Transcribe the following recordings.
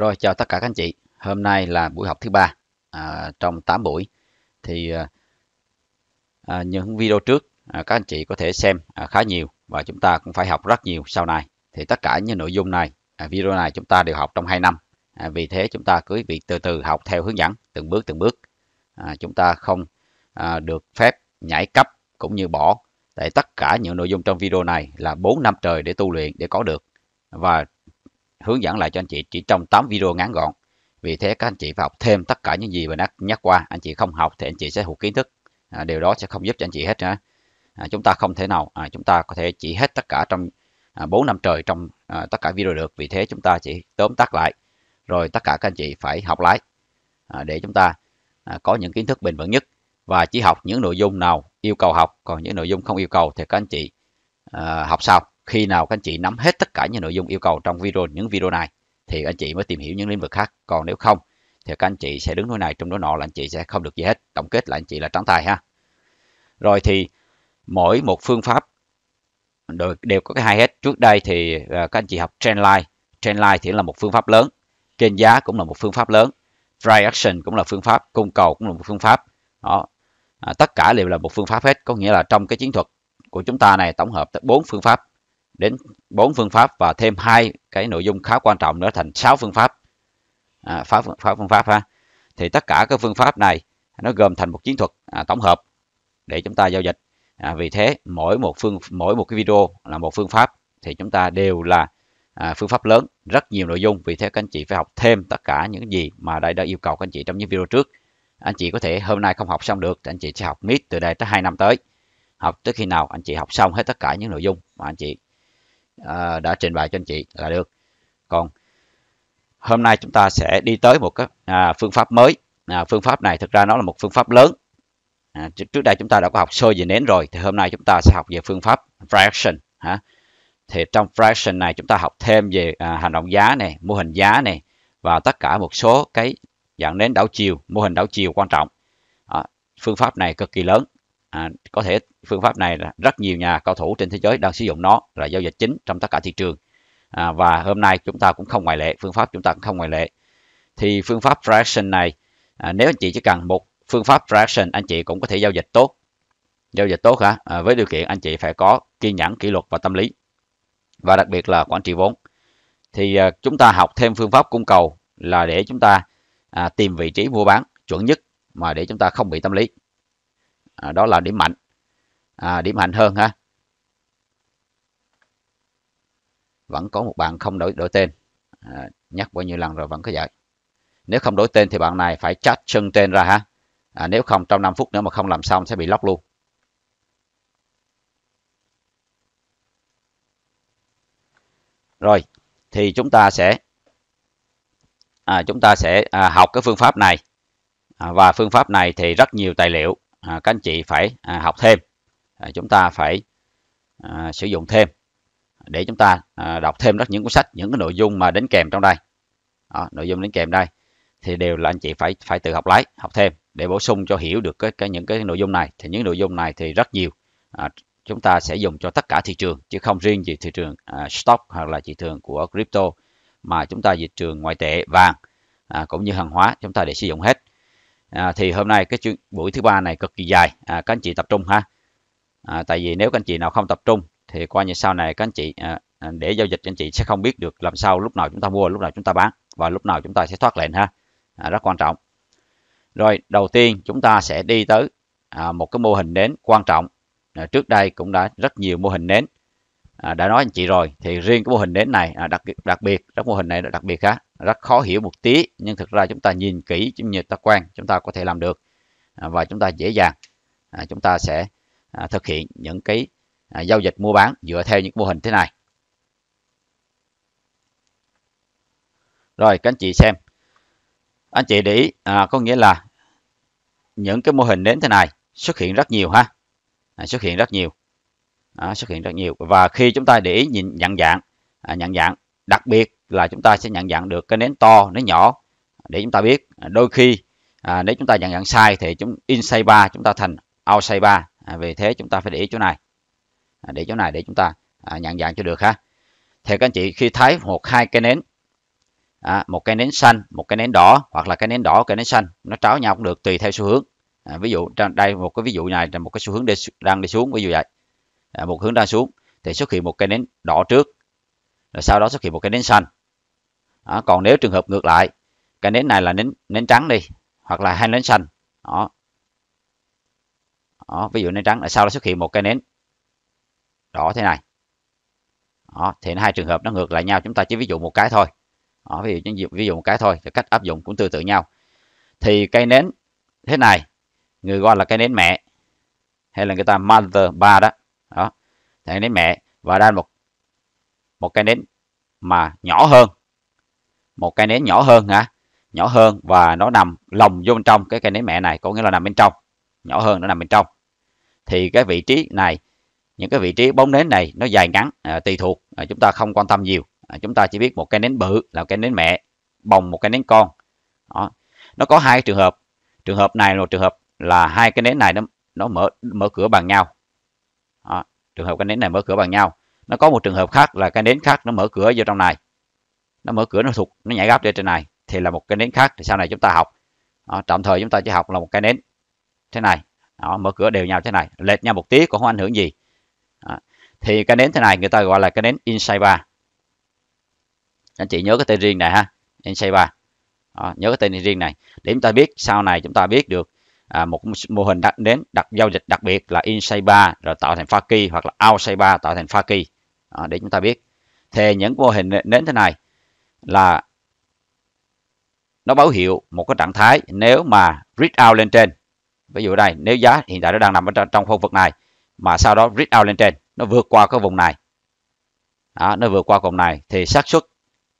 Rồi chào tất cả các anh chị. Hôm nay là buổi học thứ ba à, trong 8 buổi. Thì à, à, những video trước à, các anh chị có thể xem à, khá nhiều và chúng ta cũng phải học rất nhiều sau này. Thì tất cả những nội dung này, à, video này chúng ta đều học trong 2 năm. À, vì thế chúng ta cứ việc từ từ học theo hướng dẫn, từng bước từng bước. À, chúng ta không à, được phép nhảy cấp cũng như bỏ. Tại tất cả những nội dung trong video này là 4 năm trời để tu luyện để có được. Và hướng dẫn lại cho anh chị chỉ trong 8 video ngắn gọn. Vì thế các anh chị phải học thêm tất cả những gì mà đã nhắc qua. Anh chị không học thì anh chị sẽ hụt kiến thức. À, điều đó sẽ không giúp cho anh chị hết nữa. À, chúng ta không thể nào à, chúng ta có thể chỉ hết tất cả trong à, 4 năm trời trong à, tất cả video được. Vì thế chúng ta chỉ tóm tắt lại. Rồi tất cả các anh chị phải học lái à, để chúng ta à, có những kiến thức bền vững nhất và chỉ học những nội dung nào yêu cầu học còn những nội dung không yêu cầu thì các anh chị à, học sau khi nào các anh chị nắm hết tất cả những nội dung yêu cầu trong video những video này thì anh chị mới tìm hiểu những lĩnh vực khác còn nếu không thì các anh chị sẽ đứng nơi này trong đó nọ là anh chị sẽ không được gì hết tổng kết là anh chị là trắng tay ha rồi thì mỗi một phương pháp đều, đều có cái hai hết trước đây thì à, các anh chị học trendline trendline thì là một phương pháp lớn kênh giá cũng là một phương pháp lớn price action cũng là phương pháp cung cầu cũng là một phương pháp đó à, tất cả đều là một phương pháp hết có nghĩa là trong cái chiến thuật của chúng ta này tổng hợp tới bốn phương pháp đến 4 phương pháp và thêm hai cái nội dung khá quan trọng nữa thành 6 phương pháp à, pháp, pháp phương pháp ha thì tất cả các phương pháp này nó gồm thành một chiến thuật à, tổng hợp để chúng ta giao dịch à, vì thế mỗi một phương mỗi một cái video là một phương pháp thì chúng ta đều là à, phương pháp lớn rất nhiều nội dung vì thế các anh chị phải học thêm tất cả những gì mà đại đã yêu cầu các anh chị trong những video trước anh chị có thể hôm nay không học xong được thì anh chị sẽ học miết từ đây tới hai năm tới học tới khi nào anh chị học xong hết tất cả những nội dung mà anh chị uh, đã trình bày cho anh chị là được còn hôm nay chúng ta sẽ đi tới một cái à, phương pháp mới à, phương pháp này thực ra nó là một phương pháp lớn à, trước đây chúng ta đã có học sơ về nến rồi thì hôm nay chúng ta sẽ học về phương pháp fraction hả thì trong fraction này chúng ta học thêm về à, hành động giá này mô hình giá này và tất cả một số cái dạng nến đảo chiều mô hình đảo chiều quan trọng à, phương pháp này cực kỳ lớn à, có thể phương pháp này là rất nhiều nhà cao thủ trên thế giới đang sử dụng nó là giao dịch chính trong tất cả thị trường à, và hôm nay chúng ta cũng không ngoại lệ phương pháp chúng ta cũng không ngoại lệ thì phương pháp fraction này à, nếu anh chị chỉ cần một phương pháp fraction anh chị cũng có thể giao dịch tốt giao dịch tốt hả à, với điều kiện anh chị phải có kiên nhẫn kỷ luật và tâm lý và đặc biệt là quản trị vốn thì à, chúng ta học thêm phương pháp cung cầu là để chúng ta à, tìm vị trí mua bán chuẩn nhất mà để chúng ta không bị tâm lý à, đó là điểm mạnh à, điểm mạnh hơn ha vẫn có một bạn không đổi đổi tên à, nhắc bao nhiêu lần rồi vẫn cứ vậy nếu không đổi tên thì bạn này phải chat chân tên ra ha à, nếu không trong 5 phút nữa mà không làm xong sẽ bị lóc luôn rồi thì chúng ta sẽ à, chúng ta sẽ à, học cái phương pháp này à, và phương pháp này thì rất nhiều tài liệu À, các anh chị phải à, học thêm à, chúng ta phải sử dụng thêm để chúng ta đọc thêm rất những cuốn sách những cái nội dung mà đến kèm trong đây đó, nội dung đến kèm đây thì đều là anh chị phải phải tự học lái học thêm để bổ sung cho hiểu được cái, cái những cái nội dung này thì những nội dung này thì rất nhiều à, chúng ta sẽ dùng cho tất cả thị trường chứ không riêng gì thị trường à, stock hoặc là thị trường của crypto mà chúng ta dịch trường ngoại tệ vàng à, cũng như hàng hóa chúng ta để sử dụng hết à, thì hôm nay cái chuyên, buổi thứ ba này cực kỳ dài à, các anh chị tập trung ha à, tại vì nếu các anh chị nào không tập trung thì qua như sau này các anh chị à, à, để giao dịch anh chị sẽ không biết được làm sao lúc nào chúng ta mua lúc nào chúng ta bán và lúc nào chúng ta sẽ thoát lệnh ha à, rất quan trọng rồi đầu tiên chúng ta sẽ đi tới à, một cái mô hình nến quan trọng à, trước đây cũng đã rất nhiều mô hình nến à, đã nói anh chị rồi thì riêng cái mô hình nến này à, đặc đặc biệt rất mô hình này đặc biệt khác rất khó hiểu một tí nhưng thực ra chúng ta nhìn kỹ chúng ta quan chúng ta có thể làm được à, và chúng ta dễ dàng à, chúng ta sẽ à, thực hiện những cái giao dịch mua bán dựa theo những mô hình thế này rồi các anh chị xem anh chị để ý à, có nghĩa là những cái mô hình đến thế này xuất hiện rất nhiều ha à, xuất hiện rất nhiều à, xuất hiện rất nhiều và khi chúng ta để ý nhìn nhận dạng à, nhận dạng đặc biệt là chúng ta sẽ nhận dạng được cái nến to nến nhỏ để chúng ta biết à, đôi khi à, nếu chúng ta nhận dạng sai thì chúng in say ba chúng ta thành outside bar à, vì thế chúng ta phải để ý chỗ này à, để chỗ này để chúng ta à, nhận dạng cho được ha thì các anh chị khi thấy một hai cái nến à, một cái nến xanh một cái nến đỏ hoặc là cái nến đỏ cái nến xanh nó tráo nhau cũng được tùy theo xu hướng à, ví dụ đây một cái ví dụ này là một cái xu hướng đi, đang đi xuống ví dụ vậy à, một hướng đang xuống thì xuất hiện một cái nến đỏ trước rồi sau đó xuất hiện một cái nến xanh đó. còn nếu trường hợp ngược lại cái nến này là nến nến trắng đi hoặc là hai nến xanh đó. đó ví dụ nến trắng là sau đó xuất hiện một cái nến đỏ thế này đó, thì hai trường hợp nó ngược lại nhau chúng ta chỉ ví dụ một cái thôi đó, ví dụ ví dụ một cái thôi thì cách áp dụng cũng tương tự nhau thì cây nến thế này người gọi là cây nến mẹ hay là người ta mother ba đó đó thì nến mẹ và đây một một cây nến mà nhỏ hơn một cây nến nhỏ hơn hả nhỏ hơn và nó nằm lồng vô bên trong cái cây nến mẹ này có nghĩa là nằm bên trong nhỏ hơn nó nằm bên trong thì cái vị trí này những cái vị trí bóng nến này nó dài ngắn à, tùy thuộc à, chúng ta không quan tâm nhiều à, chúng ta chỉ biết một cây nến bự là cây nến mẹ bồng một cây nến con đó. nó có hai trường hợp trường hợp này là trường hợp là hai cái nến này nó nó mở mở cửa bằng nhau đó. trường hợp cái nến này mở cửa bằng nhau nó có một trường hợp khác là cái nến khác nó mở cửa vô trong này nó mở cửa nó thụt nó nhảy gấp lên trên này thì là một cái nến khác thì sau này chúng ta học đó, tạm thời chúng ta chỉ học là một cái nến thế này đó, mở cửa đều nhau thế này lệch nhau một tí cũng không ảnh hưởng gì đó. thì cái nến thế này người ta gọi là cái nến inside bar anh chị nhớ cái tên riêng này ha inside bar đó, nhớ cái tên riêng này để chúng ta biết sau này chúng ta biết được à, một mô hình đặt nến đặt giao dịch đặc biệt là inside bar rồi tạo thành pha kỳ hoặc là outside bar tạo thành pha kỳ để chúng ta biết thì những mô hình nến thế này là nó báo hiệu một cái trạng thái nếu mà read out lên trên ví dụ đây nếu giá hiện tại nó đang nằm ở trong khu vực này mà sau đó read out lên trên nó vượt qua cái vùng này đó, nó vượt qua vùng này thì xác suất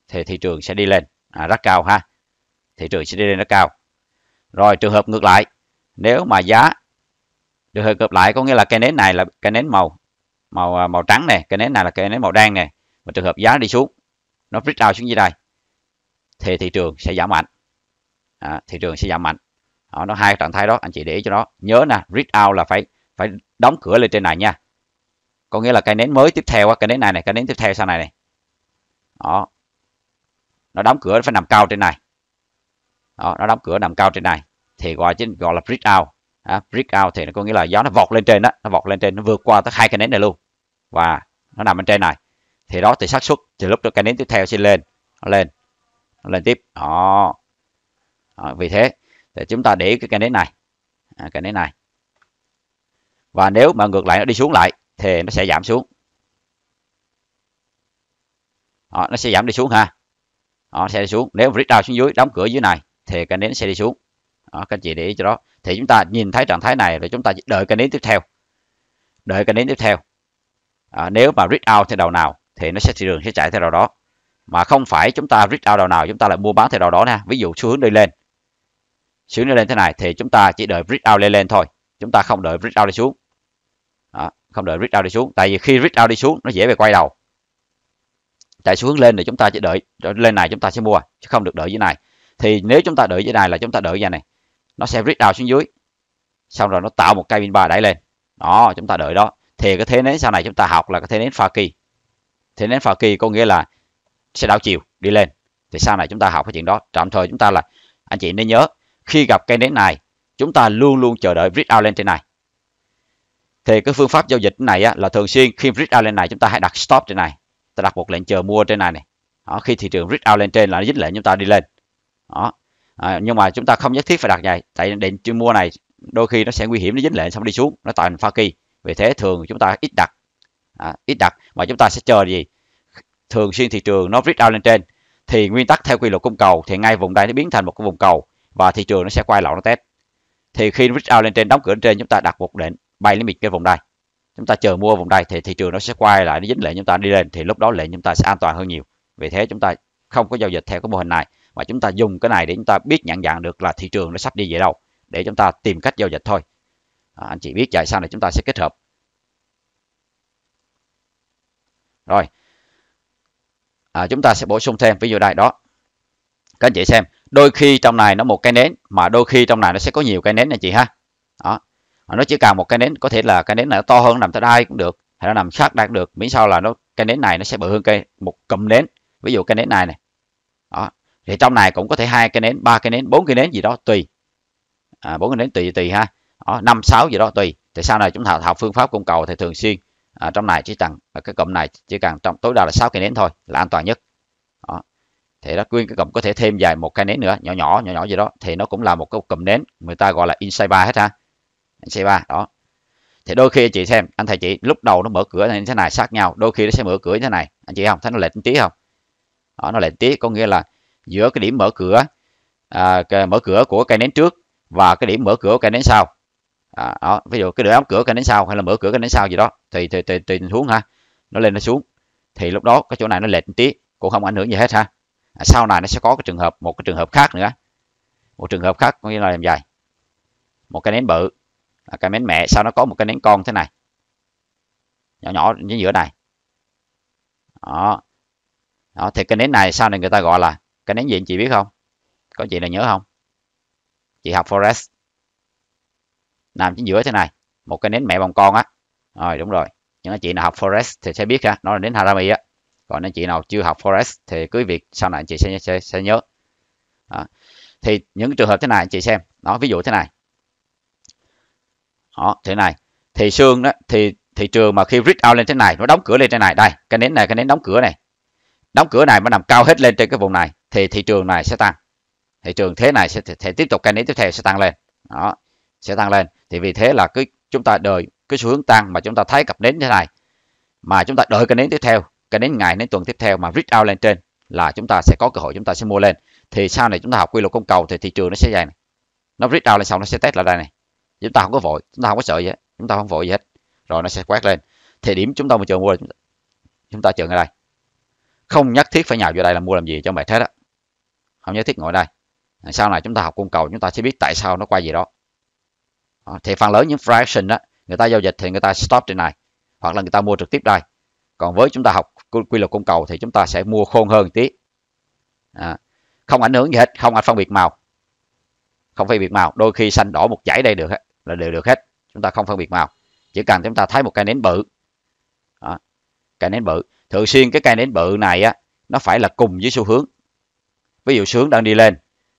thì thị trường sẽ đi lên à, rất cao ha thị trường sẽ đi lên rất cao rồi trường hợp ngược lại nếu mà giá trường hợp ngược lại có nghĩa là cây nến này là cây nến màu màu à, màu trắng này cây nến này là cây nến màu đen này mà trường hợp giá đi xuống nó break out xuống dưới đây thì thị trường sẽ giảm mạnh à, thị trường sẽ giảm mạnh đó, nó hai trạng thái đó anh chị để ý cho nó nhớ nè break out là phải phải đóng cửa lên trên này nha có nghĩa là cái nến mới tiếp theo cái nến này này cái nến tiếp theo sau này này đó nó đóng cửa phải nằm cao trên này đó, nó đóng cửa nằm cao trên này thì gọi chính gọi là break out à, break out thì nó có nghĩa là gió nó vọt lên trên đó nó vọt lên trên nó vượt qua tới hai cái nến này luôn và nó nằm bên trên này thì đó thì xác suất thì lúc cho cái nến tiếp theo sẽ lên lên lên tiếp đó. đó vì thế thì chúng ta để ý cái cây nến này à, cây nến này và nếu mà ngược lại nó đi xuống lại thì nó sẽ giảm xuống đó, nó sẽ giảm đi xuống ha đó, nó sẽ đi xuống nếu break down xuống dưới đóng cửa dưới này thì cây nến sẽ đi xuống đó, các anh chị để ý cho đó thì chúng ta nhìn thấy trạng thái này rồi chúng ta đợi cây nến tiếp theo đợi cây nến tiếp theo à, nếu mà read out theo đầu nào thì nó sẽ thị trường sẽ chạy theo đầu đó mà không phải chúng ta read out đầu nào chúng ta lại mua bán theo đầu đó nha ví dụ xu hướng đi lên xu hướng đi lên thế này thì chúng ta chỉ đợi read out lên lên thôi chúng ta không đợi read out đi xuống đó, không đợi read out đi xuống tại vì khi read out đi xuống nó dễ về quay đầu chạy xu hướng lên thì chúng ta chỉ đợi lên này chúng ta sẽ mua chứ không được đợi dưới này thì nếu chúng ta đợi dưới này là chúng ta đợi dưới này nó sẽ read out xuống dưới xong rồi nó tạo một cây pin bar đẩy lên đó chúng ta đợi đó thì cái thế nến sau này chúng ta học là cái thế nến pha kỳ thì nến phà kỳ có nghĩa là sẽ đảo chiều đi lên thì sau này chúng ta học cái chuyện đó tạm thời chúng ta là anh chị nên nhớ khi gặp cây nến này chúng ta luôn luôn chờ đợi out lên trên này thì cái phương pháp giao dịch này á, là thường xuyên khi out lên này chúng ta hãy đặt stop trên này ta đặt một lệnh chờ mua trên này này đó, khi thị trường out lên trên là nó dính lệnh chúng ta đi lên đó à, nhưng mà chúng ta không nhất thiết phải đặt vậy tại định chưa mua này đôi khi nó sẽ nguy hiểm nó dính lệnh xong đi xuống nó tạo thành pha kỳ vì thế thường chúng ta ít đặt à, ít đặt mà chúng ta sẽ chờ gì thường xuyên thị trường nó break out lên trên thì nguyên tắc theo quy luật cung cầu thì ngay vùng đây nó biến thành một cái vùng cầu và thị trường nó sẽ quay lại nó test thì khi break out lên trên đóng cửa lên trên chúng ta đặt một lệnh bay limit cái vùng đây chúng ta chờ mua vùng đây thì thị trường nó sẽ quay lại nó dính lệnh chúng ta đi lên thì lúc đó lệnh chúng ta sẽ an toàn hơn nhiều vì thế chúng ta không có giao dịch theo cái mô hình này mà chúng ta dùng cái này để chúng ta biết nhận dạng được là thị trường nó sắp đi về đâu để chúng ta tìm cách giao dịch thôi à, anh chị biết tại sao này chúng ta sẽ kết hợp rồi à, chúng ta sẽ bổ sung thêm ví dụ đây đó các anh chị xem đôi khi trong này nó một cái nến mà đôi khi trong này nó sẽ có nhiều cái nến này chị ha đó nó chỉ cần một cái nến có thể là cái nến này nó to hơn nằm tới đây cũng được hay nó nằm sát đây cũng được miễn sao là nó cái nến này nó sẽ bự hơn cây một cụm nến ví dụ cái nến này này đó thì trong này cũng có thể hai cái nến ba cái nến bốn cái nến gì đó tùy à, bốn à, cái nến tùy tùy ha năm sáu gì đó tùy thì sau này chúng ta học phương pháp cung cầu thì thường xuyên à, trong này chỉ cần cái cụm này chỉ cần trong tối đa là 6 cây nến thôi là an toàn nhất đó. thì đó quyên cái cụm có thể thêm dài một cây nến nữa nhỏ nhỏ nhỏ nhỏ gì đó thì nó cũng là một cái cụm nến người ta gọi là inside bar hết ha inside bar đó thì đôi khi chị xem anh thầy chị lúc đầu nó mở cửa như thế này sát nhau đôi khi nó sẽ mở cửa như thế này anh chị không thấy nó lệch tí không đó, nó lệch tí có nghĩa là giữa cái điểm mở cửa à, cái mở cửa của cây nến trước và cái điểm mở cửa của cây nến sau à, đó, ví dụ cái đỡ đóng cửa cái đến sau hay là mở cửa cái đến sau gì đó thì thì thì thì tình huống ha nó lên nó xuống thì lúc đó cái chỗ này nó lệch một tí cũng không ảnh hưởng gì hết ha à, sau này nó sẽ có cái trường hợp một cái trường hợp khác nữa một trường hợp khác có nghĩa là làm dài một cái nến bự là cái nến mẹ sau nó có một cái nến con thế này nhỏ nhỏ ở giữa này đó đó thì cái nến này sau này người ta gọi là cái nến gì anh chị biết không có chị nào nhớ không chị học forest nằm chính giữa thế này một cái nến mẹ vòng con á rồi đúng rồi những anh chị nào học forest thì sẽ biết ha nó là nến harami á còn anh chị nào chưa học forest thì cứ việc sau này anh chị sẽ sẽ, sẽ nhớ đó. thì những trường hợp thế này anh chị xem nó ví dụ thế này đó thế này thì xương đó thì thị trường mà khi read out lên thế này nó đóng cửa lên thế này đây cái nến này cái nến đóng cửa này đóng cửa này mà nằm cao hết lên trên cái vùng này thì thị trường này sẽ tăng thị trường thế này sẽ, sẽ tiếp tục cái nến tiếp theo sẽ tăng lên đó sẽ tăng lên thì vì thế là cứ chúng ta đợi cái xu hướng tăng mà chúng ta thấy cặp nến như thế này mà chúng ta đợi cái nến tiếp theo cái nến ngày nến tuần tiếp theo mà reach out lên trên là chúng ta sẽ có cơ hội chúng ta sẽ mua lên thì sau này chúng ta học quy luật công cầu thì thị trường nó sẽ dài này nó reach out lên xong nó sẽ test lại đây này chúng ta không có vội chúng ta không có sợ gì hết chúng ta không vội gì hết rồi nó sẽ quét lên thì điểm chúng ta mà chờ mua chúng ta, chúng ta chờ ở đây không nhất thiết phải nhào vô đây là mua làm gì cho mệt hết á không nhất thiết ngồi đây sau này chúng ta học cung cầu chúng ta sẽ biết tại sao nó quay gì đó Ờ, thì phần lớn những fraction đó người ta giao dịch thì người ta stop trên này hoặc là người ta mua trực tiếp đây còn với chúng ta học quy luật cung cầu thì chúng ta sẽ mua khôn hơn tí à, không ảnh hưởng gì hết không ảnh phân biệt màu không phân biệt màu đôi khi xanh đỏ một chảy đây được hết, là đều được hết chúng ta không phân biệt màu chỉ cần chúng ta thấy một cây nến bự à, cây nến bự thường xuyên cái cây nến bự này á nó phải là cùng với xu hướng ví dụ xu hướng đang đi lên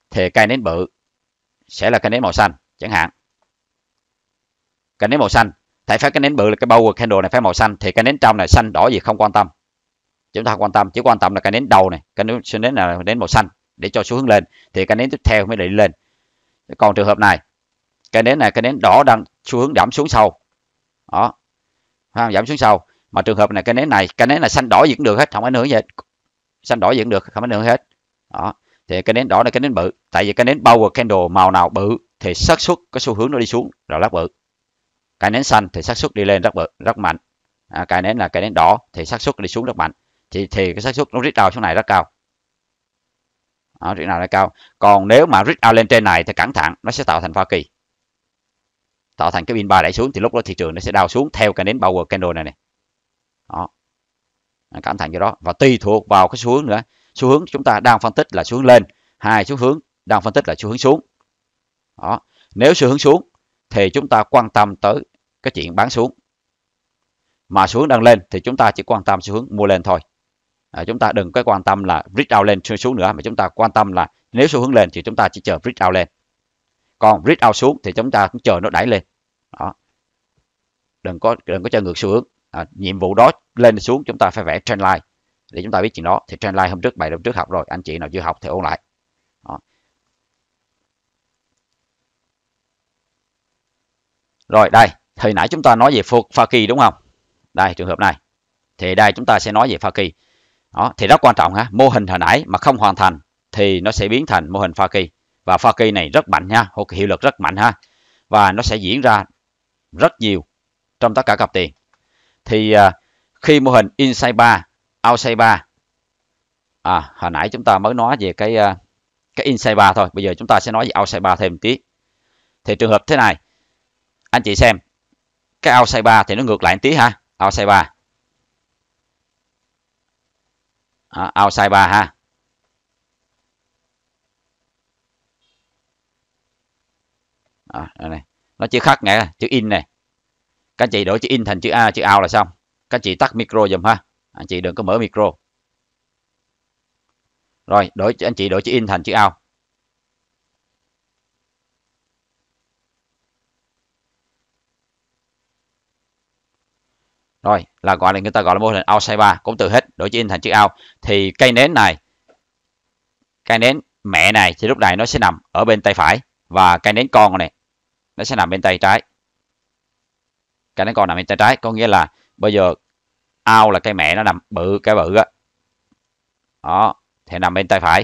thì cây nến bự sẽ là cây nến màu xanh chẳng hạn cái nến màu xanh thầy phát cái nến bự là cái power candle này phải màu xanh thì cái nến trong này xanh đỏ gì không quan tâm chúng ta không quan tâm chỉ quan tâm là cái nến đầu này cái nến cái nến là nến màu xanh để cho xu hướng lên thì cái nến tiếp theo mới đẩy lên còn trường hợp này cái nến này cái nến đỏ đang xu hướng giảm xuống sâu đó ha, giảm xuống sâu mà trường hợp này cái nến này cái nến là xanh đỏ gì cũng được hết không ảnh hưởng gì hết xanh đỏ gì cũng được không ảnh hưởng hết đó thì cái nến đỏ là cái nến bự tại vì cái nến power candle màu nào bự thì xác suất có xu hướng nó đi xuống là lát bự cái nến xanh thì xác suất đi lên rất rất mạnh à, cái nến là cái nến đỏ thì xác suất đi xuống rất mạnh thì thì cái xác suất nó rít out xuống này rất cao đó, rít nào là cao còn nếu mà rít out lên trên này thì cẩn thận nó sẽ tạo thành pha kỳ tạo thành cái pin ba đẩy xuống thì lúc đó thị trường nó sẽ đào xuống theo cái nến power candle này này đó à, cẩn thận cái đó và tùy thuộc vào cái xu hướng nữa xu hướng chúng ta đang phân tích là xu hướng lên hai xu hướng đang phân tích là xu hướng xuống đó nếu xu hướng xuống thì chúng ta quan tâm tới cái chuyện bán xuống mà xuống đang lên thì chúng ta chỉ quan tâm xu hướng mua lên thôi à, chúng ta đừng có quan tâm là break out lên xuống nữa mà chúng ta quan tâm là nếu xu hướng lên thì chúng ta chỉ chờ break out lên còn break out xuống thì chúng ta cũng chờ nó đẩy lên đó đừng có đừng có chờ ngược xu hướng à, nhiệm vụ đó lên xuống chúng ta phải vẽ trend line để chúng ta biết chuyện đó thì trend line hôm trước bài hôm trước học rồi anh chị nào chưa học thì ôn lại đó. rồi đây thì nãy chúng ta nói về pha kỳ đúng không đây trường hợp này thì đây chúng ta sẽ nói về pha kỳ đó thì rất quan trọng ha mô hình hồi nãy mà không hoàn thành thì nó sẽ biến thành mô hình pha kỳ và pha kỳ này rất mạnh ha hiệu lực rất mạnh ha và nó sẽ diễn ra rất nhiều trong tất cả cặp tiền thì à, khi mô hình inside bar outside bar à hồi nãy chúng ta mới nói về cái à, cái inside bar thôi bây giờ chúng ta sẽ nói về outside bar thêm một tí thì trường hợp thế này anh chị xem cái outside bar thì nó ngược lại một tí ha outside bar à, outside bar ha à, đây này nó chữ khác nghe chữ in này các chị đổi chữ in thành chữ a chữ out là xong các chị tắt micro dùm ha anh chị đừng có mở micro rồi đổi anh chị đổi chữ in thành chữ out rồi là gọi là người ta gọi là mô hình outside bar cũng từ hết đổi chữ in thành chữ out thì cây nến này cây nến mẹ này thì lúc này nó sẽ nằm ở bên tay phải và cây nến con này nó sẽ nằm bên tay trái cây nến con nằm bên tay trái có nghĩa là bây giờ ao là cây mẹ nó nằm bự cái bự á đó. thì nằm bên tay phải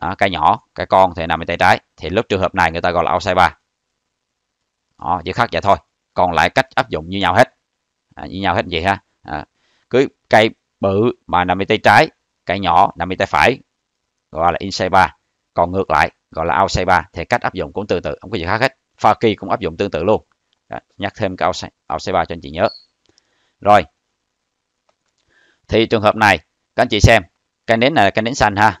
đó, cái nhỏ cái con thì nằm bên tay trái thì lúc trường hợp này người ta gọi là outside bar đó, chỉ khác vậy thôi còn lại cách áp dụng như nhau hết à, như nhau hết vậy ha à, cứ cây bự mà nằm bên tay trái cây nhỏ nằm bên tay phải gọi là inside ba còn ngược lại gọi là outside ba thì cách áp dụng cũng tương tự không có gì khác hết pha kỳ cũng áp dụng tương tự luôn Đó, nhắc thêm cái outside, outside ba cho anh chị nhớ rồi thì trường hợp này các anh chị xem cái nến này là cái nến xanh ha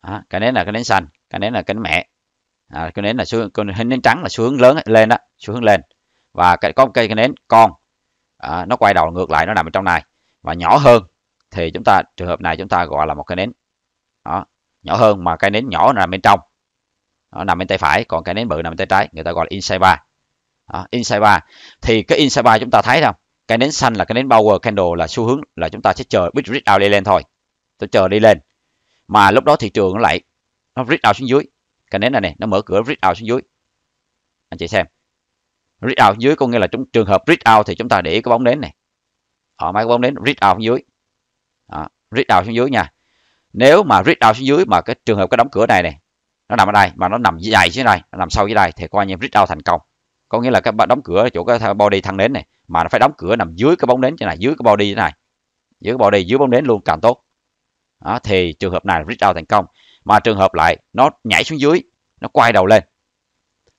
à, cái nến là cái nến xanh cái nến là cái nến mẹ à, cái nến là xu hướng nến trắng là xu hướng lớn lên đó xu hướng lên và cái có một cây cái nến con à, nó quay đầu ngược lại nó nằm ở trong này và nhỏ hơn thì chúng ta trường hợp này chúng ta gọi là một cái nến đó, nhỏ hơn mà cái nến nhỏ nằm bên trong đó, nằm bên tay phải còn cái nến bự nằm bên tay trái người ta gọi là inside bar đó, inside bar thì cái inside bar chúng ta thấy không cái nến xanh là cái nến power candle là xu hướng là chúng ta sẽ chờ big read out đi lên thôi tôi chờ đi lên mà lúc đó thị trường nó lại nó read out xuống dưới cái nến này này nó mở cửa read out xuống dưới anh chị xem read out dưới có nghĩa là chúng trường hợp read out thì chúng ta để cái bóng đến này ở máy bóng đến read out dưới đó, read out xuống dưới nha nếu mà read out xuống dưới mà cái trường hợp cái đóng cửa này này nó nằm ở đây mà nó nằm dài dưới đây, nằm sâu dưới đây thì coi như read out thành công có nghĩa là cái đóng cửa chỗ cái body thăng đến này mà nó phải đóng cửa nằm dưới cái bóng đến trên này dưới cái body thế này dưới cái body dưới bóng đến luôn càng tốt đó, thì trường hợp này read out thành công mà trường hợp lại nó nhảy xuống dưới nó quay đầu lên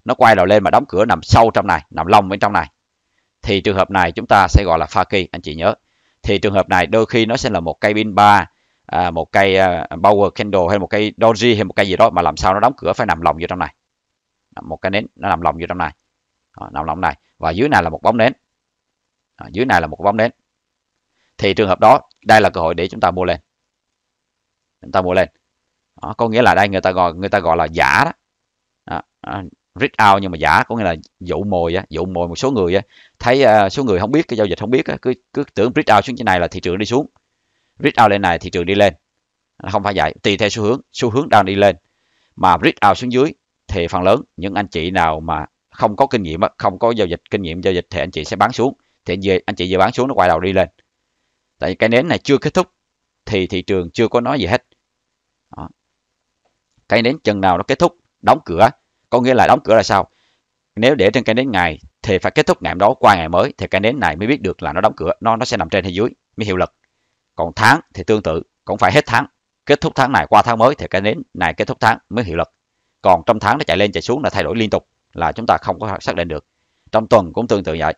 nó quay đầu lên mà đóng cửa nằm sâu trong này nằm lông bên trong này thì trường hợp này chúng ta sẽ gọi là pha kỳ anh chị nhớ thì trường hợp này đôi khi nó sẽ là một cây pin ba à, một cây uh, à, power candle hay một cây doji hay một cây gì đó mà làm sao nó đóng cửa phải nằm lòng vô trong này một cái nến nó nằm lòng vô trong này nằm lòng này và dưới này là một bóng nến dưới này là một bóng nến thì trường hợp đó đây là cơ hội để chúng ta mua lên chúng ta mua lên đó, có nghĩa là đây người ta gọi người ta gọi là giả đó, đó, rig out nhưng mà giả có nghĩa là dụ mồi á dụ mồi một số người á thấy uh, số người không biết cái giao dịch không biết á cứ cứ tưởng rig out xuống trên này là thị trường đi xuống rig out lên này thị trường đi lên không phải vậy tùy theo xu hướng xu hướng đang đi lên mà rig out xuống dưới thì phần lớn những anh chị nào mà không có kinh nghiệm không có giao dịch kinh nghiệm giao dịch thì anh chị sẽ bán xuống thì về anh chị vừa bán xuống nó quay đầu đi lên tại vì cái nến này chưa kết thúc thì thị trường chưa có nói gì hết Đó. cái nến chừng nào nó kết thúc đóng cửa có nghĩa là đóng cửa là sao nếu để trên cây nến ngày thì phải kết thúc ngày hôm đó qua ngày mới thì cây nến này mới biết được là nó đóng cửa nó nó sẽ nằm trên hay dưới mới hiệu lực còn tháng thì tương tự cũng phải hết tháng kết thúc tháng này qua tháng mới thì cây nến này kết thúc tháng mới hiệu lực còn trong tháng nó chạy lên chạy xuống là thay đổi liên tục là chúng ta không có xác định được trong tuần cũng tương tự vậy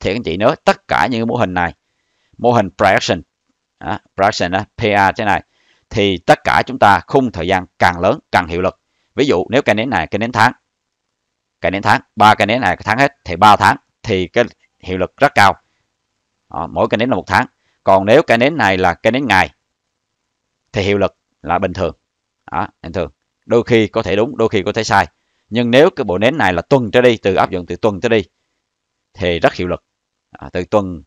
thì anh chị nhớ tất cả những mô hình này mô hình projection à, projection à, PA thế này thì tất cả chúng ta khung thời gian càng lớn càng hiệu lực ví dụ nếu cây nến này cây nến tháng cây nến tháng ba cây nến này tháng hết thì 3 tháng thì cái hiệu lực rất cao đó, mỗi cây nến là một tháng còn nếu cây nến này là cây nến ngày thì hiệu lực là bình thường đó, bình thường đôi khi có thể đúng đôi khi có thể sai nhưng nếu cái bộ nến này là tuần trở đi từ áp dụng từ tuần trở đi thì rất hiệu lực à, từ tuần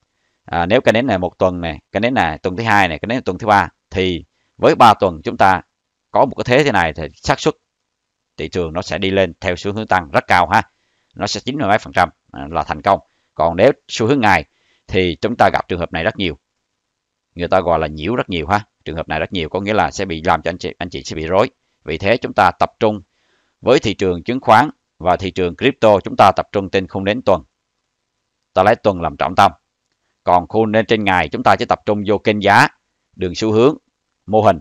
à, nếu cái nến này một tuần này cái nến này tuần thứ hai này cái nến này tuần thứ ba thì với 3 tuần chúng ta có một cái thế thế này thì xác suất thị trường nó sẽ đi lên theo xu hướng tăng rất cao ha nó sẽ chín mươi mấy phần trăm à, là thành công còn nếu xu hướng ngày thì chúng ta gặp trường hợp này rất nhiều người ta gọi là nhiễu rất nhiều ha trường hợp này rất nhiều có nghĩa là sẽ bị làm cho anh chị anh chị sẽ bị rối vì thế chúng ta tập trung với thị trường chứng khoán và thị trường crypto chúng ta tập trung trên không đến tuần ta lấy tuần làm trọng tâm còn khung lên trên ngày chúng ta chỉ tập trung vô kênh giá đường xu hướng mô hình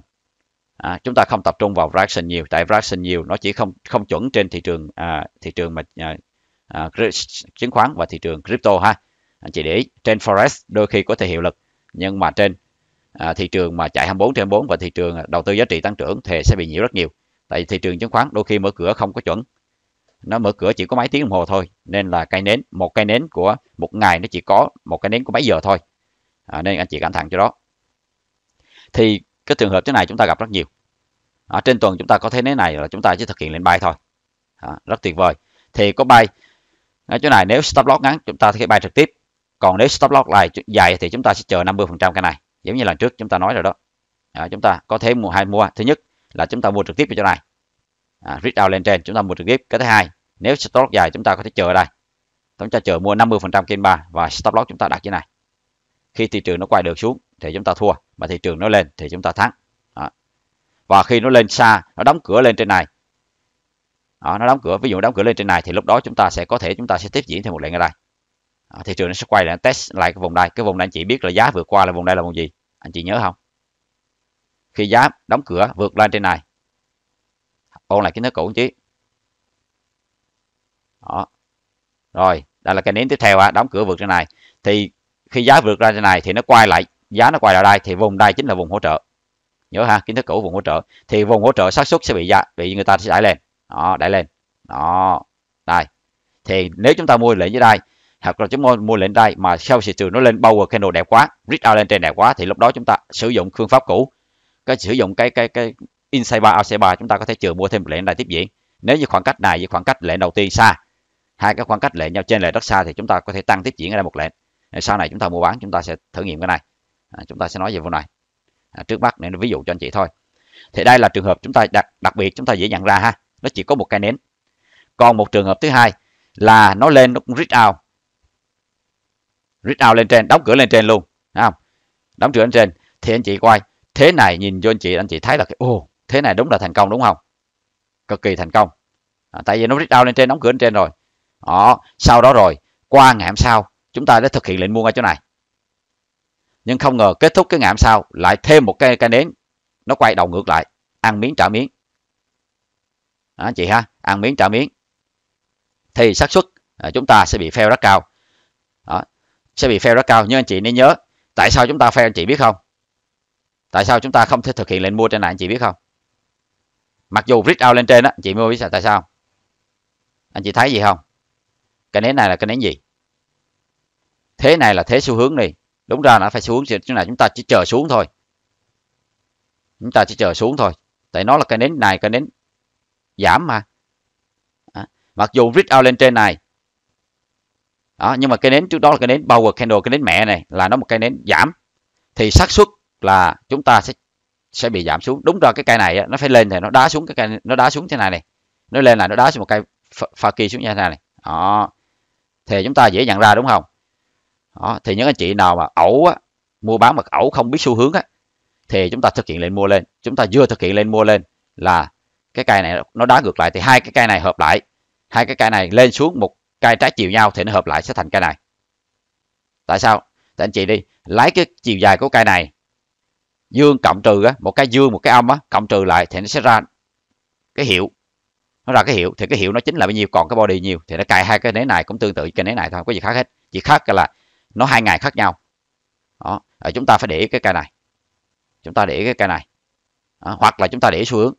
à, chúng ta không tập trung vào fraction nhiều tại fraction nhiều nó chỉ không không chuẩn trên thị trường à, thị trường mà à, à, chứng khoán và thị trường crypto ha anh à, chị để ý, trên forex đôi khi có thể hiệu lực nhưng mà trên à, thị trường mà chạy 24 trên 4 và thị trường đầu tư giá trị tăng trưởng thì sẽ bị nhiễu rất nhiều tại thị trường chứng khoán đôi khi mở cửa không có chuẩn nó mở cửa chỉ có mấy tiếng đồng hồ thôi nên là cây nến một cây nến của một ngày nó chỉ có một cây nến của mấy giờ thôi à, nên anh chị cẩn thận cho đó thì cái trường hợp thế này chúng ta gặp rất nhiều ở trên tuần chúng ta có thế thế này là chúng ta chỉ thực hiện lệnh bay thôi đó, rất tuyệt vời thì có bay ở chỗ này nếu stop loss ngắn chúng ta sẽ bay trực tiếp còn nếu stop loss lại dài thì chúng ta sẽ chờ 50 phần trăm cái này giống như lần trước chúng ta nói rồi đó à, chúng ta có thể mua hai mua thứ nhất là chúng ta mua trực tiếp ở chỗ này à, read out lên trên chúng ta mua trực tiếp cái thứ hai nếu stop loss dài chúng ta có thể chờ ở đây chúng ta chờ mua 50 phần trăm kênh ba và stop loss chúng ta đặt như này khi thị trường nó quay được xuống thì chúng ta thua mà thị trường nó lên thì chúng ta thắng đó. và khi nó lên xa nó đóng cửa lên trên này đó, nó đóng cửa ví dụ đóng cửa lên trên này thì lúc đó chúng ta sẽ có thể chúng ta sẽ tiếp diễn thêm một lệnh ở đây đó, thị trường nó sẽ quay lại test lại cái vùng đây cái vùng này anh chị biết là giá vượt qua là vùng đây là vùng gì anh chị nhớ không khi giá đóng cửa vượt lên trên này ôn lại kiến thức cũ chứ đó rồi đây là cái nến tiếp theo à, đóng cửa vượt trên này thì khi giá vượt ra trên này thì nó quay lại giá nó quay lại đây thì vùng đây chính là vùng hỗ trợ nhớ ha kiến thức cũ vùng hỗ trợ thì vùng hỗ trợ xác suất sẽ bị giá bị người ta sẽ đẩy lên đó đẩy lên đó đây thì nếu chúng ta mua lệnh dưới đây hoặc là chúng ta mua lệnh đây mà sau thị trường nó lên bao giờ candle đẹp quá risk out lên trên đẹp quá thì lúc đó chúng ta sử dụng phương pháp cũ cái sử dụng cái cái cái inside bar outside bar chúng ta có thể chờ mua thêm lệnh đây tiếp diễn nếu như khoảng cách này với khoảng cách lệnh đầu tiên xa hai cái khoảng cách lệnh nhau trên lệnh rất xa thì chúng ta có thể tăng tiếp diễn ra một lệnh Ờ, sau này chúng ta mua bán chúng ta sẽ thử nghiệm cái này à, chúng ta sẽ nói về vụ này à, trước mắt để ví dụ cho anh chị thôi thì đây là trường hợp chúng ta đặc, đặc biệt chúng ta dễ nhận ra ha nó chỉ có một cây nến còn một trường hợp thứ hai là nó lên nó cũng reach out reach out lên trên đóng cửa lên trên luôn Đấy không đóng cửa lên trên thì anh chị coi thế này nhìn cho anh chị anh chị thấy là cái ô thế này đúng là thành công đúng không cực kỳ thành công à, tại vì nó reach out lên trên đóng cửa lên trên rồi đó sau đó rồi qua ngày hôm sau chúng ta đã thực hiện lệnh mua ngay chỗ này nhưng không ngờ kết thúc cái ngày hôm sau lại thêm một cái cây nến nó quay đầu ngược lại ăn miếng trả miếng đó, chị ha ăn miếng trả miếng thì xác suất à, chúng ta sẽ bị fail rất cao đó, sẽ bị fail rất cao nhưng anh chị nên nhớ tại sao chúng ta fail anh chị biết không tại sao chúng ta không thể thực hiện lệnh mua trên này anh chị biết không mặc dù read out lên trên đó chị mua biết tại sao anh chị thấy gì không cái nến này là cái nến gì thế này là thế xu hướng này đúng ra nó phải xuống thì chỗ này chúng ta chỉ chờ xuống thôi chúng ta chỉ chờ xuống thôi tại nó là cái nến này cái nến giảm mà à, mặc dù rít out lên trên này đó, nhưng mà cái nến trước đó là cái nến power candle cái nến mẹ này là nó một cái nến giảm thì xác suất là chúng ta sẽ sẽ bị giảm xuống đúng rồi cái cây này nó phải lên thì nó đá xuống cái cây nó đá xuống thế này này nó lên là nó đá xuống một cây pha kỳ xuống như thế này này đó thì chúng ta dễ nhận ra đúng không đó. thì những anh chị nào mà ẩu á, mua bán mật ẩu không biết xu hướng á, thì chúng ta thực hiện lên mua lên chúng ta vừa thực hiện lên mua lên là cái cây này nó đá ngược lại thì hai cái cây này hợp lại hai cái cây này lên xuống một cây trái chiều nhau thì nó hợp lại sẽ thành cây này tại sao thì anh chị đi lấy cái chiều dài của cây này dương cộng trừ á, một cái dương một cái âm á, cộng trừ lại thì nó sẽ ra cái hiệu nó ra cái hiệu thì cái hiệu nó chính là bao nhiêu còn cái body nhiều thì nó cài hai cái nế này cũng tương tự cái nế này thôi không có gì khác hết chỉ khác là nó hai ngày khác nhau đó à, chúng ta phải để cái cây này chúng ta để cái cây này đó. hoặc là chúng ta để xu hướng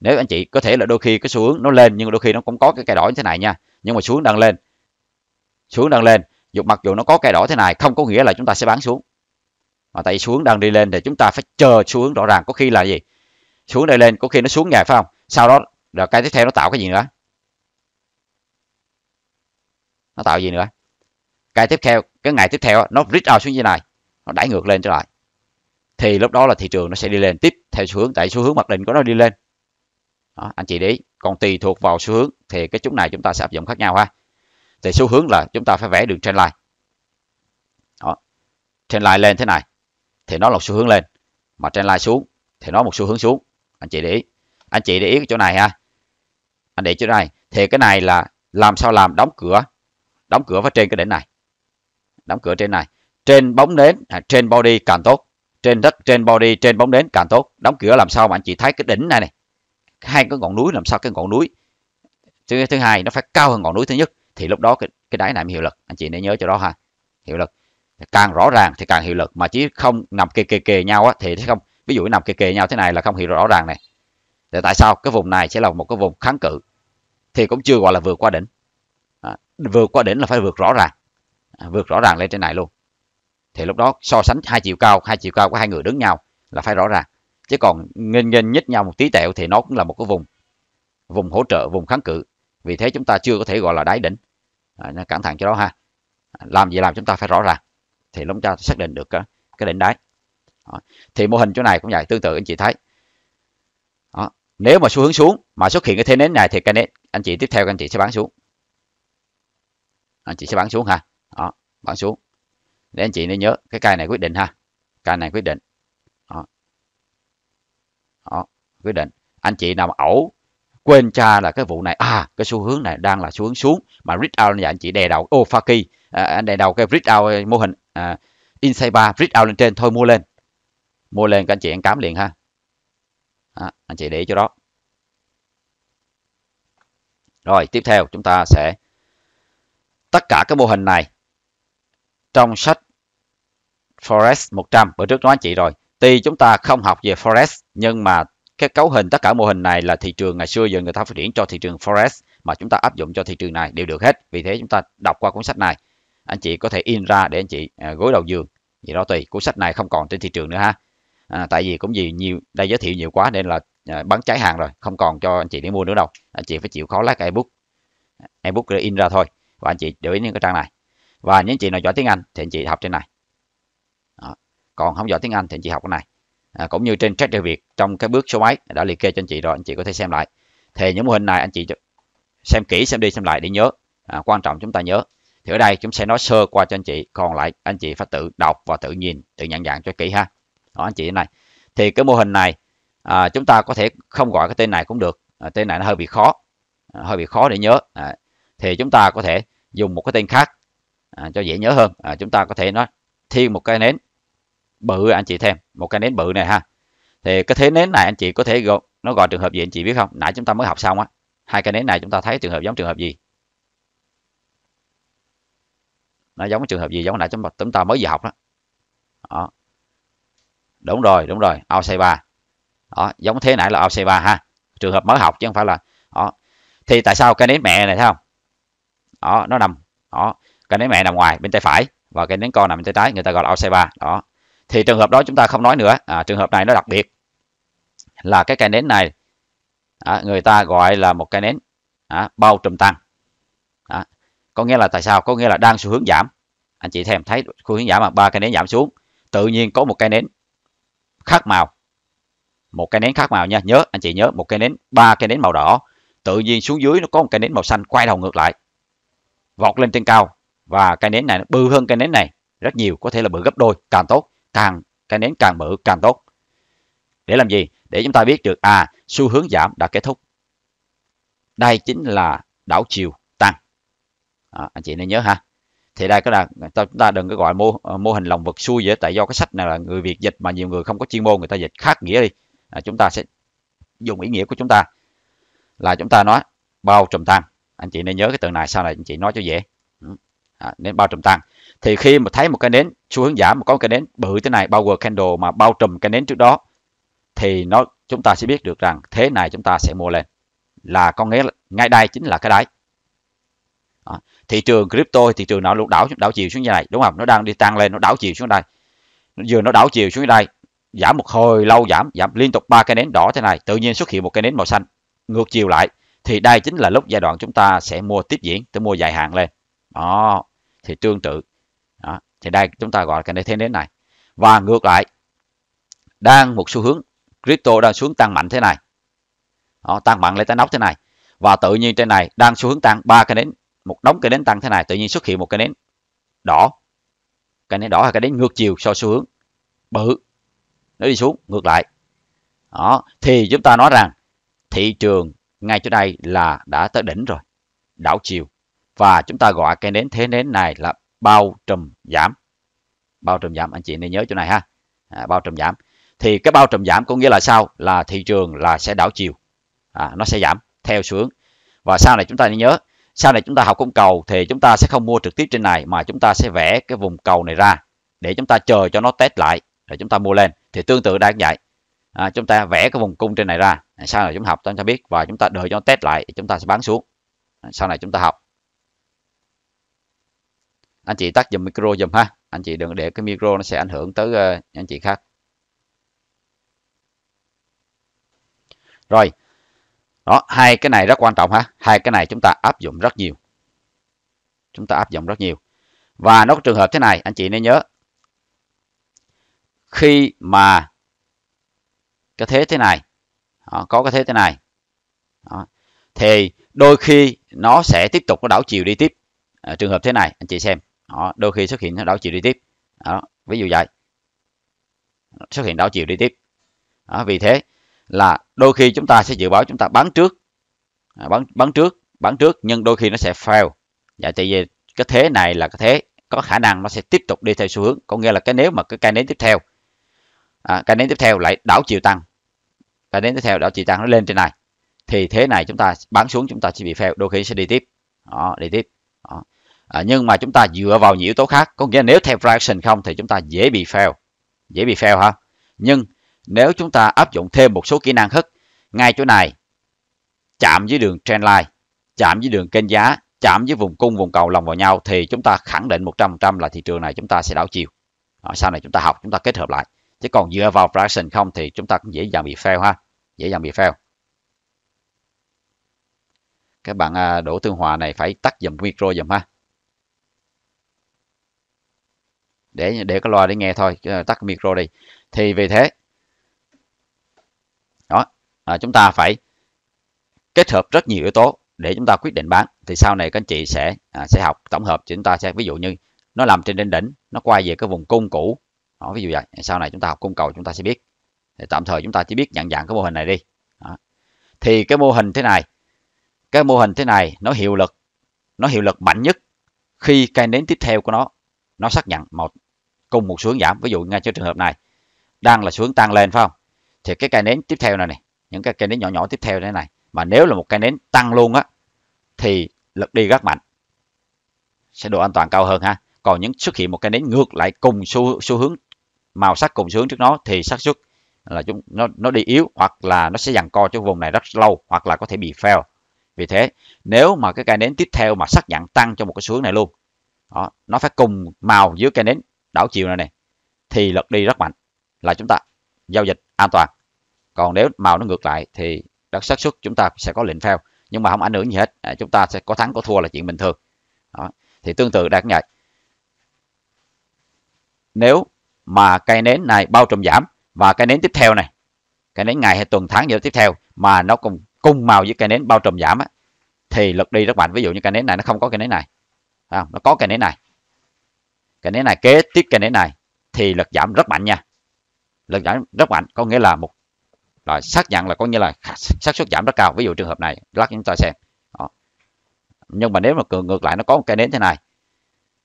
nếu anh chị có thể là đôi khi cái xu hướng nó lên nhưng đôi khi nó cũng có cái cây đỏ như thế này nha nhưng mà xuống đang lên xuống đang lên dù mặc dù nó có cây đỏ thế này không có nghĩa là chúng ta sẽ bán xuống mà tại xuống đang đi lên thì chúng ta phải chờ xuống rõ ràng có khi là gì xuống đây lên có khi nó xuống dài phải không sau đó rồi cái tiếp theo nó tạo cái gì nữa nó tạo gì nữa cái tiếp theo cái ngày tiếp theo nó reach out xuống như này nó đẩy ngược lên trở lại thì lúc đó là thị trường nó sẽ đi lên tiếp theo xu hướng tại xu hướng mặc định của nó đi lên đó, anh chị để còn tùy thuộc vào xu hướng thì cái chúng này chúng ta sẽ áp dụng khác nhau ha thì xu hướng là chúng ta phải vẽ đường trend line đó. trend line lên thế này thì nó là xu hướng lên mà trend line xuống thì nó một xu hướng xuống anh chị để ý anh chị để ý cái chỗ này ha anh để chỗ này thì cái này là làm sao làm đóng cửa đóng cửa và trên cái đỉnh này đóng cửa trên này trên bóng nến à, trên body càng tốt trên đất trên body trên bóng nến càng tốt đóng cửa làm sao mà anh chị thấy cái đỉnh này này hai cái ngọn núi làm sao cái ngọn núi thứ, thứ hai nó phải cao hơn ngọn núi thứ nhất thì lúc đó cái, cái đáy này mới hiệu lực anh chị nên nhớ cho đó ha hiệu lực càng rõ ràng thì càng hiệu lực mà chỉ không nằm kề kề kề nhau á, thì không ví dụ nằm kề kề nhau thế này là không hiểu rõ ràng này để tại sao cái vùng này sẽ là một cái vùng kháng cự thì cũng chưa gọi là vượt qua đỉnh à, vượt qua đỉnh là phải vượt rõ ràng À, vượt rõ ràng lên trên này luôn thì lúc đó so sánh hai chiều cao hai chiều cao của hai người đứng nhau là phải rõ ràng chứ còn nghênh nghênh nhích nhau một tí tẹo thì nó cũng là một cái vùng vùng hỗ trợ vùng kháng cự vì thế chúng ta chưa có thể gọi là đáy đỉnh à, cẩn thận cho đó ha à, làm gì làm chúng ta phải rõ ràng thì chúng ta xác định được cái, cái đỉnh đáy đó. thì mô hình chỗ này cũng vậy tương tự anh chị thấy đó. nếu mà xu hướng xuống mà xuất hiện cái thế nến này thì cái nến anh chị tiếp theo anh chị sẽ bán xuống anh chị sẽ bán xuống ha bạn xuống để anh chị nên nhớ cái cây này quyết định ha cây này quyết định đó. Đó, quyết định anh chị nào mà ẩu quên cha là cái vụ này à cái xu hướng này đang là xu hướng xuống mà read out là anh chị đè đầu ô Faki à, anh đè đầu cái read out mô hình à, inside bar read out lên trên thôi mua lên mua lên các anh chị ăn cám liền ha à, anh chị để cho đó rồi tiếp theo chúng ta sẽ tất cả các mô hình này trong sách Forex 100 bữa trước nói anh chị rồi tuy chúng ta không học về Forex nhưng mà cái cấu hình tất cả mô hình này là thị trường ngày xưa giờ người ta phát triển cho thị trường Forex mà chúng ta áp dụng cho thị trường này đều được hết vì thế chúng ta đọc qua cuốn sách này anh chị có thể in ra để anh chị à, gối đầu giường gì đó tùy cuốn sách này không còn trên thị trường nữa ha à, tại vì cũng vì nhiều đây giới thiệu nhiều quá nên là à, bán cháy hàng rồi không còn cho anh chị để mua nữa đâu anh chị phải chịu khó lát ebook ebook in ra thôi và anh chị để ý những cái trang này và những chị nào giỏi tiếng Anh thì anh chị học trên này Đó. còn không giỏi tiếng Anh thì anh chị học cái này à, cũng như trên tracker Việt trong cái bước số máy đã liệt kê cho anh chị rồi anh chị có thể xem lại thì những mô hình này anh chị xem kỹ xem đi xem lại để nhớ à, quan trọng chúng ta nhớ thì ở đây chúng sẽ nói sơ qua cho anh chị còn lại anh chị phải tự đọc và tự nhìn tự nhận dạng cho kỹ ha đó anh chị này thì cái mô hình này à, chúng ta có thể không gọi cái tên này cũng được à, tên này nó hơi bị khó à, hơi bị khó để nhớ à, thì chúng ta có thể dùng một cái tên khác à, cho dễ nhớ hơn à, chúng ta có thể nói thiên một cái nến bự anh chị thêm một cái nến bự này ha thì cái thế nến này anh chị có thể gọi nó gọi trường hợp gì anh chị biết không nãy chúng ta mới học xong á hai cái nến này chúng ta thấy trường hợp giống trường hợp gì nó giống trường hợp gì giống nãy chúng ta, chúng ta mới vừa học đó. đó đúng rồi đúng rồi OC ba đó giống thế nãy là OC ba ha trường hợp mới học chứ không phải là đó thì tại sao cái nến mẹ này thấy không đó nó nằm đó cái nến mẹ nằm ngoài bên tay phải và cái nến con nằm bên tay trái người ta gọi là OC3 đó thì trường hợp đó chúng ta không nói nữa à, trường hợp này nó đặc biệt là cái cây nến này à, người ta gọi là một cây nến à, bao trùm tăng à, có nghĩa là tại sao có nghĩa là đang xu hướng giảm anh chị thèm thấy xu hướng giảm mà ba cây nến giảm xuống tự nhiên có một cây nến khác màu một cây nến khác màu nha nhớ anh chị nhớ một cây nến ba cây nến màu đỏ tự nhiên xuống dưới nó có một cây nến màu xanh quay đầu ngược lại vọt lên trên cao và cây nến này nó bự hơn cây nến này rất nhiều có thể là bự gấp đôi càng tốt càng cây nến càng bự càng tốt để làm gì để chúng ta biết được à xu hướng giảm đã kết thúc đây chính là đảo chiều tăng à, anh chị nên nhớ ha thì đây cái là chúng ta đừng có gọi mô ờ, mô hình lòng vật xuôi vậy tại do cái sách này là người việt dịch mà nhiều người không có chuyên môn người ta dịch khác nghĩa đi à, chúng ta sẽ dùng ý nghĩa của chúng ta là chúng ta nói bao trùm tăng anh chị nên nhớ cái từ này sau này anh chị nói cho dễ à, nến bao trùm tăng thì khi mà thấy một cái nến xu hướng giảm mà có một cái nến bự thế này bao gồm candle mà bao trùm cái nến trước đó thì nó chúng ta sẽ biết được rằng thế này chúng ta sẽ mua lên là có nghĩa là ngay đây chính là cái đáy à, thị trường crypto thị trường nào lúc đảo đảo chiều xuống như này đúng không nó đang đi tăng lên nó đảo chiều xuống đây vừa nó đảo chiều xuống đây giảm một hồi lâu giảm giảm liên tục ba cái nến đỏ thế này tự nhiên xuất hiện một cái nến màu xanh ngược chiều lại thì đây chính là lúc giai đoạn chúng ta sẽ mua tiếp diễn tới mua dài hạn lên đó thì tương tự đó. thì đây chúng ta gọi là cái nến này và ngược lại đang một xu hướng crypto đang xuống tăng mạnh thế này đó, tăng mạnh lên tới nóc thế này và tự nhiên trên này đang xu hướng tăng ba cái nến một đống cái nến tăng thế này tự nhiên xuất hiện một cái nến đỏ cái nến đỏ là cái nến ngược chiều so xu hướng bự nó đi xuống ngược lại đó thì chúng ta nói rằng thị trường ngay chỗ đây là đã tới đỉnh rồi đảo chiều và chúng ta gọi cái nến thế nến này là bao trùm giảm bao trùm giảm anh chị nên nhớ chỗ này ha à, bao trùm giảm thì cái bao trùm giảm có nghĩa là sao là thị trường là sẽ đảo chiều à, nó sẽ giảm theo xuống và sau này chúng ta nên nhớ sau này chúng ta học cung cầu thì chúng ta sẽ không mua trực tiếp trên này mà chúng ta sẽ vẽ cái vùng cầu này ra để chúng ta chờ cho nó test lại để chúng ta mua lên thì tương tự đang vậy à, chúng ta vẽ cái vùng cung trên này ra sau này chúng ta học chúng ta biết và chúng ta đợi cho nó test lại thì chúng ta sẽ bán xuống sau này chúng ta học anh chị tắt dùm micro dùm ha anh chị đừng để cái micro nó sẽ ảnh hưởng tới uh, ờ, anh chị khác rồi đó hai cái này rất quan trọng ha hai cái này chúng ta áp dụng rất nhiều chúng ta áp dụng rất nhiều và nó có trường hợp thế này anh chị nên nhớ khi mà cái thế thế này đó, ờ, có cái thế thế này đó, ờ, thì đôi khi nó sẽ tiếp tục có đảo chiều đi tiếp à, trường hợp thế này anh chị xem đó, đôi khi xuất hiện đảo chiều đi tiếp đó, ví dụ vậy xuất hiện đảo chiều đi tiếp đó, vì thế là đôi khi chúng ta sẽ dự báo chúng ta bán trước à, bán bán trước bán trước nhưng đôi khi nó sẽ fail dạ tại vì cái thế này là cái thế có khả năng nó sẽ tiếp tục đi theo xu hướng có nghĩa là cái nếu mà cái cây nến tiếp theo à, cây nến tiếp theo lại đảo chiều tăng cây nến tiếp theo đảo chiều tăng nó lên trên này thì thế này chúng ta bán xuống chúng ta sẽ bị fail đôi khi sẽ đi tiếp đó, đi tiếp đó à, nhưng mà chúng ta dựa vào nhiều yếu tố khác có nghĩa nếu theo fraction không thì chúng ta dễ bị fail dễ bị fail ha nhưng nếu chúng ta áp dụng thêm một số kỹ năng hất ngay chỗ này chạm với đường trendline chạm với đường kênh giá chạm với vùng cung vùng cầu lòng vào nhau thì chúng ta khẳng định 100% là thị trường này chúng ta sẽ đảo chiều à, sau này chúng ta học chúng ta kết hợp lại chứ còn dựa vào fraction không thì chúng ta cũng dễ dàng bị fail ha dễ dàng bị fail các bạn à, đổ Tương Hòa này phải tắt dùm micro dùm ha để để cái loa để nghe thôi tắt micro đi thì vì thế đó à, chúng ta phải kết hợp rất nhiều yếu tố để chúng ta quyết định bán thì sau này các anh chị sẽ à, sẽ học tổng hợp chúng ta sẽ ví dụ như nó làm trên đỉnh đỉnh nó quay về cái vùng cung cũ đó, ví dụ vậy sau này chúng ta học cung cầu chúng ta sẽ biết thì tạm thời chúng ta chỉ biết nhận dạng cái mô hình này đi đó. thì cái mô hình thế này cái mô hình thế này nó hiệu lực nó hiệu lực mạnh nhất khi cây nến tiếp theo của nó nó xác nhận một cùng một xuống giảm ví dụ ngay cho trường hợp này đang là xuống tăng lên phải không thì cái cây nến tiếp theo này này những cái cây nến nhỏ nhỏ tiếp theo thế này mà nếu là một cây nến tăng luôn á thì lực đi rất mạnh sẽ độ an toàn cao hơn ha còn những xuất hiện một cây nến ngược lại cùng xu, xu hướng màu sắc cùng xu hướng trước nó thì xác suất là chúng nó nó đi yếu hoặc là nó sẽ dằn co cho vùng này rất lâu hoặc là có thể bị fail vì thế nếu mà cái cây nến tiếp theo mà xác nhận tăng cho một cái xu hướng này luôn đó, nó phải cùng màu với cây nến đảo chiều này này thì lật đi rất mạnh là chúng ta giao dịch an toàn còn nếu màu nó ngược lại thì đất xác suất chúng ta sẽ có lệnh fail nhưng mà không ảnh hưởng gì hết à, chúng ta sẽ có thắng có thua là chuyện bình thường đó. thì tương tự đạt nhạy nếu mà cây nến này bao trùm giảm và cây nến tiếp theo này cây nến ngày hay tuần tháng gì đó tiếp theo mà nó cùng cùng màu với cây nến bao trùm giảm á, thì lực đi rất mạnh ví dụ như cây nến này nó không có cây nến này không? nó có cái nến này cái nến này kế tiếp cái nến này thì lực giảm rất mạnh nha lực giảm rất mạnh có nghĩa là một rồi xác nhận là có nghĩa là xác suất giảm rất cao ví dụ trường hợp này lát chúng ta xem Đó. nhưng mà nếu mà cường ngược lại nó có một cây nến thế này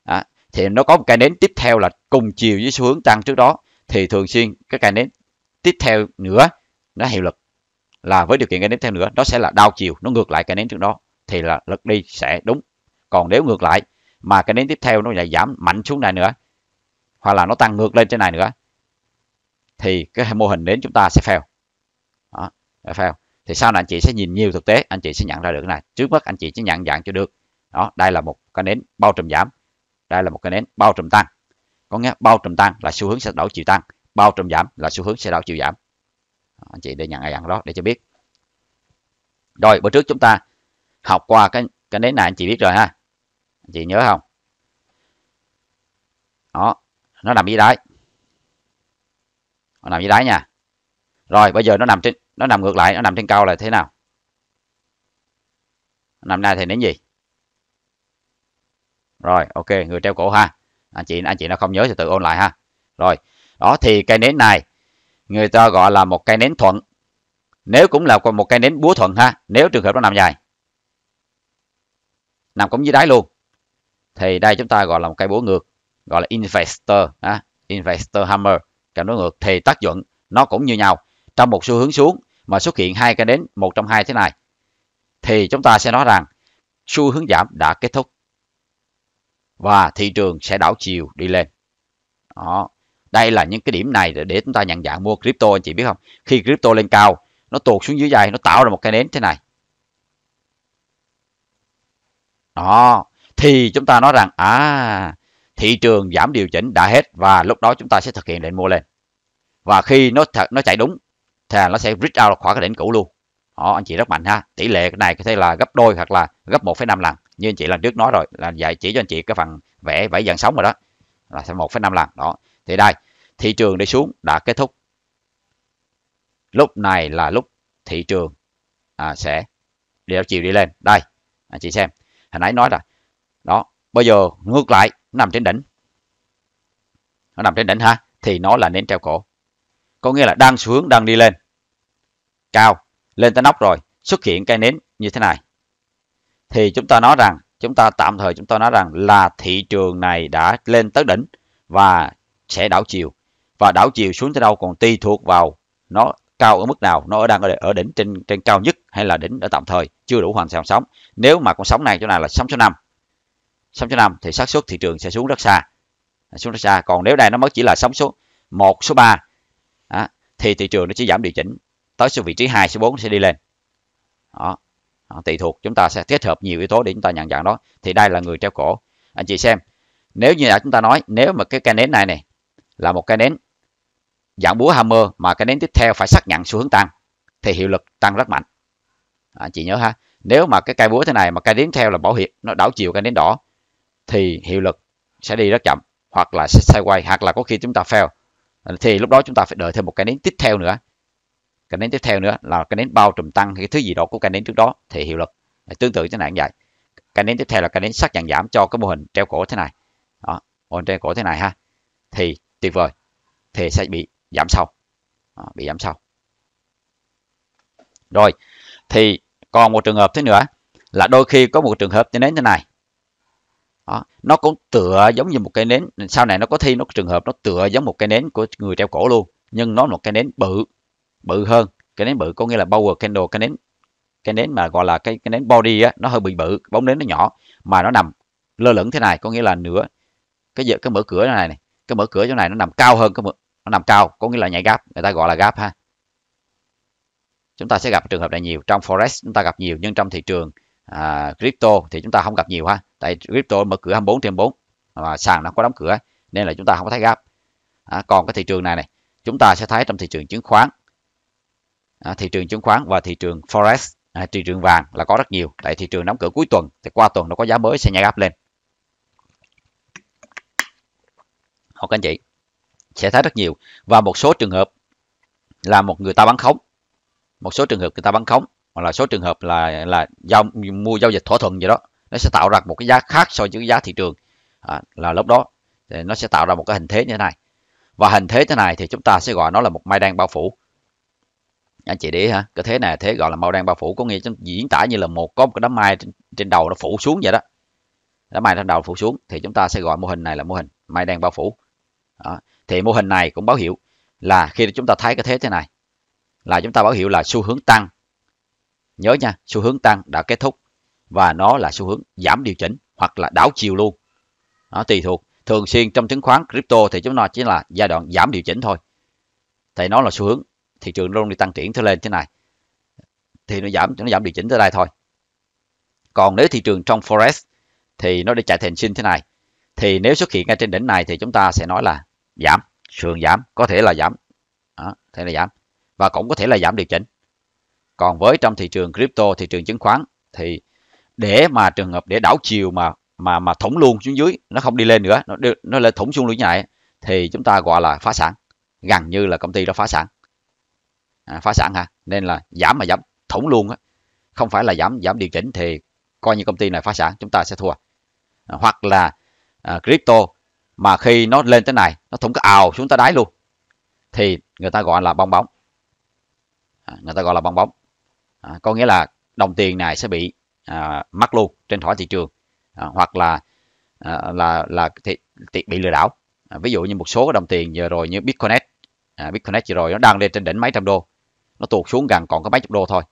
à, thì nó có một cây nến tiếp theo là cùng chiều với xu hướng tăng trước đó thì thường xuyên cái cây nến tiếp theo nữa nó hiệu lực là với điều kiện cây nến tiếp theo nữa nó sẽ là đao chiều nó ngược lại cây nến trước đó thì là lực đi sẽ đúng còn nếu ngược lại mà cái nến tiếp theo nó lại giảm mạnh xuống này nữa hoặc là nó tăng ngược lên trên này nữa thì cái mô hình nến chúng ta sẽ fail đó, fail thì sau này anh chị sẽ nhìn nhiều thực tế anh chị sẽ nhận ra được này trước mắt anh chị chỉ nhận dạng cho được đó đây là một cái nến bao trùm giảm đây là một cái nến bao trùm tăng có nghĩa bao trùm tăng là xu hướng sẽ đảo chiều tăng bao trùm giảm là xu hướng sẽ đảo chiều giảm anh chị để nhận dạng đó để cho biết rồi bữa trước chúng ta học qua cái cái nến này anh chị biết rồi ha anh chị nhớ không đó nó nằm dưới đáy nó nằm dưới đáy nha rồi bây giờ nó nằm trên nó nằm ngược lại nó nằm trên cao là thế nào nằm nay thì đến gì rồi ok người treo cổ ha anh chị anh chị nó không nhớ thì tự ôn lại ha rồi đó thì cây nến này người ta gọi là một cây nến thuận nếu cũng là một cây nến búa thuận ha nếu trường hợp nó nằm dài nằm cũng dưới đáy luôn thì đây chúng ta gọi là một cây búa ngược gọi là investor à, investor hammer cây búa ngược thì tác dụng nó cũng như nhau trong một xu hướng xuống mà xuất hiện hai cái đến một trong hai thế này thì chúng ta sẽ nói rằng xu hướng giảm đã kết thúc và thị trường sẽ đảo chiều đi lên đó đây là những cái điểm này để, chúng ta nhận dạng mua crypto anh chị biết không khi crypto lên cao nó tuột xuống dưới dây nó tạo ra một cái nến thế này đó thì chúng ta nói rằng à thị trường giảm điều chỉnh đã hết và lúc đó chúng ta sẽ thực hiện lệnh mua lên và khi nó thật nó chạy đúng thì nó sẽ reach out khỏi cái đỉnh cũ luôn đó, anh chị rất mạnh ha tỷ lệ này có thể là gấp đôi hoặc là gấp 1,5 lần như anh chị lần trước nói rồi là dạy chỉ cho anh chị cái phần vẽ vẽ dần sóng rồi đó là sẽ năm lần đó thì đây thị trường đi xuống đã kết thúc lúc này là lúc thị trường à, sẽ đeo chiều đi lên đây anh chị xem hồi nãy nói rồi bây giờ ngược lại nó nằm trên đỉnh nó nằm trên đỉnh ha thì nó là nến treo cổ có nghĩa là đang xuống đang đi lên cao lên tới nóc rồi xuất hiện cây nến như thế này thì chúng ta nói rằng chúng ta tạm thời chúng ta nói rằng là thị trường này đã lên tới đỉnh và sẽ đảo chiều và đảo chiều xuống tới đâu còn tùy thuộc vào nó cao ở mức nào nó đang ở đỉnh trên trên cao nhất hay là đỉnh ở tạm thời chưa đủ hoàn thành sóng nếu mà con sóng này chỗ này là sóng số 5 6.5 thì xác suất thị trường sẽ xuống rất xa à, xuống rất xa còn nếu đây nó mới chỉ là sóng số 1 số 3 đó, thì thị trường nó chỉ giảm điều chỉnh tới số vị trí 2 số 4 sẽ đi lên đó, đó tùy thuộc chúng ta sẽ kết hợp nhiều yếu tố để chúng ta nhận dạng đó thì đây là người treo cổ anh chị xem nếu như là chúng ta nói nếu mà cái cây nến này này là một cây nến dạng búa hammer mà cái nến tiếp theo phải xác nhận xu hướng tăng thì hiệu lực tăng rất mạnh à, anh à, chị nhớ ha nếu mà cái cây búa thế này mà cây nến theo là bảo hiểm nó đảo chiều cây nến đỏ thì hiệu lực sẽ đi rất chậm hoặc là sẽ sideways hoặc là có khi chúng ta fail thì lúc đó chúng ta phải đợi thêm một cái nến tiếp theo nữa cái nến tiếp theo nữa là cái nến bao trùm tăng cái thứ gì đó của cái nến trước đó thì hiệu lực tương tự thế này cũng vậy cái nến tiếp theo là cái nến xác nhận giảm cho cái mô hình treo cổ thế này đó mô hình treo cổ thế này ha thì tuyệt vời thì sẽ bị giảm sau đó, bị giảm sau rồi thì còn một trường hợp thế nữa là đôi khi có một trường hợp cho nến thế này đó. nó cũng tựa giống như một cái nến sau này nó có thi nó có trường hợp nó tựa giống một cái nến của người treo cổ luôn nhưng nó một cái nến bự bự hơn cái nến bự có nghĩa là power candle cái nến cái nến mà gọi là cái cái nến body á nó hơi bị bự bóng nến nó nhỏ mà nó nằm lơ lửng thế này có nghĩa là nửa cái cái mở cửa này này cái mở cửa chỗ này nó nằm cao hơn cái mở, nó nằm cao có nghĩa là nhảy gáp người ta gọi là gáp ha chúng ta sẽ gặp trường hợp này nhiều trong forex chúng ta gặp nhiều nhưng trong thị trường à, crypto thì chúng ta không gặp nhiều ha tại crypto mở cửa 24 trên 4 và sàn nó có đóng cửa nên là chúng ta không có thấy gap à, còn cái thị trường này này chúng ta sẽ thấy trong thị trường chứng khoán à, thị trường chứng khoán và thị trường forex à, thị trường vàng là có rất nhiều tại thị trường đóng cửa cuối tuần thì qua tuần nó có giá mới sẽ nhảy gap lên hoặc anh chị sẽ thấy rất nhiều và một số trường hợp là một người ta bán khống một số trường hợp người ta bán khống hoặc là số trường hợp là là giao mua giao dịch thỏa thuận gì đó nó sẽ tạo ra một cái giá khác so với giá thị trường à, là lúc đó thì nó sẽ tạo ra một cái hình thế như thế này và hình thế thế này thì chúng ta sẽ gọi nó là một mây đen bao phủ anh chị để hả cái thế này thế gọi là màu đen bao phủ có nghĩa chúng diễn tả như là một có một cái đám mai trên, trên đầu nó phủ xuống vậy đó đám mai trên đầu phủ xuống thì chúng ta sẽ gọi mô hình này là mô hình mây đen bao phủ đó. thì mô hình này cũng báo hiệu là khi chúng ta thấy cái thế thế này là chúng ta báo hiệu là xu hướng tăng nhớ nha xu hướng tăng đã kết thúc và nó là xu hướng giảm điều chỉnh hoặc là đảo chiều luôn. Đó, tùy thuộc. Thường xuyên trong chứng khoán crypto thì chúng nó chỉ là giai đoạn giảm điều chỉnh thôi. Thì nó là xu hướng thị trường luôn đi tăng triển thế lên thế này. Thì nó giảm nó giảm điều chỉnh tới đây thôi. Còn nếu thị trường trong forex thì nó đi chạy thành sinh thế này. Thì nếu xuất hiện ngay trên đỉnh này thì chúng ta sẽ nói là giảm, sườn giảm, có thể là giảm. Đó, thể là giảm và cũng có thể là giảm điều chỉnh. Còn với trong thị trường crypto, thị trường chứng khoán thì để mà trường hợp để đảo chiều mà mà mà thủng luôn xuống dưới nó không đi lên nữa nó nó lên thủng xuống lưỡi nhại thì chúng ta gọi là phá sản gần như là công ty đó phá sản à, phá sản hả nên là giảm mà giảm thủng luôn á không phải là giảm giảm điều chỉnh thì coi như công ty này phá sản chúng ta sẽ thua à, hoặc là à, crypto mà khi nó lên tới này nó thủng cái ào xuống tới đáy luôn thì người ta gọi là bong bóng à, người ta gọi là bong bóng à, có nghĩa là đồng tiền này sẽ bị à, mắc luôn trên thỏi thị trường à, hoặc là à, là là thị, thị bị lừa đảo à, ví dụ như một số đồng tiền giờ rồi như bitcoin à, bitcoin giờ rồi nó đang lên trên đỉnh mấy trăm đô nó tuột xuống gần còn có mấy chục đô thôi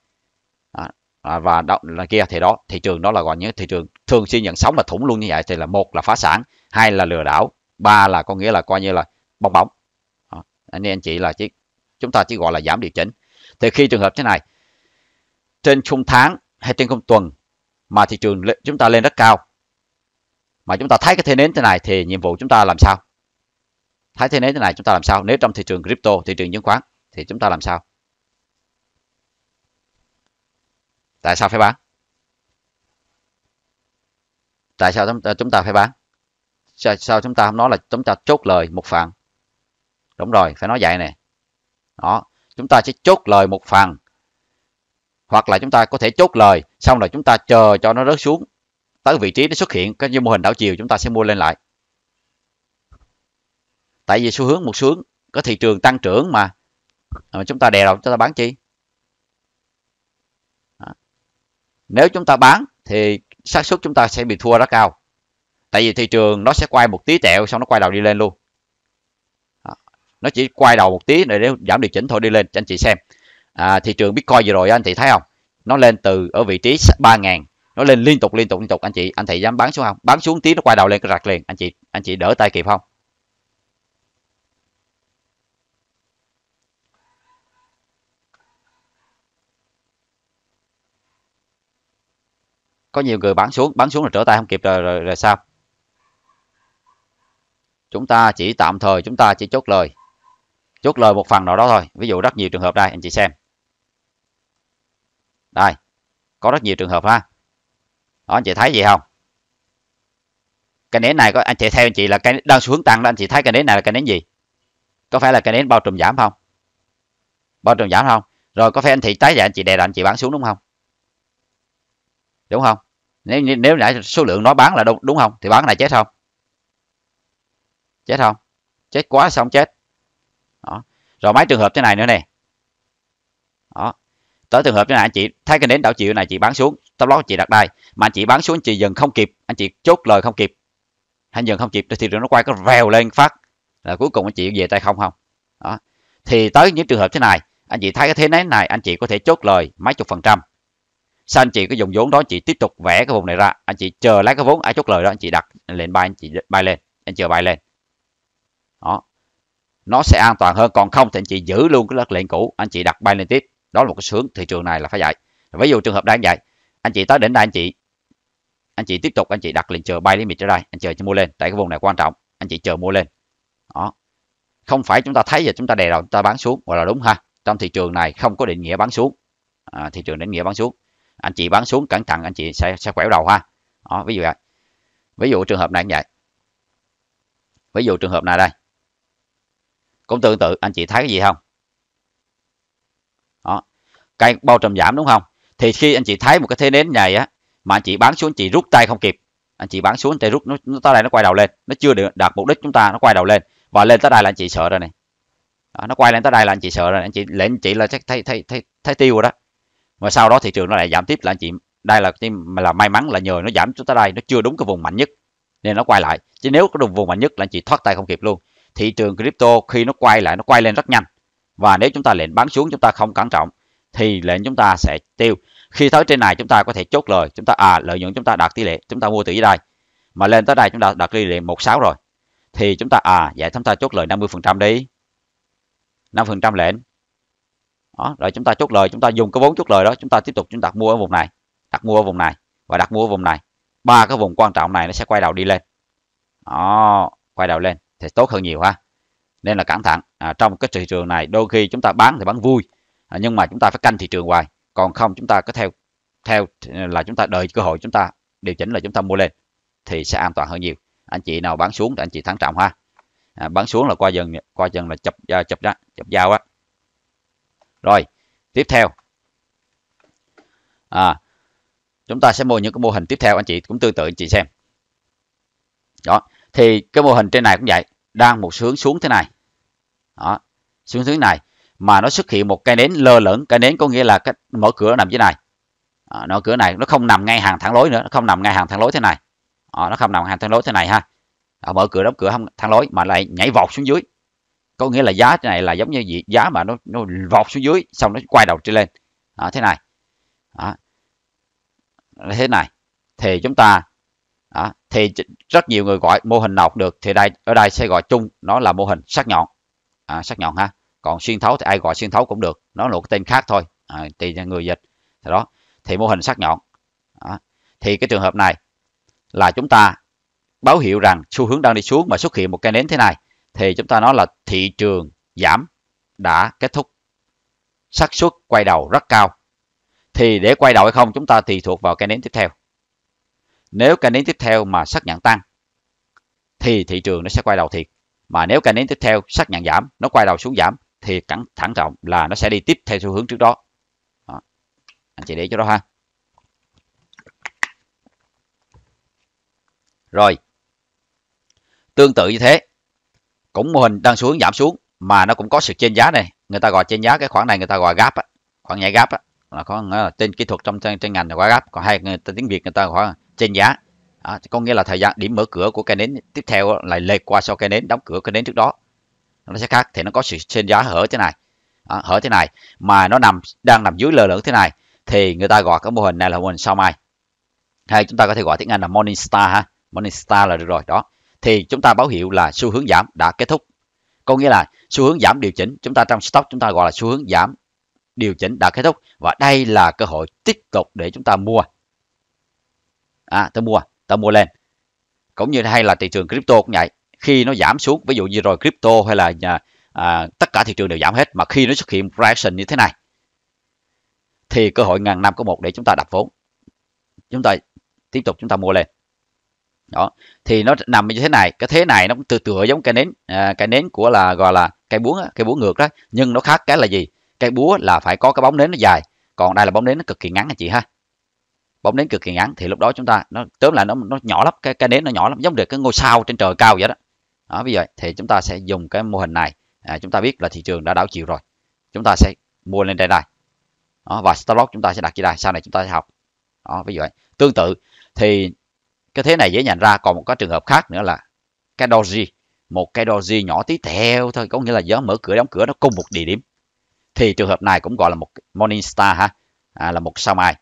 à, à, và đó là kia thì đó thị trường đó là gọi như thị trường thường xuyên nhận sóng là thủng luôn như vậy thì là một là phá sản hai là lừa đảo ba là có nghĩa là coi như là bong bóng à, nên anh chị là chỉ chúng ta chỉ gọi là giảm điều chỉnh thì khi trường hợp thế này trên trung tháng hay trên khung tuần mà thị trường chúng ta lên rất cao mà chúng ta thấy cái thế nến thế này thì nhiệm vụ chúng ta làm sao thấy thế nến thế này chúng ta làm sao nếu trong thị trường crypto thị trường chứng khoán thì chúng ta làm sao tại sao phải bán tại sao chúng ta phải bán sao, chúng ta không nói là chúng ta chốt lời một phần đúng rồi phải nói vậy nè đó chúng ta sẽ chốt lời một phần hoặc là chúng ta có thể chốt lời xong rồi chúng ta chờ cho nó rớt xuống tới vị trí nó xuất hiện cái như mô hình đảo chiều chúng ta sẽ mua lên lại tại vì xu hướng một xu hướng có thị trường tăng trưởng mà mà ờ, chúng ta đè đầu chúng ta bán chi nếu chúng ta bán thì xác suất chúng ta sẽ bị thua rất cao tại vì thị trường nó sẽ quay một tí tẹo xong nó quay đầu đi lên luôn nó chỉ quay đầu một tí rồi để giảm điều chỉnh thôi đi lên cho anh chị xem à, thị trường Bitcoin vừa rồi anh chị thấy không nó lên từ ở vị trí 3.000 nó lên liên tục liên tục liên tục anh chị anh chị dám bán xuống không bán xuống tí nó quay đầu lên cái rạc liền anh chị anh chị đỡ tay kịp không có nhiều người bán xuống bán xuống là trở tay không kịp rồi, rồi, rồi sao chúng ta chỉ tạm thời chúng ta chỉ chốt lời chốt lời một phần nào đó thôi ví dụ rất nhiều trường hợp đây anh chị xem đây, có rất nhiều trường hợp ha. Đó, anh chị thấy gì không? Cái nến này có anh chị theo anh chị là cái đang xu hướng tăng đó anh chị thấy cái nến này là cái nến gì? Có phải là cái nến bao trùm giảm không? Bao trùm giảm không? Rồi có phải anh chị trái lại anh chị đè là anh chị bán xuống đúng không? Đúng không? Nếu nếu nãy số lượng nó bán là đúng, đúng không? Thì bán này chết không? Chết không? Chết quá xong chết. Đó. Rồi mấy trường hợp thế này nữa nè tới trường hợp như này anh chị thấy cái nến đảo chiều này chị bán xuống stop loss chị đặt đây mà anh chị bán xuống chị dần không kịp anh chị chốt lời không kịp anh dần không kịp thì nó quay cái vèo lên phát là cuối cùng anh chị về tay không không đó thì tới những trường hợp thế này anh chị thấy cái thế nến này anh chị có thể chốt lời mấy chục phần trăm sao anh chị cái dùng vốn đó chị tiếp tục vẽ cái vùng này ra anh chị chờ lấy cái vốn ai chốt lời đó anh chị đặt lên bay anh chị bay lên anh chờ bay lên đó nó sẽ an toàn hơn còn không thì anh chị giữ luôn cái lệnh cũ anh chị đặt bay lên tiếp đó là một cái sướng thị trường này là phải vậy ví dụ trường hợp đang vậy anh chị tới đến đây anh chị anh chị tiếp tục anh chị đặt lệnh chờ bay limit ở đây anh chờ cho mua lên tại cái vùng này quan trọng anh chị chờ mua lên đó không phải chúng ta thấy giờ chúng ta đè đầu chúng ta bán xuống gọi là đúng ha trong thị trường này không có định nghĩa bán xuống à, thị trường định nghĩa bán xuống anh chị bán xuống cẩn thận anh chị sẽ sẽ quẹo đầu ha đó, ví dụ vậy ví dụ trường hợp này như vậy ví dụ trường hợp này đây cũng tương tự anh chị thấy cái gì không cái bao trầm giảm đúng không thì khi anh chị thấy một cái thế nến này á mà anh chị bán xuống anh chị rút tay không kịp anh chị bán xuống anh chị rút nó, nó tới đây nó quay đầu lên nó chưa được đạt mục đích chúng ta nó quay đầu lên và lên tới đây là anh chị sợ rồi này đó, nó quay lên tới đây là anh chị sợ rồi anh chị lên anh chị là chắc thấy thấy thấy thấy tiêu rồi đó và sau đó thị trường nó lại giảm tiếp là anh chị đây là là may mắn là nhờ nó giảm xuống tới đây nó chưa đúng cái vùng mạnh nhất nên nó quay lại chứ nếu có đúng vùng mạnh nhất là anh chị thoát tay không kịp luôn thị trường crypto khi nó quay lại nó quay lên rất nhanh và nếu chúng ta lệnh bán xuống chúng ta không cẩn trọng thì lệnh chúng ta sẽ tiêu khi tới trên này chúng ta có thể chốt lời chúng ta à lợi nhuận chúng ta đạt tỷ lệ chúng ta mua từ dưới đây mà lên tới đây chúng ta đạt tỷ lệ 16 rồi thì chúng ta à vậy chúng ta chốt lời 50 phần trăm đi 5 phần trăm lệnh đó, rồi chúng ta chốt lời chúng ta dùng cái vốn chốt lời đó chúng ta tiếp tục chúng ta mua ở vùng này đặt mua ở vùng này và đặt mua ở vùng này ba cái vùng quan trọng này nó sẽ quay đầu đi lên đó, quay đầu lên thì tốt hơn nhiều ha nên là cẩn thận à, trong cái thị trường này đôi khi chúng ta bán thì bán vui À, nhưng mà chúng ta phải canh thị trường hoài còn không chúng ta cứ theo theo ờ, là chúng ta đợi cơ hội chúng ta điều chỉnh là chúng ta mua lên thì sẽ an toàn hơn nhiều anh chị nào bán xuống thì anh chị thắng trọng ha à, bán xuống là qua dần qua dần là chập à, chập ra chập dao á rồi tiếp theo à chúng ta sẽ mua những cái mô hình tiếp theo anh chị cũng tương tự anh chị xem đó thì cái mô hình trên này cũng vậy đang một hướng xuống thế này đó xuống hướng này mà nó xuất hiện một cây nến lơ lửng cây nến có nghĩa là cái mở cửa nó nằm dưới này à, nó cửa này nó không nằm ngay hàng thẳng lối nữa nó không nằm ngay hàng thẳng lối thế này à, nó không nằm hàng thẳng lối thế này ha à, mở cửa đóng cửa không thẳng lối mà lại nhảy vọt xuống dưới có nghĩa là giá này là giống như gì giá mà nó nó vọt xuống dưới xong nó quay đầu trên lên à, thế này à, thế này thì chúng ta à, thì rất nhiều người gọi mô hình nào cũng được thì đây ở đây sẽ gọi chung nó là mô hình sắc nhọn à, sắc nhọn ha còn xuyên thấu thì ai gọi xuyên thấu cũng được nó là một tên khác thôi à, tùy theo người dịch thì đó thì mô hình sắc nhọn đó. thì cái trường hợp này là chúng ta báo hiệu rằng xu hướng đang đi xuống mà xuất hiện một cây nến thế này thì chúng ta nói là thị trường giảm đã kết thúc xác suất quay đầu rất cao thì để quay đầu hay không chúng ta tùy thuộc vào cây nến tiếp theo nếu cây nến tiếp theo mà xác nhận tăng thì thị trường nó sẽ quay đầu thiệt mà nếu cây nến tiếp theo xác nhận giảm nó quay đầu xuống giảm thì cẩn thận trọng là nó sẽ đi tiếp theo xu hướng trước đó, đó. anh chị để cho đó ha rồi tương tự như thế cũng mô hình đang xuống giảm xuống mà nó cũng có sự trên giá này người ta gọi trên giá cái khoảng này người ta gọi gap á, khoảng nhảy gap á, là có là trên kỹ thuật trong trên, trên ngành là gọi gap còn hai người ta tiếng việt người ta gọi trên giá à, có nghĩa là thời gian điểm mở cửa của cây nến tiếp theo lại lệch qua sau cây nến đóng cửa cây nến trước đó nó sẽ khác thì nó có sự trên giá hở thế này à, hở thế này mà nó nằm đang nằm dưới lơ lửng thế này thì người ta gọi cái mô hình này là mô hình sao mai hay chúng ta có thể gọi tiếng anh là morning star ha morning star là được rồi đó thì chúng ta báo hiệu là xu hướng giảm đã kết thúc có nghĩa là xu hướng giảm điều chỉnh chúng ta trong stock chúng ta gọi là xu hướng giảm điều chỉnh đã kết thúc và đây là cơ hội tiếp tục để chúng ta mua à ta mua ta mua lên cũng như hay là thị trường crypto cũng vậy khi nó giảm xuống ví dụ như rồi crypto hay là nhà, à, tất cả thị trường đều giảm hết mà khi nó xuất hiện reaction như thế này thì cơ hội ngàn năm có một để chúng ta đặt vốn chúng ta tiếp tục chúng ta mua lên đó thì nó nằm như thế này cái thế này nó cũng tựa tựa giống cái nến à, cái nến của là gọi là cây búa cây búa ngược đó nhưng nó khác cái là gì cây búa là phải có cái bóng nến nó dài còn đây là bóng nến nó cực kỳ ngắn anh chị ha bóng nến cực kỳ ngắn thì lúc đó chúng ta nó tóm lại nó nó nhỏ lắm cái cái nến nó nhỏ lắm giống được cái ngôi sao trên trời cao vậy đó đó, bây giờ thì chúng ta sẽ dùng cái mô hình này à, chúng ta biết là thị trường đã đảo chiều rồi chúng ta sẽ mua lên đây này đó, và stop loss chúng ta sẽ đặt dưới đây sau này chúng ta sẽ học đó, ví dụ vậy tương tự thì cái thế này dễ nhận ra còn một cái trường hợp khác nữa là cái doji một cái doji nhỏ tí theo thôi có nghĩa là gió mở cửa đóng cửa nó cùng một địa điểm thì trường hợp này cũng gọi là một morning star ha à, là một sao mai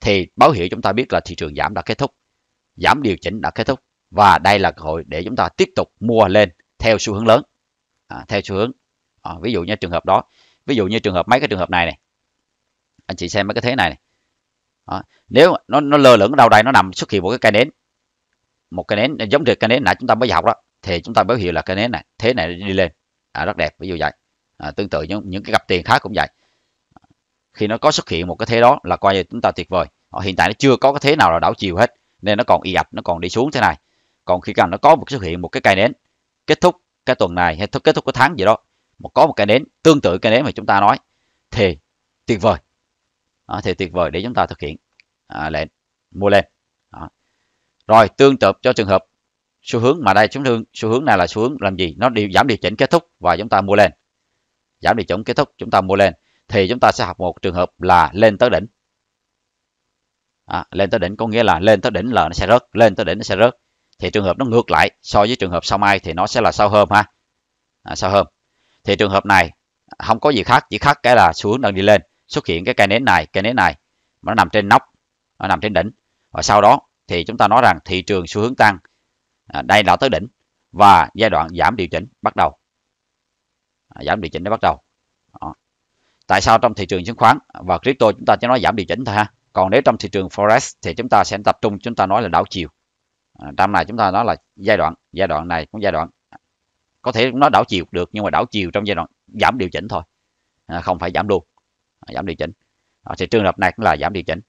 thì báo hiệu chúng ta biết là thị trường giảm đã kết thúc giảm điều chỉnh đã kết thúc và đây là cơ hội để chúng ta tiếp tục mua lên theo xu hướng lớn à, theo xu hướng à, ví dụ như trường hợp đó ví dụ như trường hợp mấy cái trường hợp này này anh chị xem mấy cái thế này, này. À, nếu nó nó lơ lửng ở đâu đây nó nằm xuất hiện một cái cây nến một cây nến giống như cây nến nãy chúng ta mới học đó thì chúng ta mới hiểu là cây nến này thế này đi lên à, rất đẹp ví dụ vậy à, tương tự những những cái cặp tiền khác cũng vậy khi nó có xuất hiện một cái thế đó là coi như chúng ta tuyệt vời à, hiện tại nó chưa có cái thế nào là đảo chiều hết nên nó còn y ạch nó còn đi xuống thế này còn khi cần nó có một xuất hiện một cái cây nến kết thúc cái tuần này hay kết thúc cái tháng gì đó mà có một cái nến tương tự cái nến mà chúng ta nói thì tuyệt vời đó, thì tuyệt vời để chúng ta thực hiện à, lệnh mua lên đó. rồi tương tự cho trường hợp xu hướng mà đây chúng thương xu hướng này là xu hướng làm gì nó điều giảm điều chỉnh kết thúc và chúng ta mua lên giảm điều chỉnh kết thúc chúng ta mua lên thì chúng ta sẽ học một trường hợp là lên tới đỉnh à, lên tới đỉnh có nghĩa là lên tới đỉnh là nó sẽ rớt lên tới đỉnh nó sẽ rớt thì trường hợp nó ngược lại so với trường hợp sau mai thì nó sẽ là sau hôm ha à, sau hôm thì trường hợp này không có gì khác chỉ khác cái là xu hướng đang đi lên xuất hiện cái cây nến này cây nến này mà nó nằm trên nóc nó nằm trên đỉnh và sau đó thì chúng ta nói rằng thị trường xu hướng tăng à, đây là tới đỉnh và giai đoạn giảm điều chỉnh bắt đầu à, giảm điều chỉnh để bắt đầu đó. tại sao trong thị trường chứng khoán và crypto chúng ta chỉ nói giảm điều chỉnh thôi ha còn nếu trong thị trường forex thì chúng ta sẽ tập trung chúng ta nói là đảo chiều À, trong này chúng ta nói là giai đoạn giai đoạn này cũng giai đoạn có thể nó đảo chiều được nhưng mà đảo chiều trong giai đoạn giảm điều chỉnh thôi à, không phải giảm luôn à, giảm điều chỉnh à, thì trường hợp này cũng là giảm điều chỉnh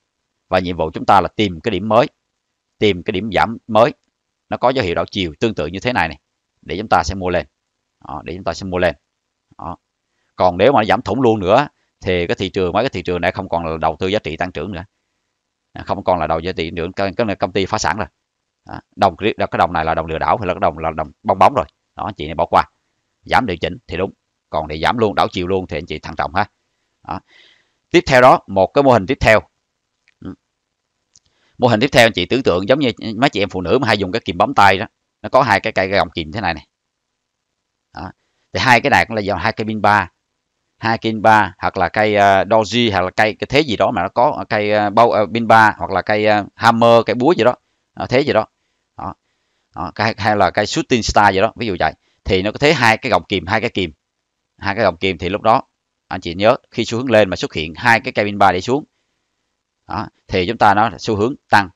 và nhiệm vụ chúng ta là tìm cái điểm mới tìm cái điểm giảm mới nó có dấu hiệu đảo chiều tương tự như thế này này để chúng ta sẽ mua lên đó, để chúng ta sẽ mua lên đó. còn nếu mà giảm thủng luôn nữa thì cái thị trường mấy cái thị trường này không còn là đầu tư giá trị tăng trưởng nữa không còn là đầu giá trị nữa cái, cái công ty phá sản rồi đó. đồng cái đồng này là đồng lừa đảo hay là cái đồng là đồng bong bóng rồi đó anh chị này bỏ qua giảm điều chỉnh thì đúng còn để giảm luôn đảo chiều luôn thì anh chị thận trọng ha đó. tiếp theo đó một cái mô hình tiếp theo ừ. mô hình tiếp theo anh chị tưởng tượng giống như mấy chị em phụ nữ mà hay dùng cái kìm bấm tay đó nó có hai cái cây gọng kìm thế này này đó. thì hai cái này cũng là dòng hai cây pin ba hai pin ba hoặc là cây uh, ờ, doji hoặc là cây cái thế gì đó mà nó có ờ, cây uh, ờ, bao uh, pin ba hoặc là cây uh, hammer cây búa gì đó à, thế gì đó, đó. đó cái, hay là cái shooting star gì đó ví dụ vậy thì nó có thế hai cái gọng kìm hai cái kìm hai cái gọng kìm thì lúc đó anh chị nhớ khi xu hướng lên mà xuất hiện hai cái cây pin ba để xuống đó, thì chúng ta nó xu hướng tăng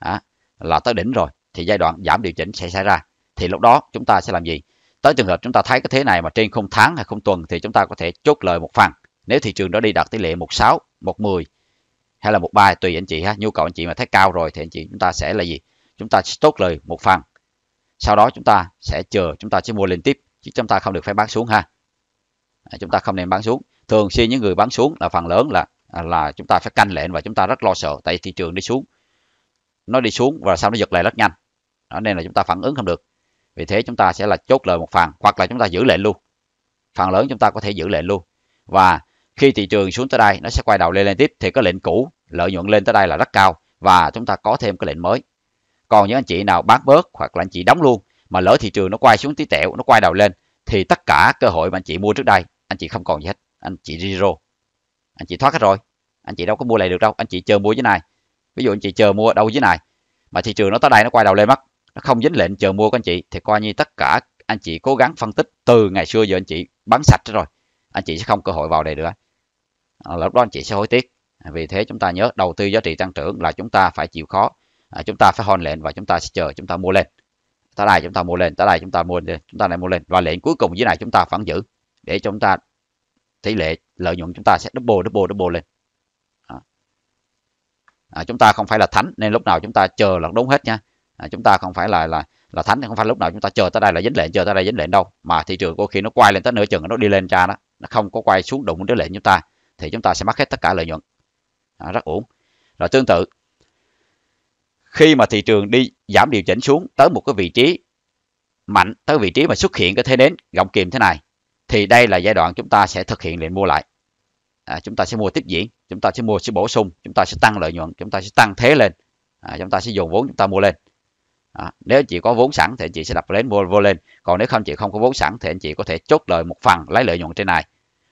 đó, là tới đỉnh rồi thì giai đoạn giảm điều chỉnh sẽ xảy ra thì lúc đó chúng ta sẽ làm gì tới trường hợp chúng ta thấy cái thế này mà trên không tháng hay không tuần thì chúng ta có thể chốt lời một phần nếu thị trường đó đi đạt tỷ lệ 16 110 hay là một bài tùy anh chị ha nhu cầu anh chị mà thấy cao rồi thì anh chị chúng ta sẽ là gì chúng ta chốt lời một phần sau đó chúng ta sẽ chờ chúng ta sẽ mua liên tiếp chứ chúng ta không được phép bán xuống ha à, chúng ta không nên bán xuống thường xuyên những người bán xuống là phần lớn là là chúng ta phải canh lệnh và chúng ta rất lo sợ tại thị trường đi xuống nó đi xuống và sau nó giật lại rất nhanh đó nên là chúng ta phản ứng không được vì thế chúng ta sẽ là chốt lời một phần hoặc là chúng ta giữ lệnh luôn phần lớn chúng ta có thể giữ lệnh luôn và khi thị trường xuống tới đây nó sẽ quay đầu lên lên tiếp thì có lệnh cũ lợi nhuận lên tới đây là rất cao và chúng ta có thêm cái lệnh mới còn những anh chị nào bán bớt hoặc là anh chị đóng luôn mà lỡ thị trường nó quay xuống tí tẹo nó quay đầu lên thì tất cả cơ hội mà anh chị mua trước đây anh chị không còn gì hết anh chị zero anh chị thoát hết rồi anh chị đâu có mua lại được đâu anh chị chờ mua dưới này ví dụ anh chị chờ mua đâu dưới này mà thị trường nó tới đây nó quay đầu lên mất nó không dính lệnh chờ mua của anh chị thì coi như tất cả anh chị cố gắng phân tích từ ngày xưa giờ anh chị bán sạch rồi anh chị sẽ không cơ hội vào đây nữa lúc đó anh chị sẽ hối tiếc vì thế chúng ta nhớ đầu tư giá trị tăng trưởng là chúng ta phải chịu khó chúng ta phải hòn lệnh và chúng ta sẽ chờ chúng ta mua lên tới đây chúng ta mua lên tới đây chúng ta mua lên chúng ta lại mua lên và lệnh cuối cùng dưới này chúng ta phản giữ để chúng ta tỷ lệ lợi nhuận chúng ta sẽ double double double lên à. chúng ta không phải là thánh nên lúc nào chúng ta chờ là đúng hết nha à, chúng ta không phải là là là thánh không phải lúc nào chúng ta chờ tới đây là dính lệnh chờ tới đây dính lệnh đâu mà thị trường có khi nó quay lên tới nửa chừng nó đi lên cha đó nó không có quay xuống đụng đến lệnh chúng ta thì chúng ta sẽ mất hết tất cả lợi nhuận à, rất ổn rồi tương tự khi mà thị trường đi giảm điều chỉnh xuống tới một cái vị trí mạnh tới vị trí mà xuất hiện cái thế nến gọng kìm thế này thì đây là giai đoạn chúng ta sẽ thực hiện lệnh mua lại à, chúng ta sẽ mua tiếp diễn chúng ta sẽ mua sẽ bổ sung chúng ta sẽ tăng lợi nhuận chúng ta sẽ tăng thế lên à, chúng ta sẽ dùng vốn chúng ta mua lên à, nếu chị có vốn sẵn thì chị sẽ đập lên mua vô lên còn nếu không chị không có vốn sẵn thì anh chị có thể chốt lời một phần lấy lợi nhuận trên này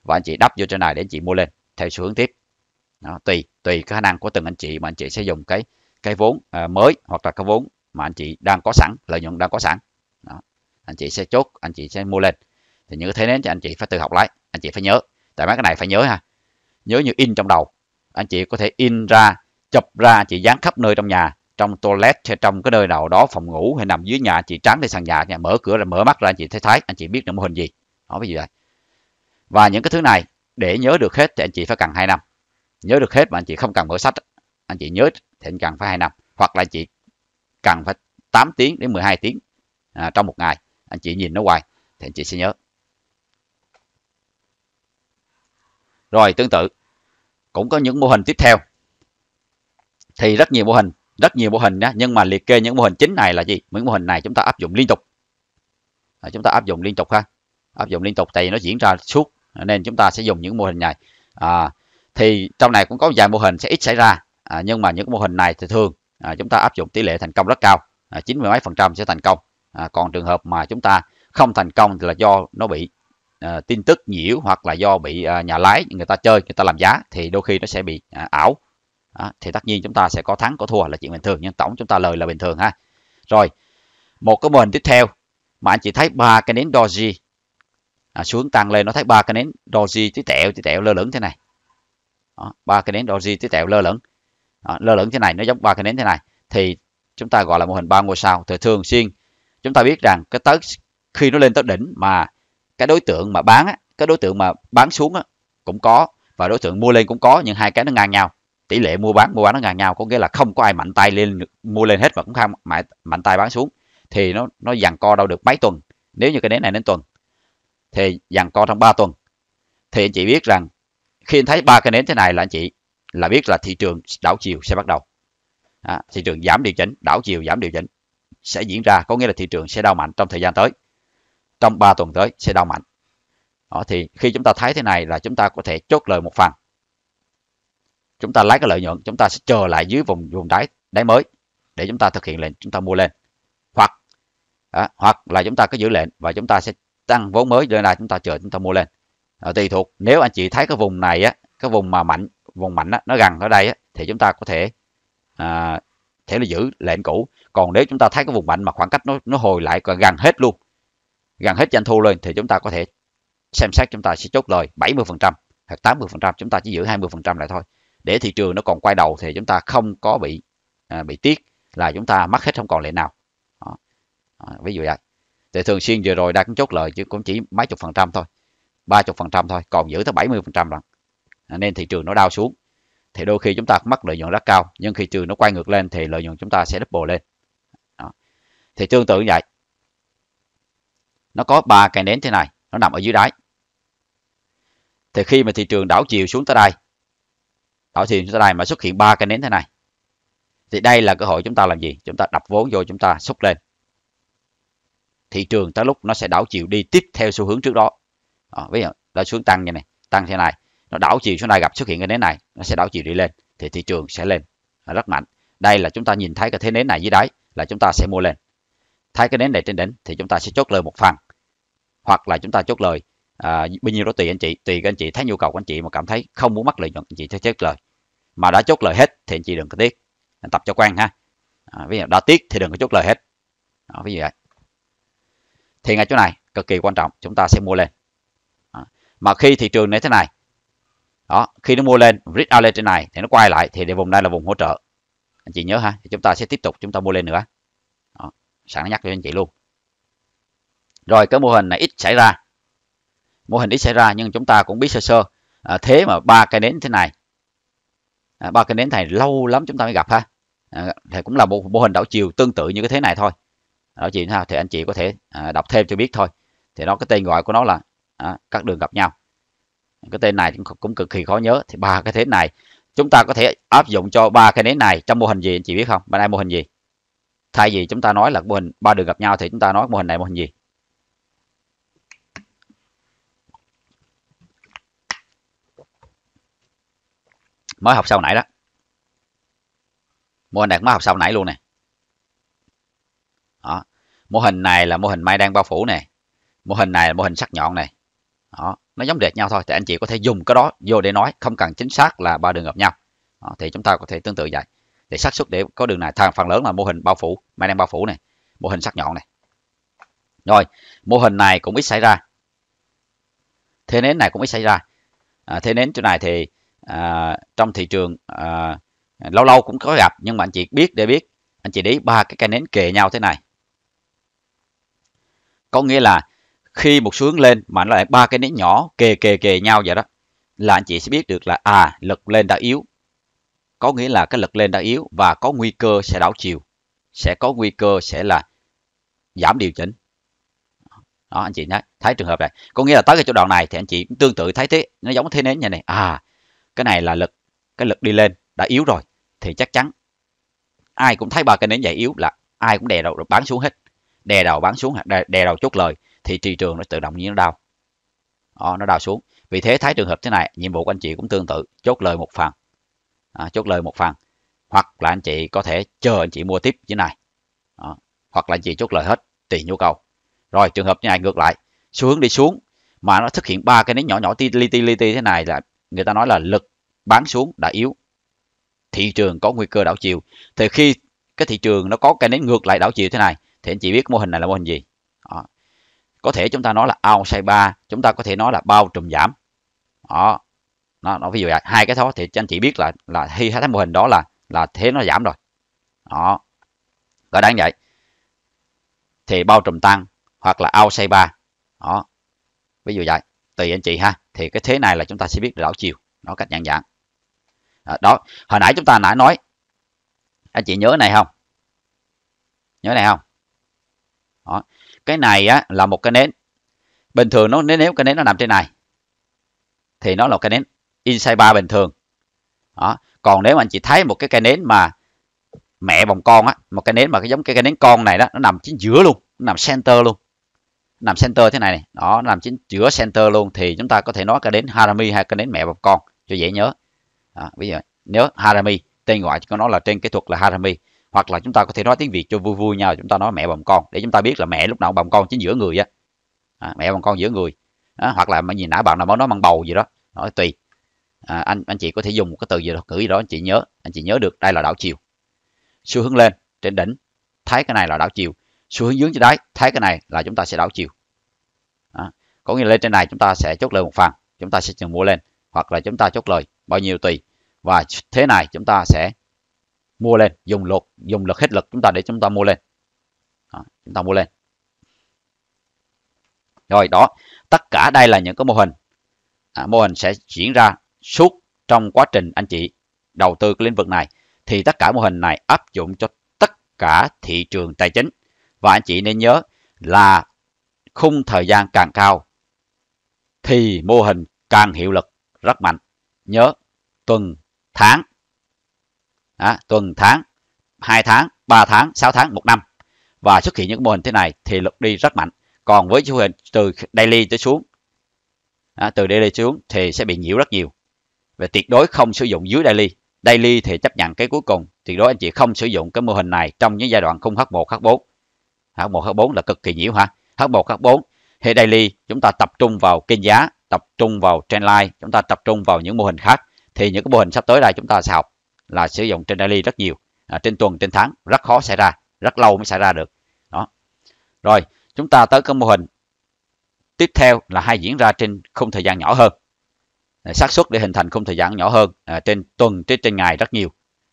và anh chị đắp vô trên này để anh chị mua lên theo xu hướng tiếp đó, tùy tùy khả năng của từng anh chị mà anh chị sẽ dùng cái cái vốn à, mới hoặc là cái vốn mà anh chị đang có sẵn lợi nhuận đang có sẵn đó. anh chị sẽ chốt anh chị sẽ mua lên thì như thế nên thì anh chị phải tự học lại anh chị phải nhớ tại mấy cái này phải nhớ ha nhớ như in trong đầu anh chị có thể in ra chụp ra anh chị dán khắp nơi trong nhà trong toilet hay trong cái nơi nào đó phòng ngủ hay nằm dưới nhà chị trắng lên sàn nhà nhà mở cửa ra mở mắt ra anh chị thấy thái anh chị biết là mô hình gì đó bây giờ và những cái thứ này để nhớ được hết thì anh chị phải cần 2 năm. Nhớ được hết mà anh chị không cần mở sách, anh chị nhớ thì anh cần phải 2 năm. Hoặc là anh chị cần phải 8 tiếng đến 12 tiếng à, trong một ngày. Anh chị nhìn nó hoài thì anh chị sẽ nhớ. Rồi tương tự, cũng có những mô hình tiếp theo. Thì rất nhiều mô hình, rất nhiều mô hình nhé. Nhưng mà liệt kê những mô hình chính này là gì? Những mô hình này chúng ta áp dụng liên tục. À, chúng ta áp dụng liên tục ha. Áp dụng liên tục tại vì nó diễn ra suốt nên chúng ta sẽ dùng những mô hình này à, thì trong này cũng có vài mô hình sẽ ít xảy ra à, nhưng mà những mô hình này thì thường à, chúng ta áp dụng tỷ lệ thành công rất cao à, 90 mấy phần trăm sẽ thành công à, còn trường hợp mà chúng ta không thành công thì là do nó bị à, tin tức nhiễu hoặc là do bị à, nhà lái người ta chơi người ta làm giá thì đôi khi nó sẽ bị à, ảo à, thì tất nhiên chúng ta sẽ có thắng có thua là chuyện bình thường nhưng tổng chúng ta lời là bình thường ha rồi một cái mô hình tiếp theo mà anh chị thấy ba cái nến doji à, xuống tăng lên nó thấy ba cái nến doji tí tẹo tí tẹo lơ lửng thế này ba cái nến doji tí tẹo lơ lửng đó, lơ lửng thế này nó giống ba cái nến thế này thì chúng ta gọi là mô hình ba ngôi sao thì thường xuyên chúng ta biết rằng cái tới khi nó lên tới đỉnh mà cái đối tượng mà bán á, cái đối tượng mà bán xuống á, cũng có và đối tượng mua lên cũng có nhưng hai cái nó ngang nhau tỷ lệ mua bán mua bán nó ngang nhau có nghĩa là không có ai mạnh tay lên mua lên hết và cũng không mạnh, mạnh tay bán xuống thì nó nó dằn co đâu được mấy tuần nếu như cái nến này đến tuần thì dằn co trong 3 tuần thì anh chị biết rằng khi anh thấy ba cái nến thế này là anh chị là biết là thị trường đảo chiều sẽ bắt đầu à, thị trường giảm điều chỉnh đảo chiều giảm điều chỉnh sẽ diễn ra có nghĩa là thị trường sẽ đau mạnh trong thời gian tới trong 3 tuần tới sẽ đau mạnh đó, thì khi chúng ta thấy thế này là chúng ta có thể chốt lời một phần chúng ta lấy cái lợi nhuận chúng ta sẽ chờ lại dưới vùng vùng đáy đáy mới để chúng ta thực hiện lệnh chúng ta mua lên hoặc à, hoặc là chúng ta có giữ lệnh và chúng ta sẽ tăng vốn mới lên là chúng ta chờ chúng ta mua lên à, tùy thuộc nếu anh chị thấy cái vùng này á cái vùng mà mạnh vùng mạnh á, nó gần ở đây á, thì chúng ta có thể à, thể là giữ lệnh cũ còn nếu chúng ta thấy cái vùng mạnh mà khoảng cách nó nó hồi lại còn gần hết luôn gần hết doanh thu lên thì chúng ta có thể xem xét chúng ta sẽ chốt lời 70 phần trăm hoặc 80 phần trăm chúng ta chỉ giữ 20 phần trăm lại thôi để thị trường nó còn quay đầu thì chúng ta không có bị à, bị tiếc là chúng ta mất hết không còn lệ nào đó. À, ví dụ vậy thì thường xuyên vừa rồi đã cũng chốt lời chứ cũng chỉ mấy chục phần trăm thôi ba chục phần trăm thôi còn giữ tới 70 phần trăm lần à, nên thị trường nó đau xuống thì đôi khi chúng ta mất lợi nhuận rất cao nhưng khi trường nó quay ngược lên thì lợi nhuận chúng ta sẽ double lên Đó. thì tương tự như vậy nó có ba cây nến thế này nó nằm ở dưới đáy thì khi mà thị trường đảo chiều xuống tới đây đảo chiều xuống tới đây mà xuất hiện ba cây nến thế này thì đây là cơ hội chúng ta làm gì chúng ta đập vốn vô chúng ta xúc lên thị trường tới lúc nó sẽ đảo chiều đi tiếp theo xu hướng trước đó à, ví dụ nó xuống tăng như này tăng thế này nó đảo chiều xuống này gặp xuất hiện cái nến này nó sẽ đảo chiều đi lên thì thị trường sẽ lên à, rất mạnh đây là chúng ta nhìn thấy cái thế nến này dưới đáy là chúng ta sẽ mua lên thấy cái nến này trên đỉnh thì chúng ta sẽ chốt lời một phần hoặc là chúng ta chốt lời à, bao nhiêu đó tùy anh chị tùy các anh chị thấy nhu cầu của anh chị mà cảm thấy không muốn mất lợi nhuận anh chị sẽ chốt lời mà đã chốt lời hết thì anh chị đừng có tiếc anh tập cho quen ha à, ví dụ đã tiếc thì đừng có chốt lời hết à, ví dụ vậy thì ngay chỗ này cực kỳ quan trọng chúng ta sẽ mua lên đó. mà khi thị trường như thế này đó khi nó mua lên rít out lên trên này thì nó quay lại thì để vùng đây là vùng hỗ trợ anh chị nhớ ha thì chúng ta sẽ tiếp tục chúng ta mua lên nữa đó. sẵn nhắc cho anh chị luôn rồi cái mô hình này ít xảy ra mô hình ít xảy ra nhưng chúng ta cũng biết sơ sơ à, thế mà ba cây nến thế này à, ba à, cây nến này lâu lắm chúng ta mới gặp ha à, thì cũng là một mô hình đảo chiều tương tự như cái thế này thôi đó chị ha thì anh chị có thể à, đọc thêm cho biết thôi thì nó cái tên gọi của nó là à, các đường gặp nhau cái tên này cũng, cực kỳ khó nhớ thì ba cái thế này chúng ta có thể áp dụng cho ba cái nến này trong mô hình gì anh chị biết không bên đây mô hình gì thay vì chúng ta nói là mô hình ba đường gặp nhau thì chúng ta nói mô hình này mô hình gì mới học sau nãy đó mô hình này mới học sau nãy luôn này mô hình này là mô hình mai đang bao phủ này mô hình này là mô hình sắc nhọn này đó nó giống rệt nhau thôi thì anh chị có thể dùng cái đó vô để nói không cần chính xác là ba đường gặp nhau đó, thì chúng ta có thể tương tự vậy thì xác suất để có đường này thằng phần lớn là mô hình bao phủ mai đang bao phủ này mô hình sắc nhọn này rồi mô hình này cũng ít xảy ra thế nến này cũng ít xảy ra à, thế nến chỗ này thì à, trong thị trường à, lâu lâu cũng có gặp nhưng mà anh chị biết để biết anh chị để ba cái cây nến kề nhau thế này có nghĩa là khi một xu hướng lên mà nó lại ba cái nến nhỏ kề kề kề nhau vậy đó là anh chị sẽ biết được là à lực lên đã yếu có nghĩa là cái lực lên đã yếu và có nguy cơ sẽ đảo chiều sẽ có nguy cơ sẽ là giảm điều chỉnh đó anh chị nhé thấy trường hợp này có nghĩa là tới cái chỗ đoạn này thì anh chị cũng tương tự thấy thế nó giống thế nến như này à cái này là lực cái lực đi lên đã yếu rồi thì chắc chắn ai cũng thấy ba cái nến vậy yếu là ai cũng đè đầu rồi bán xuống hết đè đầu bán xuống đè, đè đầu chốt lời thì thị trường nó tự động như nó đau đó, nó đau xuống vì thế thấy trường hợp thế này nhiệm vụ của anh chị cũng tương tự chốt lời một phần à, chốt lời một phần hoặc là anh chị có thể chờ anh chị mua tiếp như này đó. hoặc là anh chị chốt lời hết tùy nhu cầu rồi trường hợp như này ngược lại xu hướng đi xuống mà nó thực hiện ba cái nến nhỏ nhỏ ti li ti li ti thế này là người ta nói là lực bán xuống đã yếu thị trường có nguy cơ đảo chiều thì khi cái thị trường nó có cái nến ngược lại đảo chiều thế này thì anh chị biết mô hình này là mô hình gì đó. có thể chúng ta nói là ao say ba chúng ta có thể nói là bao trùm giảm đó nó, nó ví dụ là hai cái đó thì anh chị biết là là khi thấy mô hình đó là là thế nó giảm rồi đó có đáng vậy thì bao trùm tăng hoặc là ao say ba đó ví dụ vậy tùy anh chị ha thì cái thế này là chúng ta sẽ biết đảo chiều nó cách nhận dạng đó, đó hồi nãy chúng ta nãy nói anh chị nhớ này không nhớ này không đó. cái này á là một cái nến bình thường nó nếu, nếu cái nến nó nằm trên này thì nó là cái nến inside bar bình thường đó còn nếu mà anh chị thấy một cái cây nến mà mẹ bồng con á một cái nến mà cái giống cái cây nến con này đó nó nằm chính giữa luôn nó nằm center luôn nằm center thế này, này. đó nó nằm chính giữa center luôn thì chúng ta có thể nói cái nến harami hay cái nến mẹ bồng con cho dễ nhớ à, bây giờ nhớ harami tên gọi có nó là trên kỹ thuật là harami hoặc là chúng ta có thể nói tiếng việt cho vui vui nhau chúng ta nói mẹ bồng con để chúng ta biết là mẹ lúc nào bồng con chính giữa người á à, mẹ bồng con giữa người à, hoặc là mà gì nãy bạn nào mới nói mang bầu gì đó nói tùy à, anh anh chị có thể dùng một cái từ gì đó cử gì đó anh chị nhớ anh chị nhớ được đây là đảo chiều xu hướng lên trên đỉnh thấy cái này là đảo chiều xu hướng dưới trên đáy thấy cái này là chúng ta sẽ đảo chiều à, có nghĩa là lên trên này chúng ta sẽ chốt lời một phần chúng ta sẽ chừng mua lên hoặc là chúng ta chốt lời bao nhiêu tùy và thế này chúng ta sẽ mua lên dùng lực dùng lực hết lực chúng ta để chúng ta mua lên đó, chúng ta mua lên rồi đó tất cả đây là những cái mô hình à, mô hình sẽ diễn ra suốt trong quá trình anh chị đầu tư cái lĩnh vực này thì tất cả mô hình này áp dụng cho tất cả thị trường tài chính và anh chị nên nhớ là khung thời gian càng cao thì mô hình càng hiệu lực rất mạnh nhớ tuần tháng à, tuần tháng 2 tháng 3 tháng 6 tháng một năm và xuất hiện những mô hình thế này thì lực đi rất mạnh còn với chu hình từ daily tới xuống à, từ daily xuống thì sẽ bị nhiễu rất nhiều và tuyệt đối không sử dụng dưới daily daily thì chấp nhận cái cuối cùng tuyệt đối anh chị không sử dụng cái mô hình này trong những giai đoạn không H1 H4 H1 H4 là cực kỳ nhiễu ha H1 H4 thì daily chúng ta tập trung vào kênh giá tập trung vào trendline chúng ta tập trung vào những mô hình khác thì những cái mô hình sắp tới đây chúng ta sẽ học là sử dụng trên daily rất nhiều à, trên tuần trên tháng rất khó xảy ra rất lâu mới xảy ra được đó rồi chúng ta tới cái mô hình tiếp theo là hay diễn ra trên khung thời gian nhỏ hơn à, xác suất để hình thành khung thời gian nhỏ hơn à, trên tuần trên trên ngày rất nhiều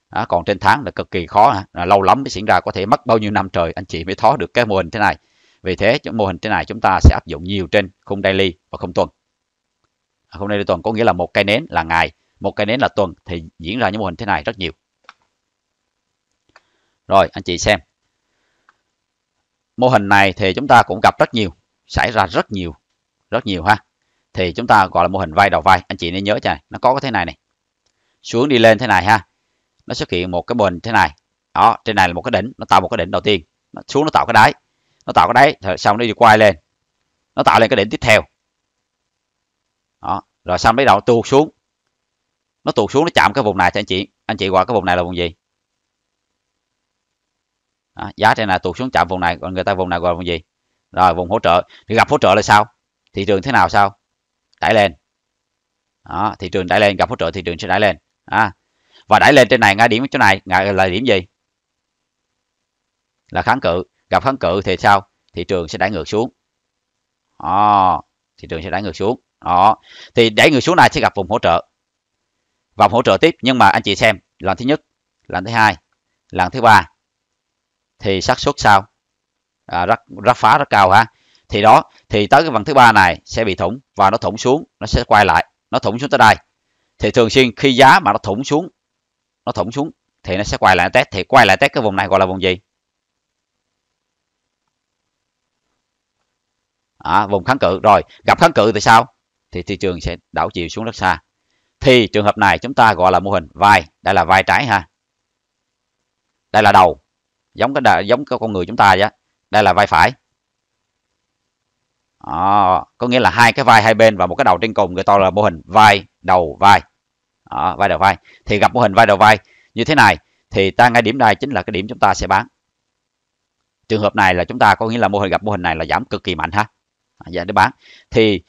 à, còn trên tháng là cực kỳ khó à, lâu lắm mới diễn ra có thể mất bao nhiêu năm trời anh chị mới thoát được cái mô hình thế này vì thế mô hình thế này chúng ta sẽ áp dụng nhiều trên khung daily và khung tuần à, khung daily tuần có nghĩa là một cây nến là ngày một cây nến là tuần thì diễn ra những mô hình thế này rất nhiều rồi anh chị xem mô hình này thì chúng ta cũng gặp rất nhiều xảy ra rất nhiều rất nhiều ha thì chúng ta gọi là mô hình vai đầu vai anh chị nên nhớ cho này nó có cái thế này này xuống đi lên thế này ha nó xuất hiện một cái mô hình thế này đó trên này là một cái đỉnh nó tạo một cái đỉnh đầu tiên nó xuống nó tạo cái đáy nó tạo cái đáy xong nó đi quay lên nó tạo lên cái đỉnh tiếp theo đó rồi xong bắt đầu tuột xuống nó tụt xuống nó chạm cái vùng này thì anh chị anh chị gọi cái vùng này là vùng gì đó, à, giá trên này tụt xuống chạm vùng này còn người ta vùng này gọi là vùng gì rồi vùng hỗ trợ thì gặp hỗ trợ là sao thị trường thế nào sao đẩy lên đó, thị trường đẩy lên gặp hỗ trợ thị trường sẽ đẩy lên à, và đẩy lên trên này ngay điểm chỗ này ngã là điểm gì là kháng cự gặp kháng cự thì sao thị trường sẽ đẩy ngược xuống đó, thị trường sẽ đẩy ngược xuống đó thì đẩy ngược xuống này sẽ gặp vùng hỗ trợ vòng hỗ trợ tiếp nhưng mà anh chị xem lần thứ nhất lần thứ hai lần thứ ba thì xác suất sao à, rất rất phá rất cao ha thì đó thì tới cái vòng thứ ba này sẽ bị thủng và nó thủng xuống nó sẽ quay lại nó thủng xuống tới đây thì thường xuyên khi giá mà nó thủng xuống nó thủng xuống thì nó sẽ quay lại test thì quay lại test cái vùng này gọi là vùng gì à, vùng kháng cự rồi gặp kháng cự thì sao thì thị trường sẽ đảo chiều xuống rất xa thì trường hợp này chúng ta gọi là mô hình vai đây là vai trái ha đây là đầu giống cái giống cái con người chúng ta vậy đây là vai phải đó, có nghĩa là hai cái vai hai bên và một cái đầu trên cùng người ta là mô hình vai đầu vai đó, vai đầu vai thì gặp mô hình vai đầu vai như thế này thì ta ngay điểm này chính là cái điểm chúng ta sẽ bán trường hợp này là chúng ta có nghĩa là mô hình gặp mô hình này là giảm cực kỳ mạnh ha giá dạ, để bán thì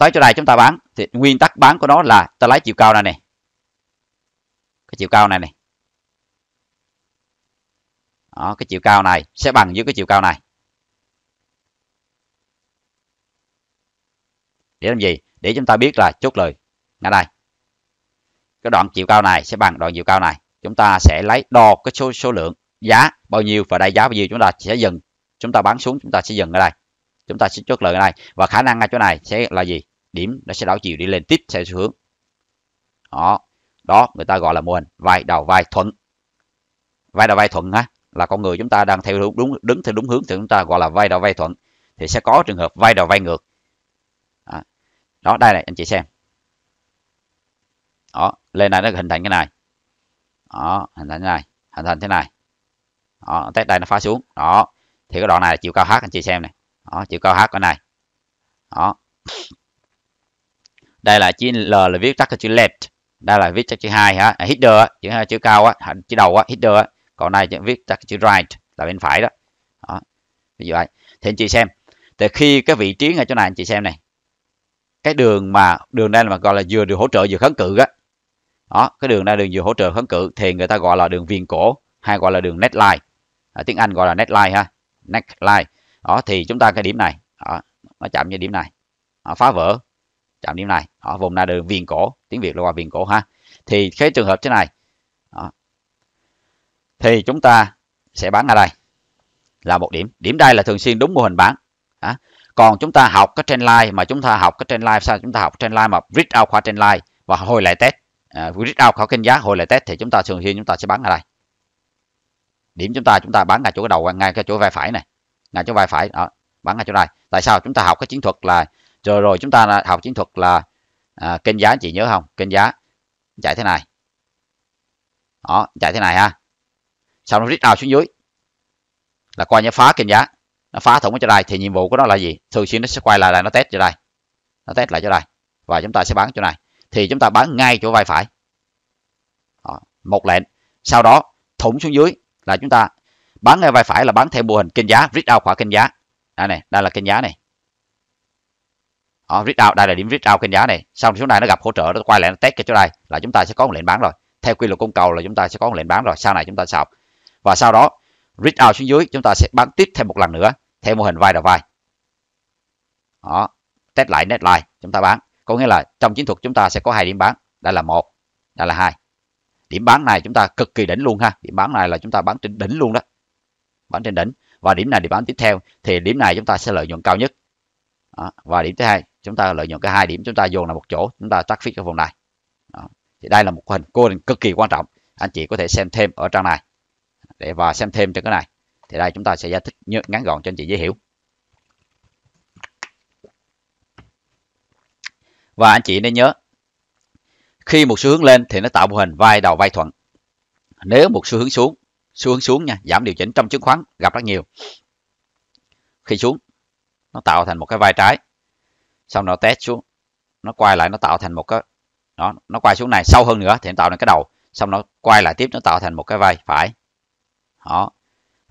tới chỗ này chúng ta bán thì nguyên tắc bán của nó là ta lấy chiều cao này này cái chiều cao này này đó, cái chiều cao này sẽ bằng với cái chiều cao này để làm gì để chúng ta biết là chốt lời ngay đây cái đoạn chiều cao này sẽ bằng đoạn chiều cao này chúng ta sẽ lấy đo cái số số lượng giá bao nhiêu và đây giá bao nhiêu chúng ta sẽ dừng chúng ta bán xuống chúng ta sẽ dừng ở đây chúng ta sẽ chốt lời ở đây và khả năng ngay chỗ này sẽ là gì điểm nó sẽ đảo chiều đi lên tiếp theo xu hướng đó đó người ta gọi là mô hình vai đầu vai thuận vai đầu vai thuận ha là con người chúng ta đang theo đúng, đúng đứng theo đúng hướng thì chúng ta gọi là vai đầu vai thuận thì sẽ có trường hợp vai đầu vai ngược à, đó đây này anh chị xem đó lên này nó hình thành cái này đó hình thành thế này hình thành thế này đó test đây nó phá xuống đó thì cái đoạn này là chiều cao h anh chị xem này đó chiều cao h cái này đó đây là chữ L là viết tắt cho chữ left đây là viết tắt chữ hai hả à, header á, chữ chữ cao á chữ đầu á header á còn đây viết tắt chữ right là bên phải đó, đó. ví dụ vậy thì anh chị xem thì khi cái vị trí ở chỗ này anh chị xem này cái đường mà đường đây là mà gọi là vừa đường hỗ trợ vừa kháng cự á đó. cái đường đây đường vừa hỗ trợ kháng cự thì người ta gọi là đường viền cổ hay gọi là đường neckline à, tiếng anh gọi là neckline ha neckline đó thì chúng ta cái điểm này đó, nó chạm như điểm này đó, phá vỡ chạm điểm này ở vùng na đường viền cổ tiếng việt là qua viền cổ ha thì cái trường hợp thế này đó. thì chúng ta sẽ bán ở đây là một điểm điểm đây là thường xuyên đúng mô hình bán đó. còn chúng ta học cái trend line mà chúng ta học cái trend line sao chúng ta học trend line mà read out qua trend line và hồi lại test uh, read out khỏi kênh giá hồi lại test thì chúng ta thường xuyên chúng ta sẽ bán ở đây điểm chúng ta chúng ta bán ngay chỗ đầu ngay cái chỗ vai phải này ngay chỗ vai phải đó bán ngay chỗ này tại sao chúng ta học cái chiến thuật là rồi rồi chúng ta học chiến thuật là à, kênh giá chị nhớ không kênh giá chạy thế này đó chạy thế này ha sau nó rít ao xuống dưới là coi như phá kênh giá nó phá thủng ở chỗ đây thì nhiệm vụ của nó là gì thường xuyên nó sẽ quay lại là nó test chỗ đây nó test lại chỗ đây và chúng ta sẽ bán chỗ này thì chúng ta bán ngay chỗ vai phải đó, một lệnh sau đó thủng xuống dưới là chúng ta bán ngay vai phải là bán theo mô hình kênh giá rít out khỏi kênh giá đây này đây là kênh giá này đó, read out đây là điểm read out kênh giá này sau xuống đây nó gặp hỗ trợ nó quay lại nó test cái chỗ đây là chúng ta sẽ có một lệnh bán rồi theo quy luật cung cầu là chúng ta sẽ có một lệnh bán rồi sau này chúng ta sọc và sau đó read out xuống dưới chúng ta sẽ bán tiếp thêm một lần nữa theo mô hình vai đầu vai đó test lại neckline chúng ta bán có nghĩa là trong chiến thuật chúng ta sẽ có hai điểm bán đây là một đây là hai điểm bán này chúng ta cực kỳ đỉnh luôn ha điểm bán này là chúng ta bán trên đỉnh luôn đó bán trên đỉnh và điểm này điểm bán tiếp theo thì điểm này chúng ta sẽ lợi nhuận cao nhất đó. và điểm thứ hai chúng ta lợi dụng cái hai điểm chúng ta dồn là một chỗ chúng ta tắt fix cái vùng này Đó. thì đây là một hình coding cực kỳ quan trọng anh chị có thể xem thêm ở trang này để và xem thêm trên cái này thì đây chúng ta sẽ giải thích ngắn gọn cho anh chị dễ hiểu và anh chị nên nhớ khi một xu hướng lên thì nó tạo một hình vai đầu vai thuận nếu một xu hướng xuống xu hướng xuống nha giảm điều chỉnh trong chứng khoán gặp rất nhiều khi xuống nó tạo thành một cái vai trái xong nó test xuống nó quay lại nó tạo thành một cái đó nó quay xuống này sâu hơn nữa thì nó tạo thành cái đầu xong nó quay lại tiếp nó tạo thành một cái vai phải đó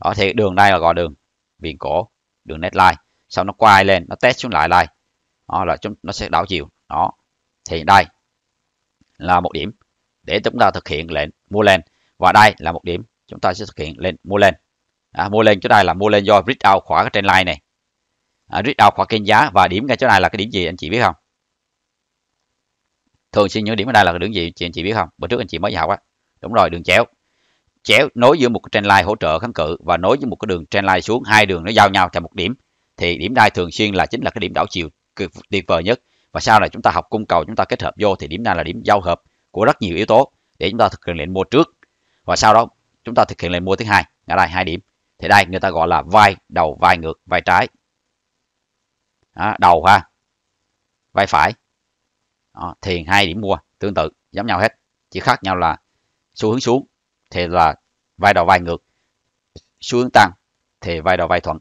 đó thì đường đây là gò đường viền cổ đường neckline xong nó quay lên nó test xuống lại lại đó là chúng nó sẽ đảo chiều đó thì đây là một điểm để chúng ta thực hiện lệnh mua lên và đây là một điểm chúng ta sẽ thực hiện lệnh mua lên à, mua lên chỗ đây là mua lên do break out khỏi cái trên line này À, read out hoặc kênh giá và điểm ngay chỗ này là cái điểm gì anh chị biết không thường xuyên những điểm ở đây là điểm gì chị anh chị biết không bữa trước anh chị mới học á đúng rồi đường chéo chéo nối giữa một cái trendline hỗ trợ kháng cự và nối với một cái đường trendline xuống hai đường nó giao nhau tại một điểm thì điểm này thường xuyên là chính là cái điểm đảo chiều cực tuyệt vời nhất và sau này chúng ta học cung cầu chúng ta kết hợp vô thì điểm này là điểm giao hợp của rất nhiều yếu tố để chúng ta thực hiện lệnh mua trước và sau đó chúng ta thực hiện lệnh mua thứ hai ở đây hai điểm thì đây người ta gọi là vai đầu vai ngược vai trái đó, đầu ha vai phải đó, thiền hai điểm mua tương tự giống nhau hết chỉ khác nhau là xu hướng xuống thì là vai đầu vai ngược xu hướng tăng thì vai đầu vai thuận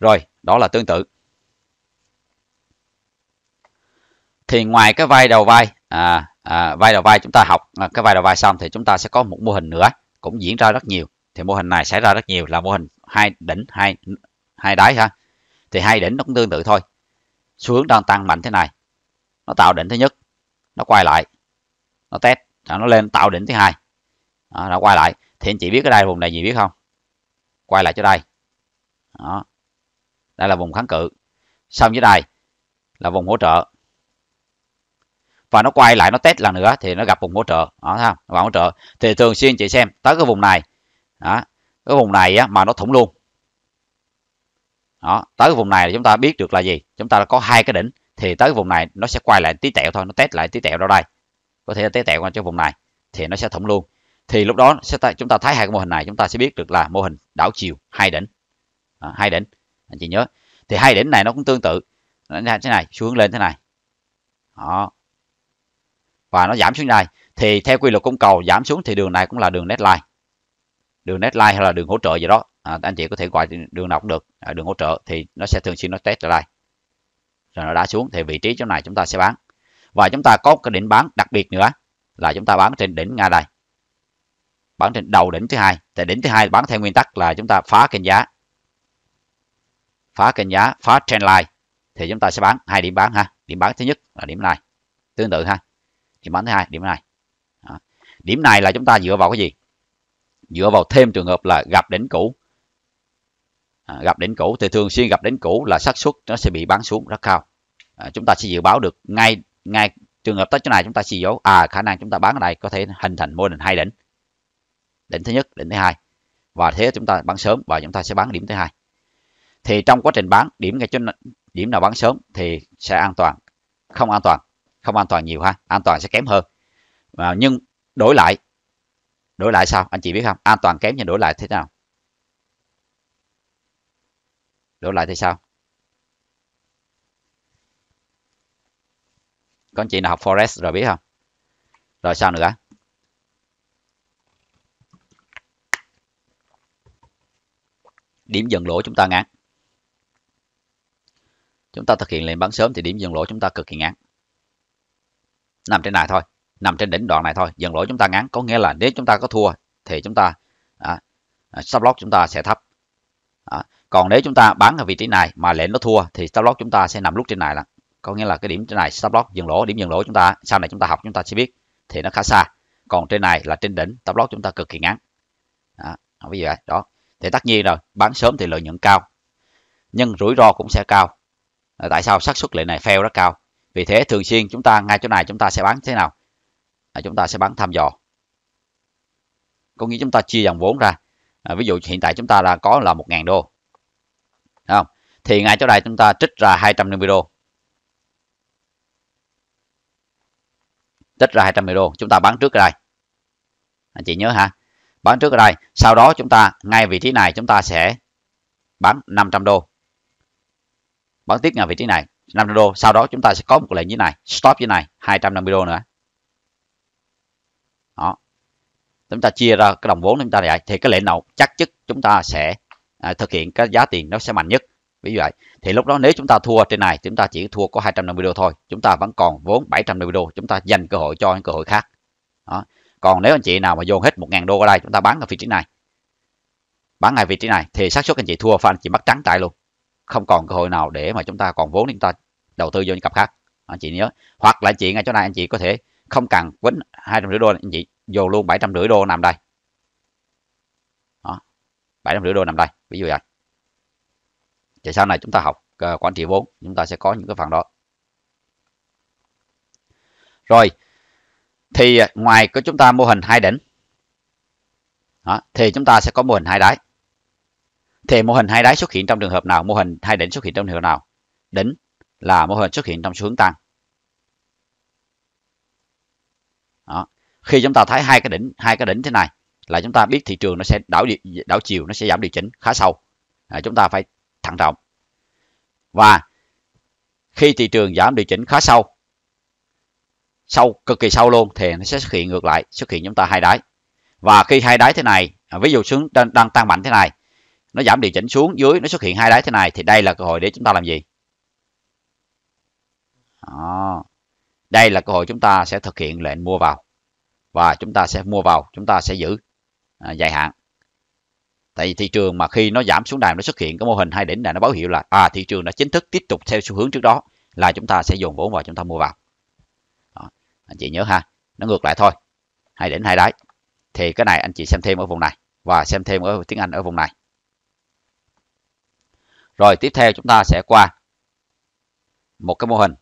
rồi đó là tương tự thì ngoài cái vai đầu vai à, à, vai đầu vai chúng ta học à, cái vai đầu vai xong thì chúng ta sẽ có một mô hình nữa cũng diễn ra rất nhiều thì mô hình này xảy ra rất nhiều là mô hình hai đỉnh hai hai đáy ha thì hai đỉnh nó cũng tương tự thôi xu hướng đang tăng mạnh thế này nó tạo đỉnh thứ nhất nó quay lại nó test à, nó lên tạo đỉnh thứ hai đó, nó quay lại thì anh chị biết ở đây vùng này gì biết không quay lại cho đây đó đây là vùng kháng cự xong dưới đây là vùng hỗ trợ và nó quay lại nó test lần nữa thì nó gặp vùng hỗ trợ đó thấy không vùng hỗ trợ thì thường xuyên chị xem tới cái vùng này đó cái vùng này á, mà nó thủng luôn đó tới vùng này chúng ta biết được là gì chúng ta có hai cái đỉnh thì tới vùng này nó sẽ quay lại tí tẹo thôi nó test lại tí tẹo ra đây có thể là tí tẹo qua cho vùng này thì nó sẽ thủng luôn thì lúc đó sẽ ta, chúng ta thấy hai cái mô hình này chúng ta sẽ biết được là mô hình đảo chiều hai đỉnh à, hai đỉnh anh chị nhớ thì hai đỉnh này nó cũng tương tự nó như thế này xuống lên thế này đó và nó giảm xuống đây thì theo quy luật cung cầu giảm xuống thì đường này cũng là đường nét line đường nét line hay là đường hỗ trợ gì đó à, anh chị có thể gọi đường đọc được à, đường hỗ trợ thì nó sẽ thường xuyên nó test trở lại rồi nó đã xuống thì vị trí chỗ này chúng ta sẽ bán và chúng ta có cái đỉnh bán đặc biệt nữa là chúng ta bán trên đỉnh ngay đây bán trên đầu đỉnh thứ hai tại đỉnh thứ hai bán theo nguyên tắc là chúng ta phá kênh giá phá kênh giá phá trend line thì chúng ta sẽ bán hai điểm bán ha điểm bán thứ nhất là điểm này tương tự ha điểm bán thứ hai điểm này đó. điểm này là chúng ta dựa vào cái gì dựa vào thêm trường hợp là gặp đỉnh cũ À, gặp đỉnh cũ thì thường xuyên gặp đỉnh cũ là xác suất nó sẽ bị bán xuống rất cao à, chúng ta sẽ dự báo được ngay ngay trường hợp tới chỗ này chúng ta sẽ dấu à khả năng chúng ta bán ở đây có thể hình thành mô hình hai đỉnh đỉnh thứ nhất đỉnh thứ hai và thế chúng ta bán sớm và chúng ta sẽ bán điểm thứ hai thì trong quá trình bán điểm ngay trên điểm nào bán sớm thì sẽ an toàn không an toàn không an toàn nhiều ha an toàn sẽ kém hơn à, nhưng đổi lại đổi lại sao anh chị biết không an toàn kém nhưng đổi lại thế nào đổ lại thì sao có anh chị nào học forex rồi biết không rồi sao nữa điểm dừng lỗ chúng ta ngắn chúng ta thực hiện lệnh bán sớm thì điểm dừng lỗ chúng ta cực kỳ ngắn nằm trên này thôi nằm trên đỉnh đoạn này thôi dừng lỗ chúng ta ngắn có nghĩa là nếu chúng ta có thua thì chúng ta à, à stop loss chúng ta sẽ thấp à, còn nếu chúng ta bán ở vị trí này mà lệnh nó thua thì stop loss chúng ta sẽ nằm lúc trên này là có nghĩa là cái điểm trên này stop loss dừng lỗ điểm dừng lỗ chúng ta sau này chúng ta học chúng ta sẽ biết thì nó khá xa còn trên này là trên đỉnh stop loss chúng ta cực kỳ ngắn đó, ví dụ vậy đó thì tất nhiên rồi bán sớm thì lợi nhuận cao nhưng rủi ro cũng sẽ cao tại sao xác suất lệnh này fail rất cao vì thế thường xuyên chúng ta ngay chỗ này chúng ta sẽ bán thế nào à, chúng ta sẽ bán thăm dò có nghĩa chúng ta chia dòng vốn ra à, ví dụ hiện tại chúng ta là có là 1.000 đô không? Thì ngay chỗ đây chúng ta trích ra 250 đô. Trích ra 250 đô, chúng ta bán trước ở đây. Anh chị nhớ hả? Bán trước ở đây, sau đó chúng ta ngay vị trí này chúng ta sẽ bán 500 đô. Bán tiếp ngay vị trí này 500 đô, sau đó chúng ta sẽ có một lệnh như này, stop như này, 250 đô nữa. Đó, chúng ta chia ra cái đồng vốn chúng ta lại thì cái lệnh nào chắc chắn chúng ta sẽ à, thực hiện cái giá tiền nó sẽ mạnh nhất ví dụ vậy thì lúc đó nếu chúng ta thua trên này chúng ta chỉ thua có 250 đô thôi chúng ta vẫn còn vốn 750 đô chúng ta dành cơ hội cho những cơ hội khác đó. còn nếu anh chị nào mà dồn hết 1.000 đô ở đây chúng ta bán ở vị trí này bán ngay vị trí này thì xác suất anh chị thua và anh chị mất trắng tại luôn không còn cơ hội nào để mà chúng ta còn vốn để chúng ta đầu tư vô những cặp khác anh chị nhớ hoặc là anh chị ngay chỗ này anh chị có thể không cần quấn 250 đô anh chị vô luôn bảy 750 đô nằm đây bảy trăm rưỡi đô nằm đây ví dụ vậy thì sau này chúng ta học ờ, quản trị vốn chúng ta sẽ có những cái phần đó rồi thì ờ, ngoài của chúng ta mô hình hai đỉnh đó, thì chúng ta sẽ có mô hình hai đáy thì mô hình hai đáy xuất hiện trong trường hợp nào mô hình hai đỉnh xuất hiện trong trường hợp nào đỉnh là mô hình xuất hiện trong xu hướng tăng đó. khi chúng ta thấy hai cái đỉnh hai cái đỉnh thế này là chúng ta biết thị trường nó sẽ đảo đảo chiều nó sẽ giảm điều chỉnh khá sâu à, chúng ta phải thận trọng và khi thị trường giảm điều chỉnh khá sâu sâu cực kỳ sâu luôn thì nó sẽ xuất hiện ngược lại xuất hiện chúng ta hai đáy và khi hai đáy thế này à, ví dụ xuống đang, đang tăng mạnh thế này nó giảm điều chỉnh xuống dưới nó xuất hiện hai đáy thế này thì đây là cơ hội để chúng ta làm gì đó. đây là cơ hội chúng ta sẽ thực hiện lệnh mua vào và chúng ta sẽ mua vào chúng ta sẽ giữ À, dài hạn tại vì thị trường mà khi nó giảm xuống đàn nó xuất hiện cái mô hình hai đỉnh này nó báo hiệu là à thị trường đã chính thức tiếp tục theo xu hướng trước đó là chúng ta sẽ dồn vốn vào chúng ta mua vào đó. anh chị nhớ ha nó ngược lại thôi hai đỉnh hai đáy thì cái này anh chị xem thêm ở vùng này và xem thêm ở tiếng Anh ở vùng này rồi tiếp theo chúng ta sẽ qua một cái mô hình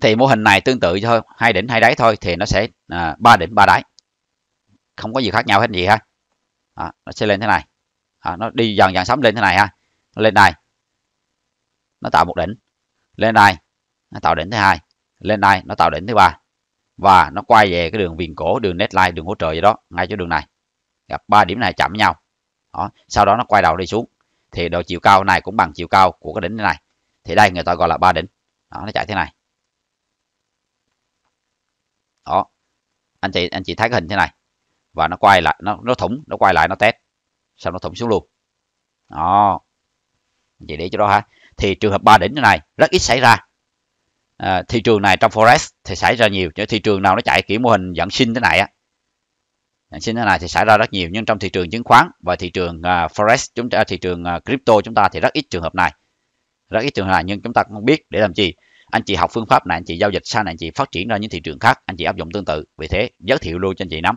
thì mô hình này tương tự thôi hai đỉnh hai đáy thôi thì nó sẽ à, ba đỉnh ba đáy không có gì khác nhau hết gì ha à, nó sẽ lên thế này à, nó đi dần dần sóng lên thế này ha nó lên đây nó tạo một đỉnh lên đây nó tạo đỉnh thứ hai lên đây nó tạo đỉnh thứ ba và nó quay về cái đường viền cổ đường neckline đường hỗ trợ gì đó ngay chỗ đường này gặp ba điểm này chạm với nhau đó. sau đó nó quay đầu đi xuống thì độ chiều cao này cũng bằng chiều cao của cái đỉnh này thì đây người ta gọi là ba đỉnh đó, nó chạy thế này anh chị anh chị thấy cái hình thế này và nó quay lại nó nó thủng nó quay lại nó test xong nó thủng xuống luôn đó anh chị để cho đó ha thì trường hợp ba đỉnh thế này rất ít xảy ra à, thị trường này trong forex thì xảy ra nhiều chứ thị trường nào nó chạy kiểu mô hình dẫn sinh thế này á dẫn sinh thế này thì xảy ra rất nhiều nhưng trong thị trường chứng khoán và thị trường uh, forex chúng ta à, thị trường uh, crypto chúng ta thì rất ít trường hợp này rất ít trường hợp này nhưng chúng ta không biết để làm gì anh chị học phương pháp này anh chị giao dịch sau này anh chị phát triển ra những thị trường khác anh chị áp dụng tương tự vì thế giới thiệu luôn cho anh chị nắm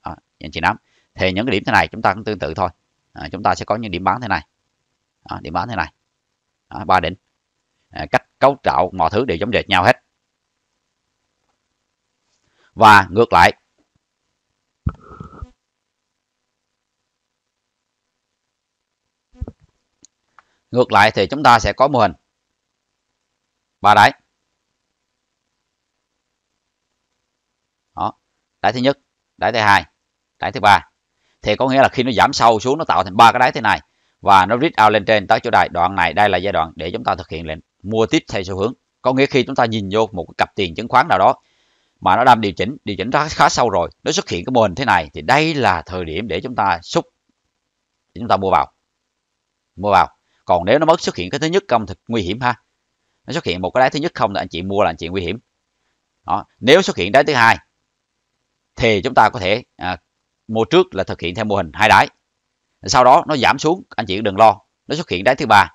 à, anh chị nắm thì những cái điểm thế này chúng ta cũng tương tự thôi à, chúng ta sẽ có những điểm bán thế này à, điểm bán thế này à, ba đỉnh à, cách cấu tạo mọi thứ đều giống hệt nhau hết và ngược lại ngược lại thì chúng ta sẽ có mô hình Ba đáy đó đáy thứ nhất đáy thứ hai đáy thứ ba thì có nghĩa là khi nó giảm sâu xuống nó tạo thành ba cái đáy thế này và nó reach out lên trên tới chỗ này đoạn này đây là giai đoạn để chúng ta thực hiện lệnh mua tiếp theo xu hướng có nghĩa khi chúng ta nhìn vô một cặp tiền chứng khoán nào đó mà nó đang điều chỉnh điều chỉnh ra khá sâu rồi nó xuất hiện cái mô hình thế này thì đây là thời điểm để chúng ta xúc chúng ta mua vào mua vào còn nếu nó mất xuất hiện cái thứ nhất công thực nguy hiểm ha nó xuất hiện một cái đáy thứ nhất không thì anh chị mua là anh chị nguy hiểm đó. nếu xuất hiện đáy thứ hai thì chúng ta có thể à, mua trước là thực hiện theo mô hình hai đáy sau đó nó giảm xuống anh chị đừng lo nó xuất hiện đáy thứ ba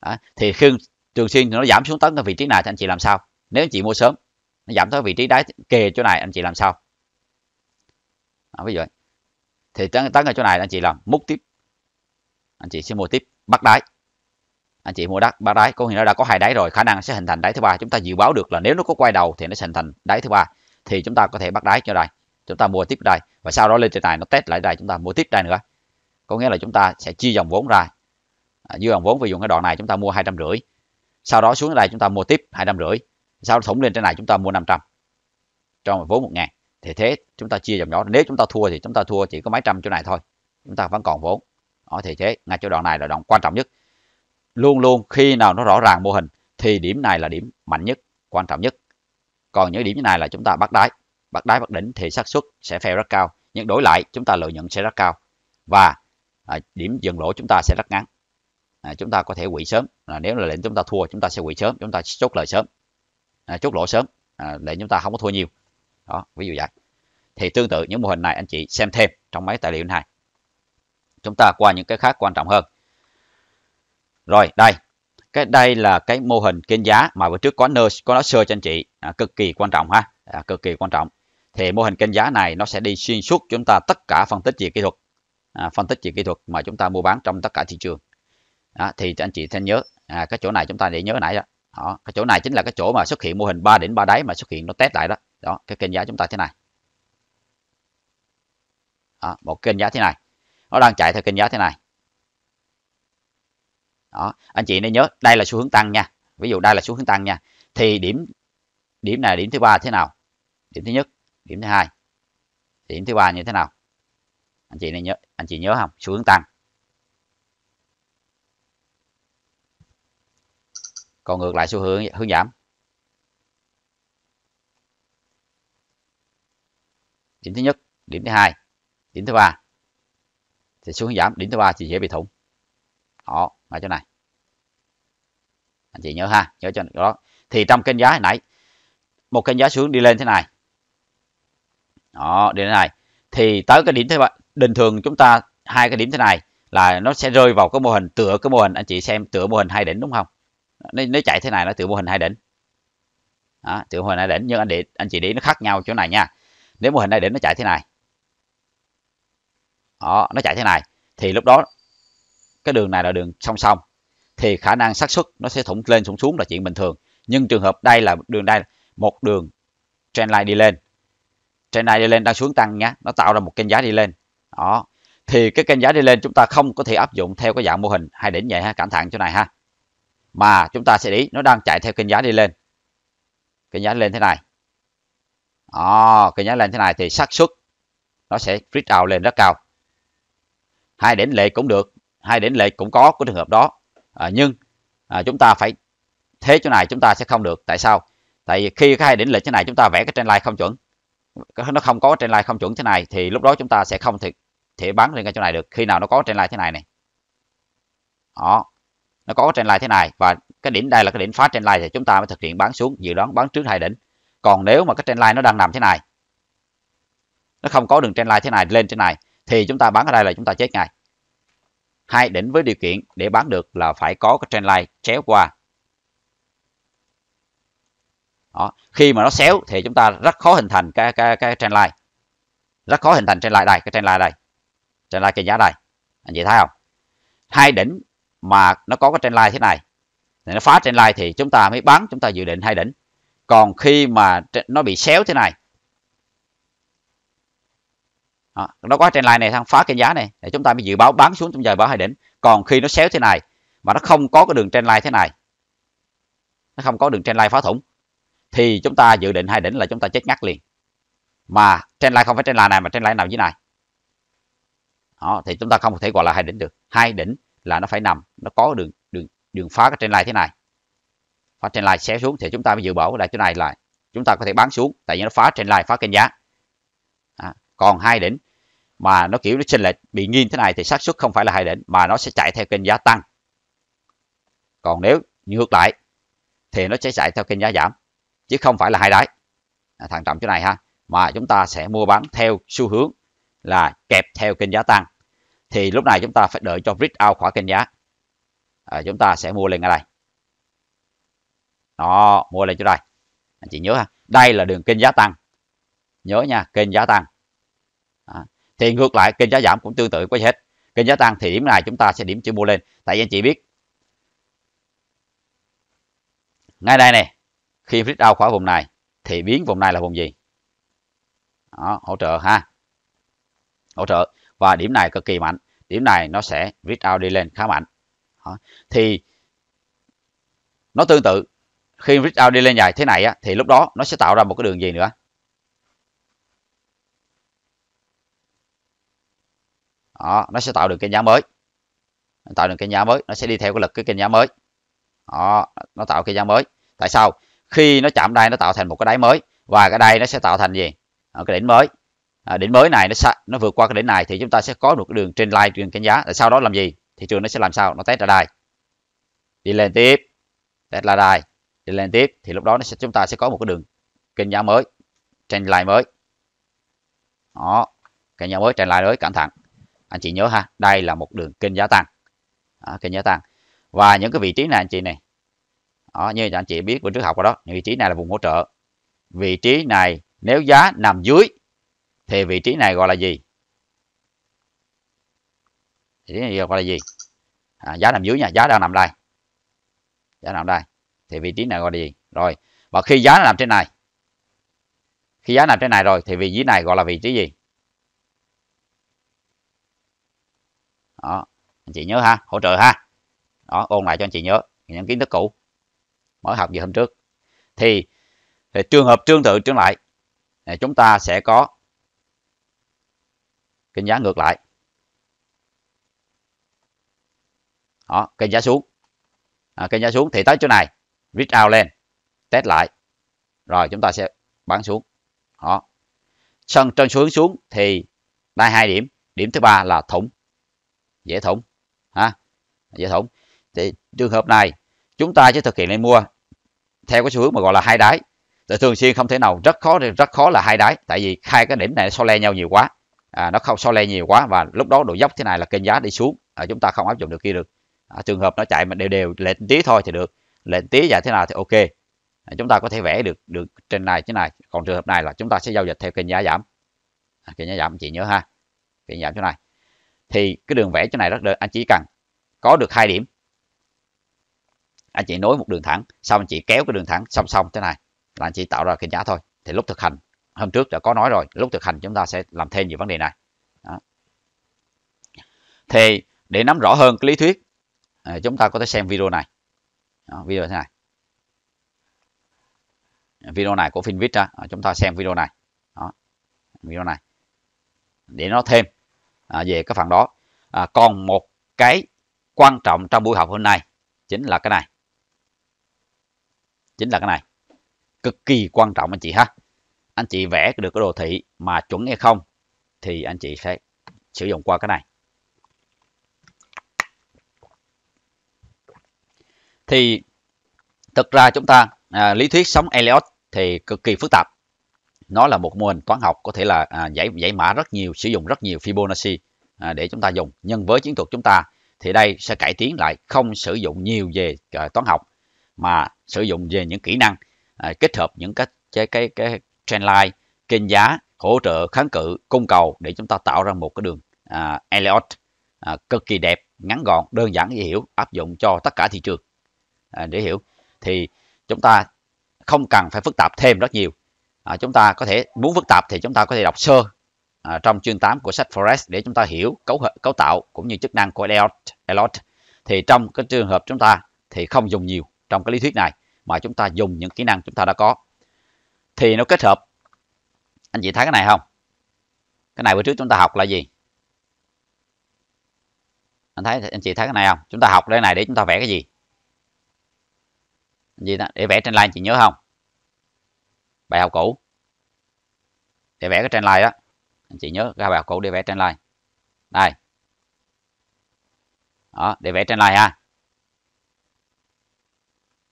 đó. thì khi thường xuyên nó giảm xuống tới cái vị trí này thì anh chị làm sao nếu anh chị mua sớm nó giảm tới vị trí đáy kề chỗ này anh chị làm sao đó, ví dụ thì tấn ở chỗ này anh chị làm múc tiếp anh chị sẽ mua tiếp bắt đáy anh chị mua đắt ba đáy có nghĩa nó đã có hai đáy rồi khả năng sẽ hình thành đáy thứ ba chúng ta dự báo được là nếu nó có quay đầu thì nó sẽ hình thành đáy thứ ba thì chúng ta có thể bắt đáy cho đây chúng ta mua tiếp đây và sau đó lên trên này nó test lại đây chúng ta mua tiếp đây nữa có nghĩa là chúng ta sẽ chia dòng vốn ra à, dư dòng vốn ví dụ cái đoạn này chúng ta mua hai trăm rưỡi sau đó xuống đây chúng ta mua tiếp hai trăm rưỡi sau đó thủng lên trên này chúng ta mua 500 cho vốn một ngàn thì thế chúng ta chia dòng nhỏ nếu chúng ta thua thì chúng ta thua chỉ có mấy trăm chỗ này thôi chúng ta vẫn còn vốn ở thì thế ngay chỗ đoạn này là đoạn quan trọng nhất Luôn luôn khi nào nó rõ ràng mô hình thì điểm này là điểm mạnh nhất, quan trọng nhất. Còn những điểm như này là chúng ta bắt đáy, bắt đáy bắt đỉnh thì xác suất sẽ fail rất cao, nhưng đổi lại chúng ta lợi nhuận sẽ rất cao và à, điểm dừng lỗ chúng ta sẽ rất ngắn. À, chúng ta có thể quỵ sớm, à, nếu là lệnh chúng ta thua chúng ta sẽ quỵ sớm, chúng ta chốt lời sớm, à, chốt lỗ sớm, à, lệnh chúng ta không có thua nhiều. Đó, ví dụ vậy. Thì tương tự những mô hình này anh chị xem thêm trong mấy tài liệu này. Chúng ta qua những cái khác quan trọng hơn. Rồi đây, cái đây là cái mô hình kênh giá mà bữa trước có nơ có nói sơ cho anh chị à, cực kỳ quan trọng ha, à, cực kỳ quan trọng. Thì mô hình kênh giá này nó sẽ đi xuyên suốt chúng ta tất cả phân tích về kỹ thuật, à, phân tích về kỹ thuật mà chúng ta mua bán trong tất cả thị trường. À, thì anh chị nên nhớ à, cái chỗ này chúng ta để nhớ nãy đó. đó. Cái chỗ này chính là cái chỗ mà xuất hiện mô hình 3 đỉnh 3 đáy mà xuất hiện nó test lại đó. Đó, cái kênh giá chúng ta thế này. Đó, một kênh giá thế này. Nó đang chạy theo kênh giá thế này đó anh chị nên nhớ đây là xu hướng tăng nha ví dụ đây là xu hướng tăng nha thì điểm điểm này điểm thứ ba thế nào điểm thứ nhất điểm thứ hai điểm thứ ba như thế nào anh chị nên nhớ anh chị nhớ không xu hướng tăng còn ngược lại xu hướng hướng giảm điểm thứ nhất điểm thứ hai điểm thứ ba thì xu hướng giảm điểm thứ ba thì dễ bị thủng họ ở chỗ này anh chị nhớ ha nhớ cho đó thì trong kênh giá hồi nãy một kênh giá xuống đi lên thế này đó đi thế này thì tới cái điểm thế bạn bình thường chúng ta hai cái điểm thế này là nó sẽ rơi vào cái mô hình tựa cái mô hình anh chị xem tựa mô hình hai đỉnh đúng không nó, nó chạy thế này nó tựa mô hình hai đỉnh đó, tựa mô hình hai đỉnh nhưng anh để anh chị để nó khác nhau chỗ này nha nếu mô hình hai đỉnh nó chạy thế này đó, nó chạy thế này thì lúc đó cái đường này là đường song song thì khả năng xác suất nó sẽ thủng lên xuống xuống là chuyện bình thường nhưng trường hợp đây là đường đây một đường trendline đi lên trendline đi lên đang xuống tăng nhá nó tạo ra một kênh giá đi lên đó thì cái kênh giá đi lên chúng ta không có thể áp dụng theo cái dạng mô hình hai đỉnh vậy ha cảm thẳng chỗ này ha mà chúng ta sẽ để nó đang chạy theo kênh giá đi lên kênh giá lên thế này à, kênh giá lên thế này thì xác suất nó sẽ reach out lên rất cao hai đỉnh lệ cũng được hay đỉnh lệ cũng có của trường hợp đó à, nhưng à, chúng ta phải thế chỗ này chúng ta sẽ không được tại sao tại vì khi cái hai đỉnh lệ thế này chúng ta vẽ cái trend line không chuẩn nó không có trend line không chuẩn thế này thì lúc đó chúng ta sẽ không thể thể bán lên cái chỗ này được khi nào nó có trend line thế này này đó nó có trend line thế này và cái đỉnh đây là cái đỉnh phá trend line thì chúng ta mới thực hiện bán xuống dự đoán bán trước hai đỉnh còn nếu mà cái trend line nó đang nằm thế này nó không có đường trend line thế này lên thế này thì chúng ta bán ở đây là chúng ta chết ngay hai đỉnh với điều kiện để bán được là phải có cái trendline chéo qua đó. khi mà nó xéo thì chúng ta rất khó hình thành cái cái cái trendline rất khó hình thành trendline đây cái trendline đây trendline cái giá đây anh chị thấy không hai đỉnh mà nó có cái trendline thế này thì nó phá trendline thì chúng ta mới bán chúng ta dự định hai đỉnh còn khi mà nó bị xéo thế này đó. nó có trên line này sang phá kênh giá này để chúng ta mới dự báo bán xuống trong giờ báo hai đỉnh còn khi nó xéo thế này mà nó không có cái đường trên line thế này nó không có đường trên line phá thủng thì chúng ta dự định hai đỉnh là chúng ta chết ngắt liền mà trên line không phải trên line này mà trên line nào dưới này đó, thì chúng ta không thể gọi là hai đỉnh được hai đỉnh là nó phải nằm nó có đường đường đường phá cái trên line thế này phá trên line xéo xuống thì chúng ta mới dự báo là chỗ này là chúng ta có thể bán xuống tại vì nó phá trên line phá kênh giá còn hai đỉnh mà nó kiểu nó chênh lệch bị nghiêng thế này thì xác suất không phải là hai đỉnh mà nó sẽ chạy theo kênh giá tăng còn nếu ngược lại thì nó sẽ chạy theo kênh giá giảm chứ không phải là hai đáy à, thận trọng chỗ này ha mà chúng ta sẽ mua bán theo xu hướng là kẹp theo kênh giá tăng thì lúc này chúng ta phải đợi cho break out khỏi kênh giá à, chúng ta sẽ mua lên ở đây nó mua lên chỗ này anh chị nhớ ha đây là đường kênh giá tăng nhớ nha kênh giá tăng đó. thì ngược lại kênh giá giảm cũng tương tự quá hết kênh giá tăng thì điểm này chúng ta sẽ điểm chữ mua lên tại vì anh chị biết ngay đây này khi flip out khỏi vùng này thì biến vùng này là vùng gì đó, hỗ trợ ha hỗ trợ và điểm này cực kỳ mạnh điểm này nó sẽ flip out đi lên khá mạnh đó. thì nó tương tự khi flip out đi lên dài thế này á, thì lúc đó nó sẽ tạo ra một cái đường gì nữa đó, nó sẽ tạo được kênh giá mới tạo được kênh giá mới nó sẽ đi theo cái lực cái kênh giá mới đó, nó tạo kênh giá mới tại sao khi nó chạm đây nó tạo thành một cái đáy mới và cái đây nó sẽ tạo thành gì à, cái đỉnh mới à, đỉnh mới này nó nó vượt qua cái đỉnh này thì chúng ta sẽ có được cái đường trên line đường kênh giá tại sau đó làm gì thị trường nó sẽ làm sao nó test ra đài đi lên tiếp test ra đài đi lên tiếp thì lúc đó nó sẽ chúng ta sẽ có một cái đường kênh giá mới trên line mới đó kênh giá mới trên line mới cẩn thận anh chị nhớ ha đây là một đường kênh giá tăng à, kênh giá tăng và những cái vị trí này anh chị này đó, như anh chị biết bữa trước học rồi đó vị trí này là vùng hỗ trợ vị trí này nếu giá nằm dưới thì vị trí này gọi là gì vị trí này gọi là gì à, giá nằm dưới nha giá đang nằm đây giá nằm đây thì vị trí này gọi là gì rồi và khi giá nằm trên này khi giá nằm trên này rồi thì vị trí này gọi là vị trí gì đó anh chị nhớ ha hỗ trợ ha đó ôn lại cho anh chị nhớ những kiến thức cũ mới học về hôm trước thì, thì trường hợp tương tự trở lại chúng ta sẽ có kinh giá ngược lại đó kênh giá xuống à, kênh giá xuống thì tới chỗ này reach out lên test lại rồi chúng ta sẽ bán xuống đó sân trên xuống xuống thì đây hai điểm điểm thứ ba là thủng dễ thủng ha dễ thủng thì trường hợp này chúng ta chỉ thực hiện lên mua theo cái xu hướng mà gọi là hai đáy thì thường xuyên không thể nào rất khó rất khó là hai đáy tại vì hai cái đỉnh này so le nhau nhiều quá à, nó không so le nhiều quá và lúc đó độ dốc thế này là kênh giá đi xuống à, chúng ta không áp dụng được kia được à, trường hợp nó chạy mà đều đều lệch tí thôi thì được lệnh tí dài thế nào thì ok à, chúng ta có thể vẽ được được trên này thế này còn trường hợp này là chúng ta sẽ giao dịch theo kênh giá giảm à, kênh giá giảm chị nhớ ha kênh giảm chỗ này thì cái đường vẽ chỗ này rất đơn anh chỉ cần có được hai điểm anh chị nối một đường thẳng xong anh chị kéo cái đường thẳng song song thế này là anh chị tạo ra cái giá thôi thì lúc thực hành hôm trước đã có nói rồi lúc thực hành chúng ta sẽ làm thêm về vấn đề này Đó. thì để nắm rõ hơn cái lý thuyết à, chúng ta có thể xem video này Đó, video thế này video này của Finvit à, chúng ta xem video này Đó, video này để nó thêm à, về cái phần đó à, còn một cái quan trọng trong buổi học hôm nay chính là cái này chính là cái này cực kỳ quan trọng anh chị ha anh chị vẽ được cái đồ thị mà chuẩn hay không thì anh chị sẽ sử dụng qua cái này thì thực ra chúng ta à, lý thuyết sống Elliot thì cực kỳ phức tạp nó là một mô hình toán học có thể là à, giải giải mã rất nhiều sử dụng rất nhiều Fibonacci à, để chúng ta dùng nhưng với chiến thuật chúng ta thì đây sẽ cải tiến lại không sử dụng nhiều về à, toán học mà sử dụng về những kỹ năng à, kết hợp những cái cái cái, cái trendline kênh giá hỗ trợ kháng cự cung cầu để chúng ta tạo ra một cái đường à, Elliott à, cực kỳ đẹp ngắn gọn đơn giản dễ hiểu áp dụng cho tất cả thị trường à, để hiểu thì chúng ta không cần phải phức tạp thêm rất nhiều à, chúng ta có thể muốn phức tạp thì chúng ta có thể đọc sơ à, trong chương 8 của sách Forest để chúng ta hiểu cấu cấu tạo cũng như chức năng của Elliot, Elliot. thì trong cái trường hợp chúng ta thì không dùng nhiều trong cái lý thuyết này mà chúng ta dùng những kỹ năng chúng ta đã có thì nó kết hợp anh chị thấy cái này không cái này bữa trước chúng ta học là gì anh thấy anh chị thấy cái này không chúng ta học cái này để chúng ta vẽ cái gì gì để vẽ trên line chị nhớ không bài học cũ để vẽ cái trend line đó anh chị nhớ ra bài học cũ để vẽ trend line đây đó để vẽ trend line ha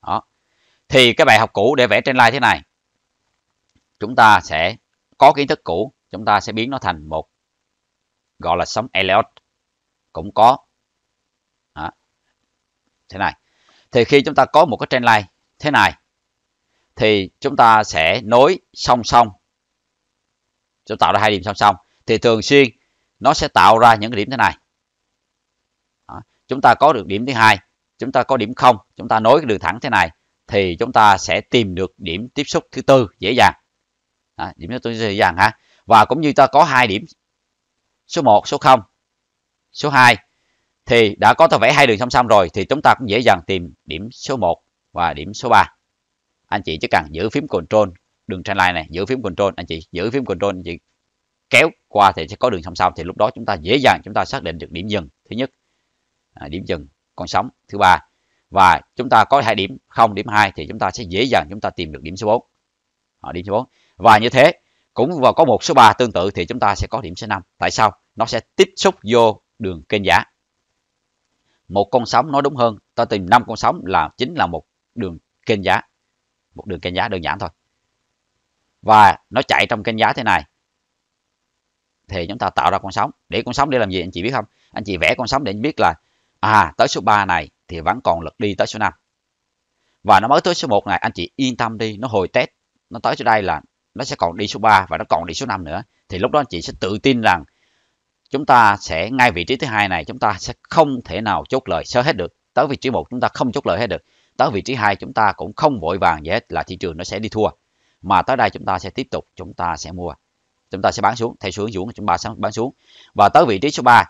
đó thì cái bài học cũ để vẽ trend line thế này chúng ta sẽ có kiến thức cũ chúng ta sẽ biến nó thành một gọi là sóng Elliot cũng có đó. thế này thì khi chúng ta có một cái trend line thế này thì chúng ta sẽ nối song song chúng tạo ra hai điểm song song thì thường xuyên nó sẽ tạo ra những điểm thế này đó. chúng ta có được điểm thứ hai chúng ta có điểm không chúng ta nối cái đường thẳng thế này thì chúng ta sẽ tìm được điểm tiếp xúc thứ tư dễ dàng à, điểm tiếp xúc dễ dàng ha và cũng như ta có hai điểm số 1, số 0, số 2 thì đã có ta vẽ hai đường song song rồi thì chúng ta cũng dễ dàng tìm điểm số 1 và điểm số 3 anh chị chỉ cần giữ phím control đường trendline này giữ phím control anh chị giữ phím control anh chị kéo qua thì sẽ có đường song song thì lúc đó chúng ta dễ dàng chúng ta xác định được điểm dừng thứ nhất à, điểm dừng con sóng thứ ba và chúng ta có hai điểm không điểm hai thì chúng ta sẽ dễ dàng chúng ta tìm được điểm số 4 à, điểm số 4 và như thế cũng và có một số 3 tương tự thì chúng ta sẽ có điểm số 5 tại sao nó sẽ tiếp xúc vô đường kênh giá một con sóng nói đúng hơn ta tìm năm con sóng là chính là một đường kênh giá một đường kênh giá đơn giản thôi và nó chạy trong kênh giá thế này thì chúng ta tạo ra con sóng để con sóng để làm gì anh chị biết không anh chị vẽ con sóng để anh biết là à tới số 3 này thì vẫn còn lực đi tới số 5 và nó mới tới số 1 này anh chị yên tâm đi nó hồi test nó tới chỗ đây là nó sẽ còn đi số 3 và nó còn đi số 5 nữa thì lúc đó anh chị sẽ tự tin rằng chúng ta sẽ ngay vị trí thứ hai này chúng ta sẽ không thể nào chốt lời sơ hết được tới vị trí một chúng ta không chốt lời hết được tới vị trí hai chúng ta cũng không vội vàng gì hết là thị trường nó sẽ đi thua mà tới đây chúng ta sẽ tiếp tục chúng ta sẽ mua chúng ta sẽ bán xuống theo xuống xuống chúng ta sẽ bán xuống và tới vị trí số 3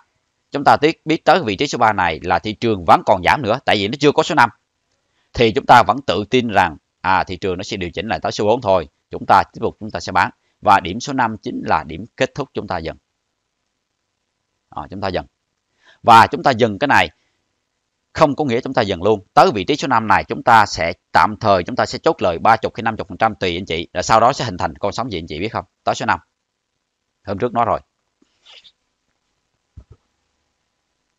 chúng ta biết biết tới vị trí số 3 này là thị trường vẫn còn giảm nữa tại vì nó chưa có số 5 thì chúng ta vẫn tự tin rằng à thị trường nó sẽ điều chỉnh lại tới số 4 thôi chúng ta tiếp tục chúng ta sẽ bán và điểm số 5 chính là điểm kết thúc chúng ta dần à, chúng ta dần và chúng ta dừng cái này không có nghĩa chúng ta dần luôn tới vị trí số 5 này chúng ta sẽ tạm thời chúng ta sẽ chốt lời 30 khi 50 phần trăm tùy anh chị rồi sau đó sẽ hình thành con sóng gì anh chị biết không tới số 5 hôm trước nói rồi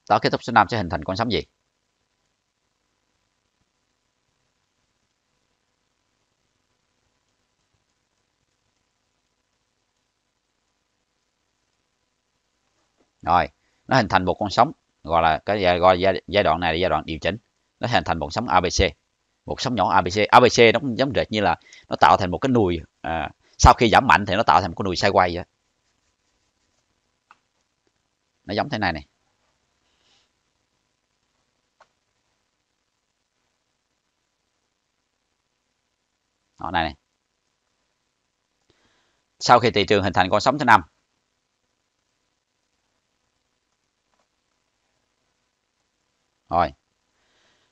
tới kết thúc số 5 sẽ hình thành con sóng gì rồi nó hình thành một con sóng gọi là cái giai, gọi giai, giai đoạn này là giai đoạn điều chỉnh nó hình thành một sóng abc một sóng nhỏ abc abc nó cũng giống rệt như là nó tạo thành một cái nùi à, sau khi giảm mạnh thì nó tạo thành một cái nùi sai quay vậy nó giống thế này này Đó, này, này sau khi thị trường hình thành con sóng thứ năm rồi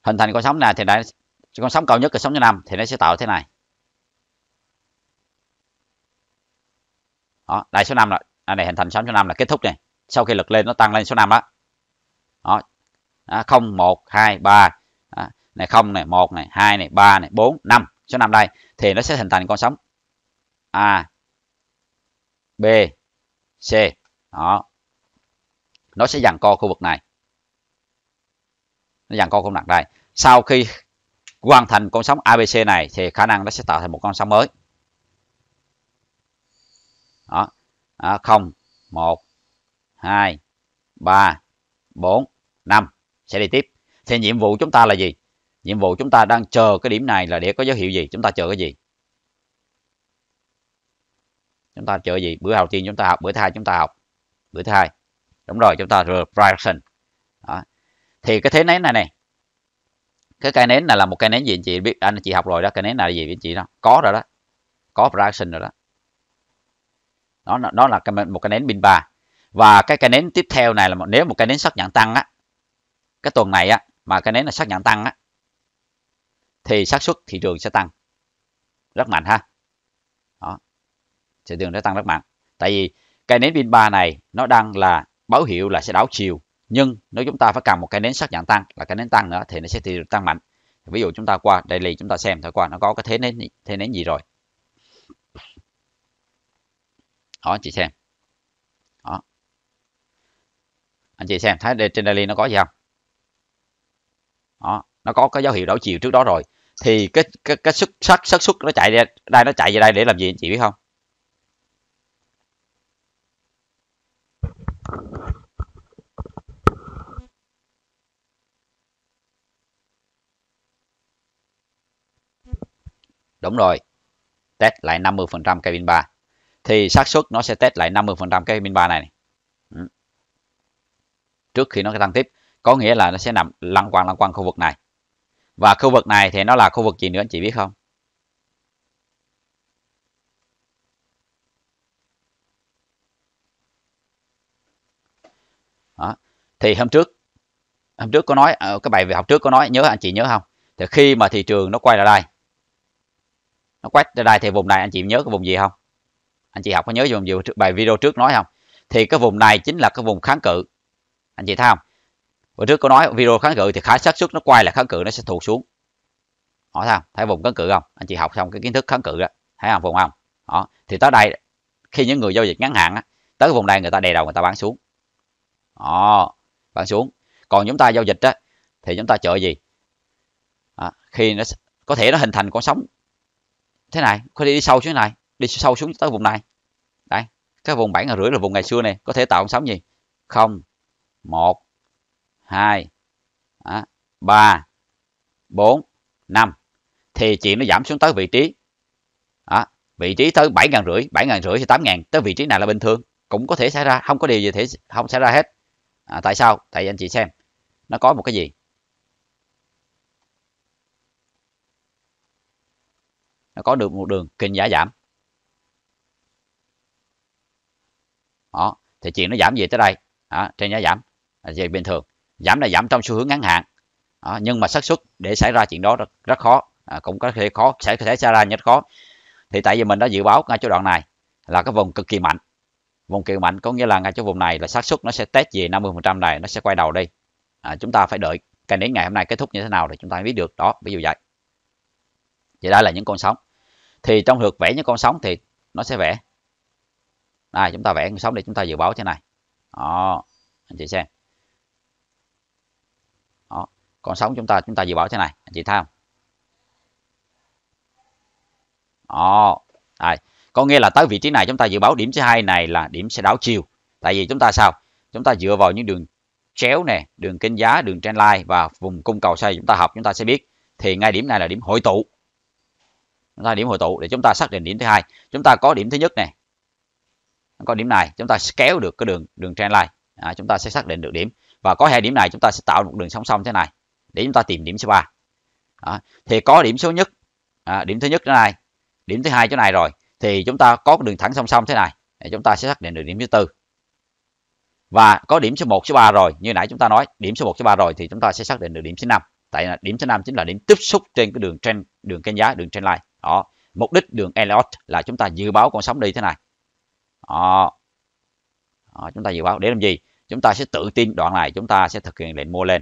hình thành con sóng này thì đã con sóng cao nhất là sóng thứ năm thì nó sẽ tạo thế này đó đây số 5 rồi à, này hình thành sóng số 5 là kết thúc này sau khi lực lên nó tăng lên số 5 đó đó không một hai ba này không này một này hai này ba này bốn năm số 5 đây thì nó sẽ hình thành con sóng a b c đó nó sẽ dằn co khu vực này nó dàn con không nặng đây sau khi hoàn thành con sóng ABC này thì khả năng nó sẽ tạo thành một con sóng mới đó à, 0 1 2 3 4 5 sẽ đi tiếp thì nhiệm vụ chúng ta là gì nhiệm vụ chúng ta đang chờ cái điểm này là để có dấu hiệu gì chúng ta chờ cái gì chúng ta chờ gì bữa đầu tiên chúng ta học bữa thứ hai chúng ta học bữa thứ hai đúng rồi chúng ta repression thì cái thế nến này này cái cây nến này là một cây nến gì anh chị biết anh chị học rồi đó cây nến này là gì anh chị đó có rồi đó có production rồi đó nó nó là một cái nến pin ba và cái cây nến tiếp theo này là một, nếu một cây nến xác nhận tăng á cái tuần này á mà cây nến là xác nhận tăng á thì xác suất thị trường sẽ tăng rất mạnh ha đó thị trường sẽ tăng rất mạnh tại vì cây nến pin ba này nó đang là báo hiệu là sẽ đảo chiều nhưng nếu chúng ta phải cầm một cái nến xác nhận tăng là cái nến tăng nữa thì nó sẽ tiêu tăng mạnh ví dụ chúng ta qua daily chúng ta xem thôi qua nó có cái thế nến thế nến gì rồi đó chị xem đó anh chị xem thấy trên daily nó có gì không đó nó có cái dấu hiệu đảo chiều trước đó rồi thì cái cái cái sức sắc xác xuất nó chạy ra đây nó chạy về đây để làm gì anh chị biết không đúng rồi test lại 50% cabin 3 thì xác suất nó sẽ test lại 50% cái cabin 3 này ừ. trước khi nó tăng tiếp có nghĩa là nó sẽ nằm lăn quăng lăn quăng khu vực này và khu vực này thì nó là khu vực gì nữa anh chị biết không Đó. thì hôm trước hôm trước có nói ở ờ, cái bài về học trước có nói nhớ anh chị nhớ không thì khi mà thị trường nó quay lại đây nó quét ra đây thì vùng này anh chị nhớ cái vùng gì không anh chị học có nhớ vùng gì bài video trước nói không thì cái vùng này chính là cái vùng kháng cự anh chị thấy không bữa trước có nói video kháng cự thì khá xác suất nó quay lại kháng cự nó sẽ thụt xuống hỏi sao thấy vùng kháng cự không anh chị học xong cái kiến thức kháng cự đó thấy không vùng không đó thì tới đây khi những người giao dịch ngắn hạn á, tới vùng này người ta đè đầu người ta bán xuống đó bán xuống còn chúng ta giao dịch á, thì chúng ta chờ gì à, khi nó có thể nó hình thành con sóng thế này có đi, đi sâu xuống này đi sâu xuống tới vùng này đây cái vùng bảy ngàn rưỡi là vùng ngày xưa này có thể tạo sóng gì không một hai ba bốn năm thì chuyện nó giảm xuống tới vị trí đó, vị trí tới bảy ngàn rưỡi bảy ngàn rưỡi thì tám ngàn tới vị trí này là bình thường cũng có thể xảy ra không có điều gì thể không xảy ra hết à, tại sao tại anh chị xem nó có một cái gì nó có được một đường kênh giá giảm đó thì chuyện nó giảm về tới đây đó, trên giá giảm về bình thường giảm là giảm trong xu hướng ngắn hạn đó, nhưng mà xác suất để xảy ra chuyện đó rất, rất khó à, cũng có thể khó sẽ có thể xảy ra nhất khó thì tại vì mình đã dự báo ngay chỗ đoạn này là cái vùng cực kỳ mạnh vùng kỳ mạnh có nghĩa là ngay chỗ vùng này là xác suất nó sẽ test về 50% này nó sẽ quay đầu đi à, chúng ta phải đợi cái đến ngày hôm nay kết thúc như thế nào thì chúng ta biết được đó ví dụ vậy vậy đây là những con sóng thì trong lượt vẽ những con sóng thì nó sẽ vẽ đây chúng ta vẽ con sóng để chúng ta dự báo thế này đó anh chị xem đó con sóng chúng ta chúng ta dự báo thế này anh chị thấy đó đây có nghĩa là tới vị trí này chúng ta dự báo điểm thứ hai này là điểm sẽ đảo chiều tại vì chúng ta sao chúng ta dựa vào những đường chéo nè đường kinh giá đường trendline và vùng cung cầu xây chúng ta học chúng ta sẽ biết thì ngay điểm này là điểm hội tụ chúng điểm hội tụ để chúng ta xác định điểm thứ hai chúng ta có điểm thứ nhất này có điểm này chúng ta sẽ kéo được cái đường đường trend line à, chúng ta sẽ xác định được điểm và có hai điểm này chúng ta sẽ tạo một đường song song thế này để chúng ta tìm điểm số 3 à, thì có điểm số nhất à, điểm thứ nhất thế này điểm thứ hai chỗ này rồi thì chúng ta có đường thẳng song song thế này để chúng ta sẽ xác định được điểm thứ tư và có điểm số 1 số 3 rồi như nãy chúng ta nói điểm số 1 số 3 rồi thì chúng ta sẽ xác định được điểm số 5 tại là điểm số 5 chính là điểm tiếp xúc trên cái đường trend đường kênh giá đường trend line đó mục đích đường Elliot là chúng ta dự báo con sóng đi thế này đó. đó chúng ta dự báo để làm gì chúng ta sẽ tự tin đoạn này chúng ta sẽ thực hiện lệnh mua lên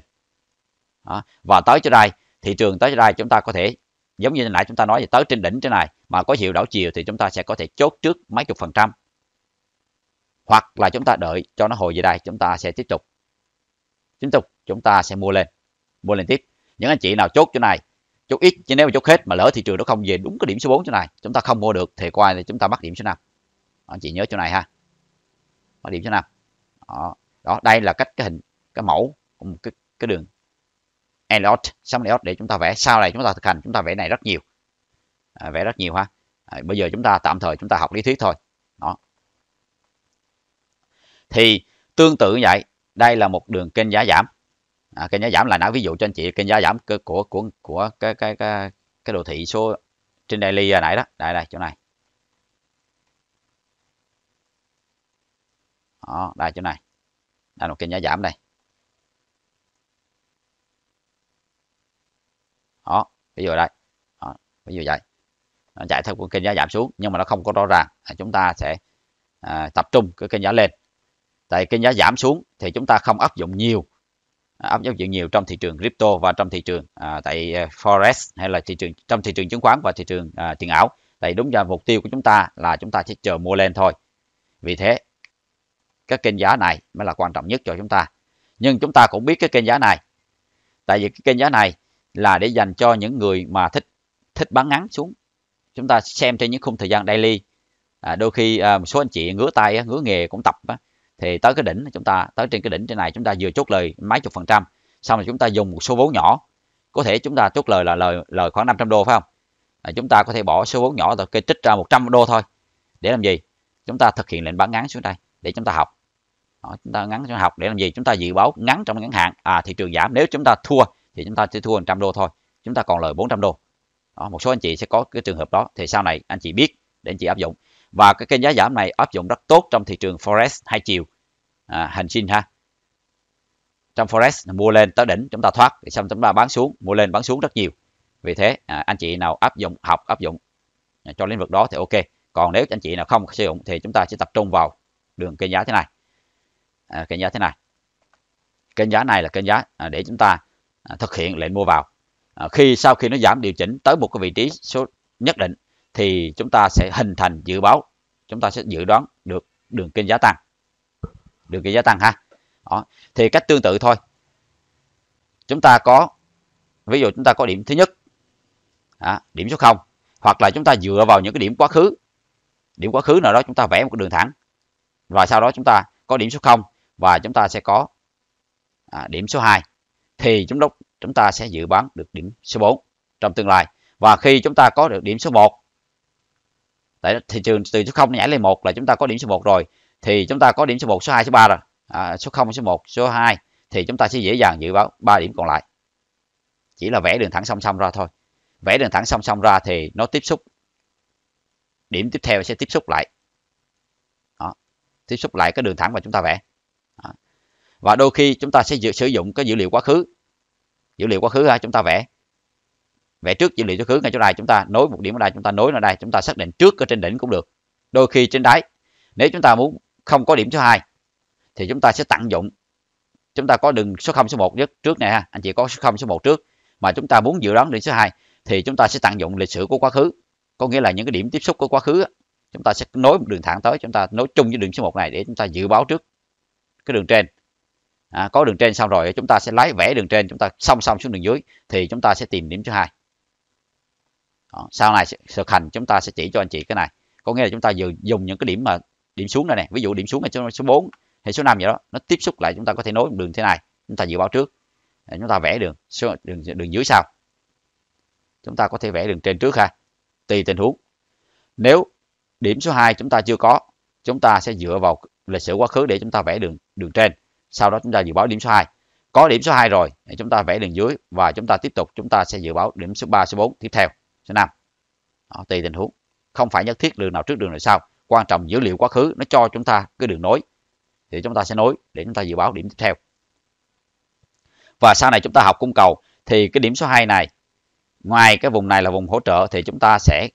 đó. và tới chỗ đây thị trường tới chỗ đây chúng ta có thể giống như nãy chúng ta nói thì tới trên đỉnh trên này mà có hiệu đảo chiều thì chúng ta sẽ có thể chốt trước mấy chục phần trăm hoặc là chúng ta đợi cho nó hồi về đây chúng ta sẽ tiếp tục tiếp tục chúng ta sẽ mua lên mua lên tiếp những anh chị nào chốt chỗ này chốt ít, chứ nếu mà chốt hết mà lỡ thị trường nó không về đúng cái điểm số 4 chỗ này chúng ta không mua được thì coi thì chúng ta bắt điểm số 5 anh chị nhớ chỗ này ha bắt điểm số 5 đó. đó đây là cách cái hình cái mẫu một cái, cái đường Elliot sóng Elliot để chúng ta vẽ sau này chúng ta thực hành chúng ta vẽ này rất nhiều à, vẽ rất nhiều ha à, bây giờ chúng ta tạm thời chúng ta học lý thuyết thôi đó thì tương tự như vậy đây là một đường kênh giá giảm à, kênh giá giảm là đã ví dụ cho anh chị kênh giá giảm của của của, của cái, cái cái cái đồ thị số trên daily hồi nãy đó đây đây chỗ này đó đây chỗ này đây là kênh giá giảm đây đó ví dụ đây đó, ví dụ vậy nó chạy theo kênh giá giảm xuống nhưng mà nó không có rõ ràng à, chúng ta sẽ à, tập trung cái kênh giá lên tại kênh giá giảm xuống thì chúng ta không áp dụng nhiều áp dụng chịu nhiều trong thị trường crypto và trong thị trường à, tại à, forex hay là thị trường trong thị trường chứng khoán và thị trường à, tiền ảo tại đúng là mục tiêu của chúng ta là chúng ta chỉ chờ mua lên thôi vì thế các kênh giá này mới là quan trọng nhất cho chúng ta nhưng chúng ta cũng biết cái kênh giá này tại vì cái kênh giá này là để dành cho những người mà thích thích bán ngắn xuống chúng ta xem trên những khung thời gian daily à, đôi khi à, một số anh chị ngứa tay ngứa nghề cũng tập á, thì tới cái đỉnh chúng ta tới trên cái đỉnh trên này chúng ta vừa chốt lời mấy chục phần trăm xong rồi chúng ta dùng một số vốn nhỏ có thể chúng ta chốt lời là lời lời khoảng 500 đô phải không à, chúng ta có thể bỏ số vốn nhỏ rồi kê trích ra 100 đô thôi để làm gì chúng ta thực hiện lệnh bán ngắn xuống đây để chúng ta học đó, chúng ta ngắn trong học để làm gì chúng ta dự báo ngắn trong ngắn hạn à thị trường giảm nếu chúng ta thua thì chúng ta chỉ thua 100 đô thôi chúng ta còn lời 400 đô đó, một số anh chị sẽ có cái trường hợp đó thì sau này anh chị biết để anh chị áp dụng và cái kênh giá giảm này áp dụng rất tốt trong thị trường forex hai chiều à, hành sinh ha trong forex mua lên tới đỉnh chúng ta thoát thì xong chúng ta bán xuống mua lên bán xuống rất nhiều vì thế à, anh chị nào áp dụng học áp dụng à, cho lĩnh vực đó thì ok còn nếu anh chị nào không sử dụng thì chúng ta sẽ tập trung vào đường kênh giá thế này à, kênh giá thế này kênh giá này là kênh giá à, để chúng ta à, thực hiện lệnh mua vào à, khi sau khi nó giảm điều chỉnh tới một cái vị trí số nhất định thì chúng ta sẽ hình thành dự báo chúng ta sẽ dự đoán được đường kênh giá tăng đường kênh giá tăng ha đó. thì cách tương tự thôi chúng ta có ví dụ chúng ta có điểm thứ nhất à, điểm số 0 hoặc là chúng ta dựa vào những cái điểm quá khứ điểm quá khứ nào đó chúng ta vẽ một đường thẳng và sau đó chúng ta có điểm số 0 và chúng ta sẽ có à, điểm số 2 thì chúng đốc chúng ta sẽ dự đoán được điểm số 4 trong tương lai và khi chúng ta có được điểm số 1 tại thị trường từ số 0 nhảy lên 1 là chúng ta có điểm số 1 rồi thì chúng ta có điểm số 1 số 2 số 3 rồi à, số 0 số 1 số 2 thì chúng ta sẽ dễ dàng dự báo 3 điểm còn lại chỉ là vẽ đường thẳng song song ra thôi vẽ đường thẳng song song ra thì nó tiếp xúc điểm tiếp theo sẽ tiếp xúc lại Đó. tiếp xúc lại cái đường thẳng mà chúng ta vẽ Đó. và đôi khi chúng ta sẽ dự, sử dụng cái dữ liệu quá khứ dữ liệu quá khứ ha chúng ta vẽ vẽ trước dữ liệu quá khứ ngay chỗ này chúng ta nối một điểm ở đây chúng ta nối ở đây chúng ta xác định trước ở trên đỉnh cũng được đôi khi trên đáy nếu chúng ta muốn không có điểm số 2 thì chúng ta sẽ tận dụng chúng ta có đường số 0 số 1 nhất trước nè anh chị có số 0 số 1 trước mà chúng ta muốn dự đoán điểm số 2 thì chúng ta sẽ tận dụng lịch sử của quá khứ có nghĩa là những cái điểm tiếp xúc của quá khứ chúng ta sẽ nối một đường thẳng tới chúng ta nối chung với đường số 1 này để chúng ta dự báo trước cái đường trên à, có đường trên xong rồi chúng ta sẽ lái vẽ đường trên chúng ta song song xuống đường dưới thì chúng ta sẽ tìm điểm số 2 đó. sau này sực hành chúng ta sẽ chỉ cho anh chị cái này có nghĩa là chúng ta vừa dùng những cái điểm mà điểm xuống đây nè ví dụ điểm xuống là số 4 hay số 5 vậy đó nó tiếp xúc lại chúng ta có thể nối đường thế này chúng ta dự báo trước chúng ta vẽ đường đường, đường dưới sau chúng ta có thể vẽ đường trên trước ha tùy tình huống nếu điểm số 2 chúng ta chưa có chúng ta sẽ dựa vào lịch sử quá khứ để chúng ta vẽ đường đường trên sau đó chúng ta dự báo điểm số 2 có điểm số 2 rồi chúng ta vẽ đường dưới và chúng ta tiếp tục chúng ta sẽ dự báo điểm số 3 số 4 tiếp theo số 5 đó, tùy tình huống không phải nhất thiết đường nào trước đường nào sau quan trọng dữ liệu quá khứ nó cho chúng ta cái đường nối thì chúng ta sẽ nối để chúng ta dự báo điểm tiếp theo và sau này chúng ta học cung cầu thì cái điểm số 2 này ngoài cái vùng này là vùng hỗ trợ thì chúng ta sẽ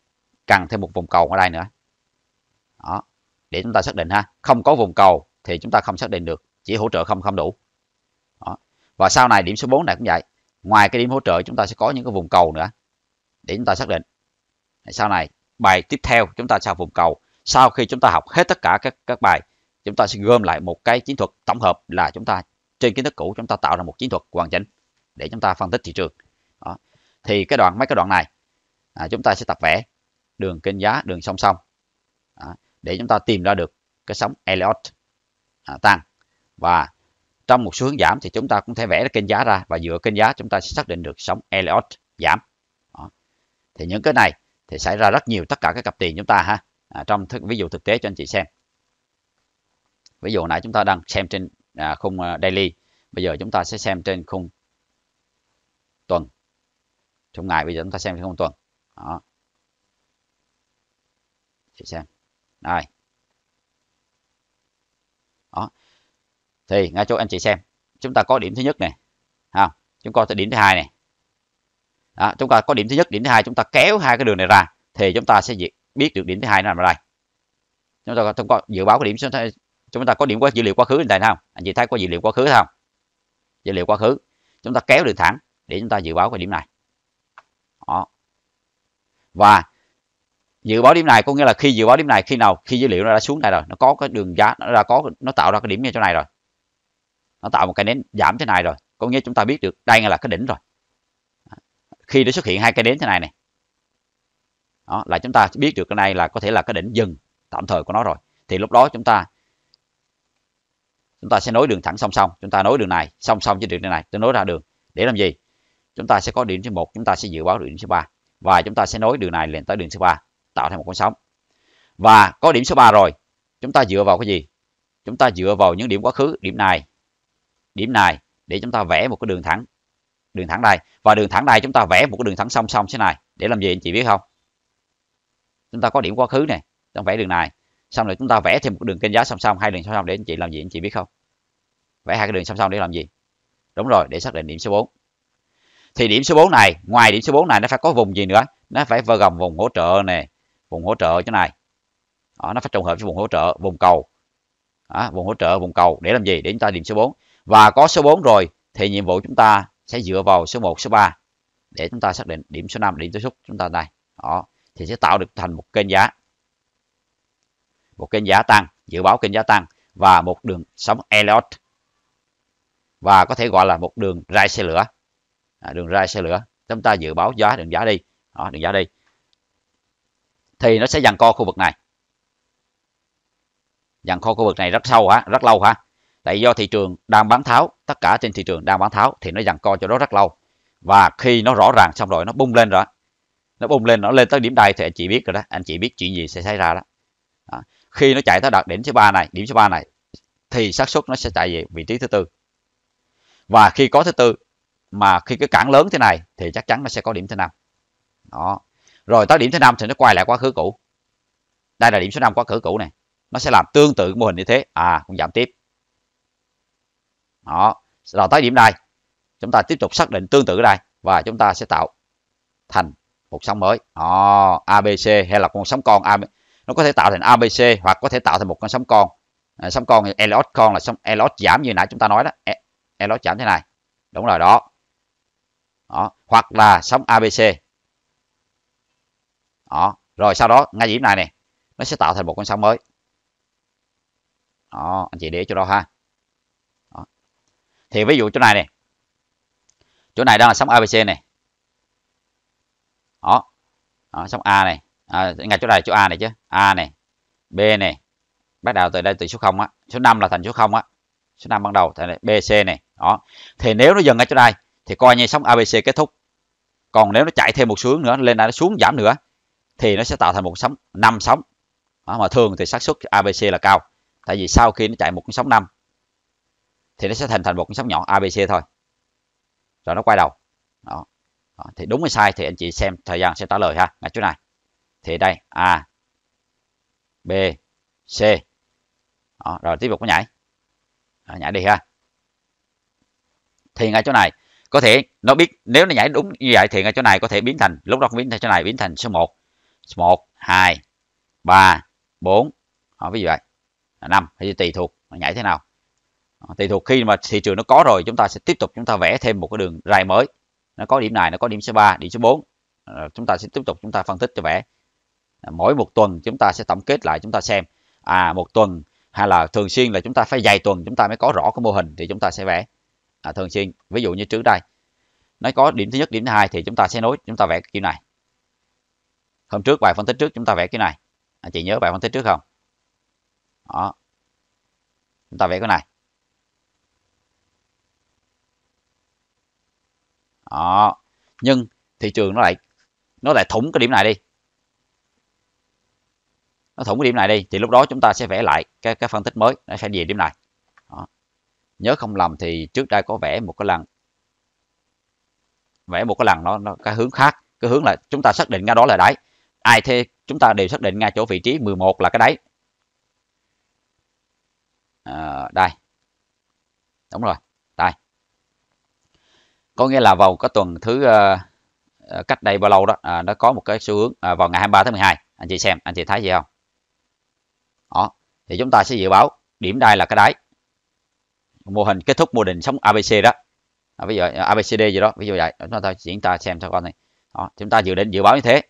cần thêm một vùng cầu ở đây nữa đó để chúng ta xác định ha không có vùng cầu thì chúng ta không xác định được chỉ hỗ trợ không không đủ đó. và sau này điểm số 4 này cũng vậy ngoài cái điểm hỗ trợ chúng ta sẽ có những cái vùng cầu nữa để chúng ta xác định sau này bài tiếp theo chúng ta sau vùng cầu sau khi chúng ta học hết tất cả các các bài chúng ta sẽ gom lại một cái chiến thuật tổng hợp là chúng ta trên kiến thức cũ chúng ta tạo ra một chiến thuật hoàn chỉnh để chúng ta phân tích thị trường đó. thì cái đoạn mấy cái đoạn này à, chúng ta sẽ tập vẽ đường kênh giá đường song song đó. để chúng ta tìm ra được cái sóng Elliott à, tăng và trong một xu hướng giảm thì chúng ta cũng thể vẽ kênh giá ra và dựa kênh giá chúng ta sẽ xác định được sóng Elliott giảm thì những cái này thì xảy ra rất nhiều tất cả các cặp tiền chúng ta ha à, trong thức, ví dụ thực tế cho anh chị xem ví dụ nãy chúng ta đang xem trên à, khung à, daily bây giờ chúng ta sẽ xem trên khung tuần trong ngày bây giờ chúng ta xem trên khung tuần đó chị xem đây đó thì ngay chỗ anh chị xem chúng ta có điểm thứ nhất này không chúng ta có điểm thứ hai này đó, chúng ta có điểm thứ nhất điểm thứ hai chúng ta kéo hai cái đường này ra thì chúng ta sẽ biết được điểm thứ hai nó nằm ở đây chúng ta không có dự báo cái điểm chúng ta có điểm qua dữ liệu quá khứ này không anh chị thấy có dữ liệu quá khứ không dữ liệu quá khứ chúng ta kéo đường thẳng để chúng ta dự báo cái điểm này đó. và dự báo điểm này có nghĩa là khi dự báo điểm này khi nào khi dữ liệu nó đã xuống này rồi nó có cái đường giá nó đã có nó tạo ra cái điểm như chỗ này rồi nó tạo một cái nến giảm thế này rồi có nghĩa chúng ta biết được đây là cái đỉnh rồi khi nó xuất hiện hai cây nến thế này này đó là chúng ta biết được cái này là có thể là cái đỉnh dừng tạm thời của nó rồi thì lúc đó chúng ta chúng ta sẽ nối đường thẳng song song chúng ta nối đường này song song với đường này tôi nối ra đường để làm gì chúng ta sẽ có điểm số 1 chúng ta sẽ dự báo điểm số 3 và chúng ta sẽ nối đường này lên tới đường số 3 tạo thành một con sóng và có điểm số 3 rồi chúng ta dựa vào cái gì chúng ta dựa vào những điểm quá khứ điểm này điểm này để chúng ta vẽ một cái đường thẳng đường thẳng đây và đường thẳng đây chúng ta vẽ một cái đường thẳng song song thế này để làm gì anh chị biết không chúng ta có điểm quá khứ này chúng vẽ đường này xong rồi chúng ta vẽ thêm một đường kênh giá song song hai đường song song để anh chị làm gì anh chị biết không vẽ hai cái đường song song để làm gì đúng rồi để xác định điểm số 4 thì điểm số 4 này ngoài điểm số 4 này nó phải có vùng gì nữa nó phải vơ gồng vùng hỗ trợ này vùng hỗ trợ chỗ này đó, nó phải trùng hợp với vùng hỗ trợ vùng cầu đó, vùng hỗ trợ vùng cầu để làm gì để chúng ta điểm số 4 và có số 4 rồi thì nhiệm vụ chúng ta sẽ dựa vào số 1, số 3 để chúng ta xác định điểm số 5 điểm tiếp xúc chúng ta đây đó thì sẽ tạo được thành một kênh giá một kênh giá tăng dự báo kênh giá tăng và một đường sóng Elliott và có thể gọi là một đường rai xe lửa à, đường rai xe lửa chúng ta dự báo giá đường giá đi đó, đường giá đi thì nó sẽ dằn co khu vực này dằn co khu vực này rất sâu hả rất lâu hả tại do thị trường đang bán tháo tất cả trên thị trường đang bán tháo thì nó dằn co cho nó rất lâu và khi nó rõ ràng xong rồi nó bung lên rồi nó bung lên nó lên tới điểm đây thì anh chị biết rồi đó anh chị biết chuyện gì sẽ xảy ra đó à, khi nó chạy tới đạt đỉnh số ba này điểm số ba này thì xác suất nó sẽ chạy về vị trí thứ tư và khi có thứ tư mà khi cái cản lớn thế này thì chắc chắn nó sẽ có điểm thứ năm đó rồi tới điểm thứ năm thì nó quay lại quá khứ cũ đây là điểm số năm quá khứ cũ này nó sẽ làm tương tự mô hình như thế à cũng giảm tiếp đó rồi tới điểm này chúng ta tiếp tục xác định tương tự đây và chúng ta sẽ tạo thành một sóng mới đó, abc hay là con sóng con ABC. nó có thể tạo thành abc hoặc có thể tạo thành một con sóng con à, sóng con thì con là sóng elot giảm như nãy chúng ta nói đó e, elot giảm thế này đúng rồi đó đó hoặc là sóng abc đó rồi sau đó ngay điểm này nè nó sẽ tạo thành một con sóng mới đó anh chị để cho đó ha thì ví dụ chỗ này này chỗ này đang là sóng abc này đó, đó sóng a này à, ngay chỗ này chỗ a này chứ a này b này bắt đầu từ đây từ số 0 á số 5 là thành số 0 á số 5 ban đầu thành này, bc này đó thì nếu nó dừng ngay chỗ này thì coi như sóng abc kết thúc còn nếu nó chạy thêm một xuống nữa lên đây nó xuống giảm nữa thì nó sẽ tạo thành một sóng năm sóng đó, mà thường thì xác suất abc là cao tại vì sau khi nó chạy một sóng năm thì nó sẽ thành thành một con sóng nhỏ abc thôi rồi nó quay đầu đó, đó. thì đúng hay sai thì anh chị xem thời gian sẽ trả lời ha ngay chỗ này thì đây a b c đó, rồi tiếp tục có nhảy đó, nhảy đi ha thì ngay chỗ này có thể nó biết nếu nó nhảy đúng như vậy thì ngay chỗ này có thể biến thành lúc đó biến thành chỗ này biến thành số 1 1 2 3 4 họ ví dụ vậy 5 thì tùy thuộc nhảy thế nào thì thuộc khi mà thị trường nó có rồi chúng ta sẽ tiếp tục chúng ta vẽ thêm một cái đường ray mới nó có điểm này nó có điểm số 3 điểm số 4 chúng ta sẽ tiếp tục chúng ta phân tích cho vẽ mỗi một tuần chúng ta sẽ tổng kết lại chúng ta xem à một tuần hay là thường xuyên là chúng ta phải vài tuần chúng ta mới có rõ cái mô hình thì chúng ta sẽ vẽ à, thường xuyên ví dụ như trước đây nó có điểm thứ nhất điểm thứ hai thì chúng ta sẽ nối chúng ta vẽ kiểu này hôm trước bài phân tích trước chúng ta vẽ cái này à, chị nhớ bài phân tích trước không đó chúng ta vẽ cái này đó. nhưng thị trường nó lại nó lại thủng cái điểm này đi nó thủng cái điểm này đi thì lúc đó chúng ta sẽ vẽ lại cái cái phân tích mới nó sẽ về điểm này đó. nhớ không lầm thì trước đây có vẽ một cái lần vẽ một cái lần nó, nó cái hướng khác cái hướng là chúng ta xác định ngay đó là đáy ai thế chúng ta đều xác định ngay chỗ vị trí 11 là cái đáy à, đây đúng rồi có nghĩa là vào cái tuần thứ uh, cách đây bao lâu đó à, nó có một cái xu hướng à, vào ngày 23 tháng 12 anh chị xem anh chị thấy gì không đó thì chúng ta sẽ dự báo điểm đây là cái đáy mô hình kết thúc mô hình sóng ABC đó à, ví dụ à, ABCD gì đó ví dụ vậy chúng ta diễn ta xem sao con này đó, chúng ta dự định dự báo như thế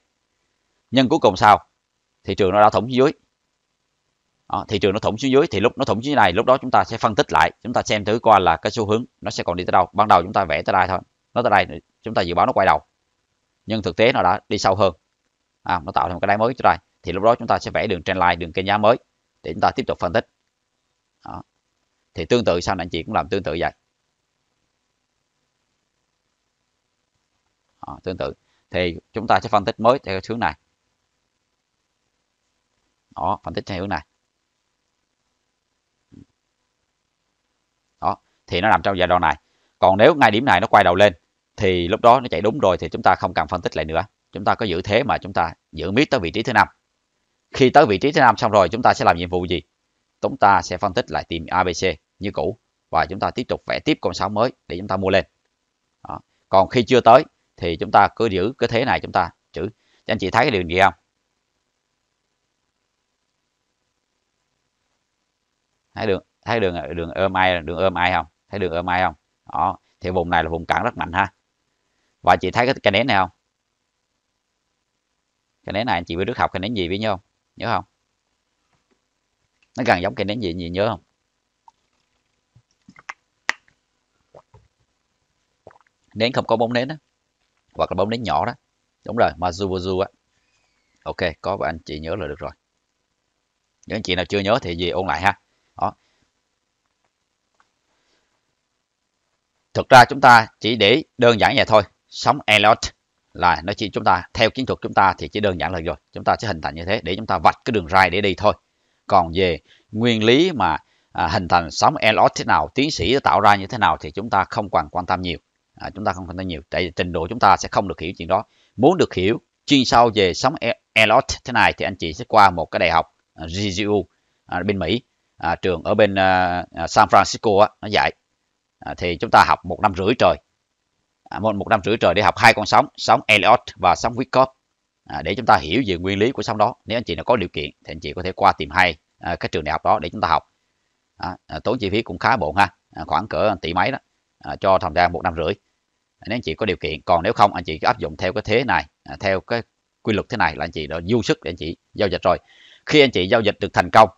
nhưng cuối cùng sao thị trường nó đã thủng dưới đó, ờ, thị trường nó thủng xuống dưới thì lúc nó thủng xuống dưới này lúc đó chúng ta sẽ phân tích lại chúng ta xem thử coi là cái xu hướng nó sẽ còn đi tới đâu ban đầu chúng ta vẽ tới đây thôi nó tới đây chúng ta dự báo nó quay đầu nhưng thực tế nó đã đi sâu hơn à, nó tạo thành một cái đáy mới tới đây thì lúc đó chúng ta sẽ vẽ đường trendline đường kênh giá mới để chúng ta tiếp tục phân tích đó. thì tương tự sau anh chị cũng làm tương tự vậy đó, tương tự thì chúng ta sẽ phân tích mới theo hướng này đó phân tích theo hướng này thì nó nằm trong giai đoạn này còn nếu ngay điểm này nó quay đầu lên thì lúc đó nó chạy đúng rồi thì chúng ta không cần phân tích lại nữa chúng ta có giữ thế mà chúng ta giữ miết tới vị trí thứ năm khi tới vị trí thứ năm xong rồi chúng ta sẽ làm nhiệm vụ gì chúng ta sẽ phân tích lại tìm abc như cũ và chúng ta tiếp tục vẽ tiếp con sóng mới để chúng ta mua lên đó. còn khi chưa tới thì chúng ta cứ giữ cái thế này chúng ta chữ anh chị thấy cái điều gì không thấy đường thấy đường đường ôm ai đường ôm ai không thấy đường EMA không đó thì vùng này là vùng cản rất mạnh ha và chị thấy cái cây nến này không cây nến này anh chị với đức học cây nến gì biết nhau không nhớ không nó gần giống cây nến gì gì nhớ không nến không có bóng nến đó hoặc là bóng nến nhỏ đó đúng rồi mazubozu á ok có anh chị nhớ là được rồi Nếu anh chị nào chưa nhớ thì gì ôn lại ha Thực ra chúng ta chỉ để đơn giản vậy thôi. Sóng elot là nó chỉ chúng ta theo chiến thuật chúng ta thì chỉ đơn giản là rồi. Chúng ta sẽ hình thành như thế để chúng ta vạch cái đường ray để đi thôi. Còn về nguyên lý mà à, hình thành sóng elot thế nào, tiến sĩ tạo ra như thế nào thì chúng ta không còn quan tâm nhiều. À, chúng ta không quan tâm nhiều. Tại trình độ chúng ta sẽ không được hiểu chuyện đó. Muốn được hiểu chuyên sâu về sóng e-, elot thế này thì anh chị sẽ qua một cái đại học à, GGU à, bên Mỹ, à, trường ở bên à, à San Francisco á, nó dạy à, thì chúng ta học một năm rưỡi trời à, một, một năm rưỡi trời để học hai con sóng sóng Elliott và sóng Wyckoff à, để chúng ta hiểu về nguyên lý của sóng đó nếu anh chị nào có điều kiện thì anh chị có thể qua tìm hay à, các trường đại học đó để chúng ta học à, à, tốn chi phí cũng khá bộ ha à, khoảng cỡ tỷ mấy đó à, cho tham gia một năm rưỡi à, nếu anh chị có điều kiện còn nếu không anh chị cứ áp dụng theo cái thế này à, theo cái quy luật thế này là anh chị đã du sức để anh chị giao dịch rồi khi anh chị giao dịch được thành công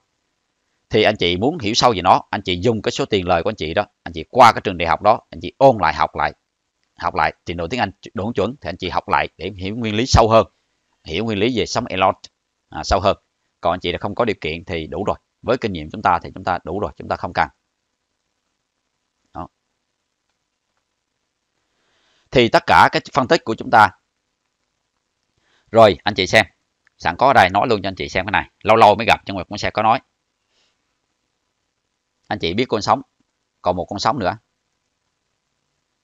thì anh chị muốn hiểu sâu về nó anh chị dùng cái số tiền lời của anh chị đó anh chị qua cái trường đại học đó anh chị ôn lại học lại học lại trình độ tiếng Anh đủ chuẩn thì anh chị học lại để hiểu nguyên lý sâu hơn hiểu nguyên lý về sóng elot à, sâu hơn còn anh chị đã không có điều kiện thì đủ rồi với kinh nghiệm chúng ta thì chúng ta đủ rồi chúng ta không cần đó. thì tất cả cái phân tích của chúng ta rồi anh chị xem sẵn có ở đây nói luôn cho anh chị xem cái này lâu lâu mới gặp trong mà cũng sẽ có nói anh chị biết con sóng còn một con sóng nữa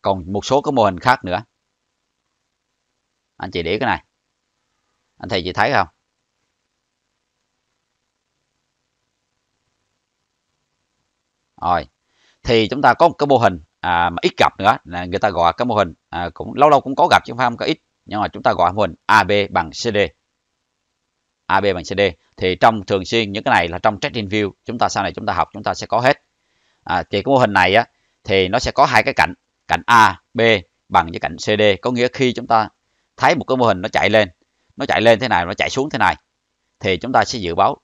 còn một số cái mô hình khác nữa anh chị để cái này anh thầy chị thấy không rồi thì chúng ta có một cái mô hình à, mà ít gặp nữa là người ta gọi cái mô hình à, cũng lâu lâu cũng có gặp chứ không có ít nhưng mà chúng ta gọi mô hình AB bằng CD AB bằng CD thì trong thường xuyên những cái này là trong trading view chúng ta sau này chúng ta học chúng ta sẽ có hết à, thì cái mô hình này á, thì nó sẽ có hai cái cạnh cạnh A B bằng với cạnh CD có nghĩa khi chúng ta thấy một cái mô hình nó chạy lên nó chạy lên thế này nó chạy xuống thế này thì chúng ta sẽ dự báo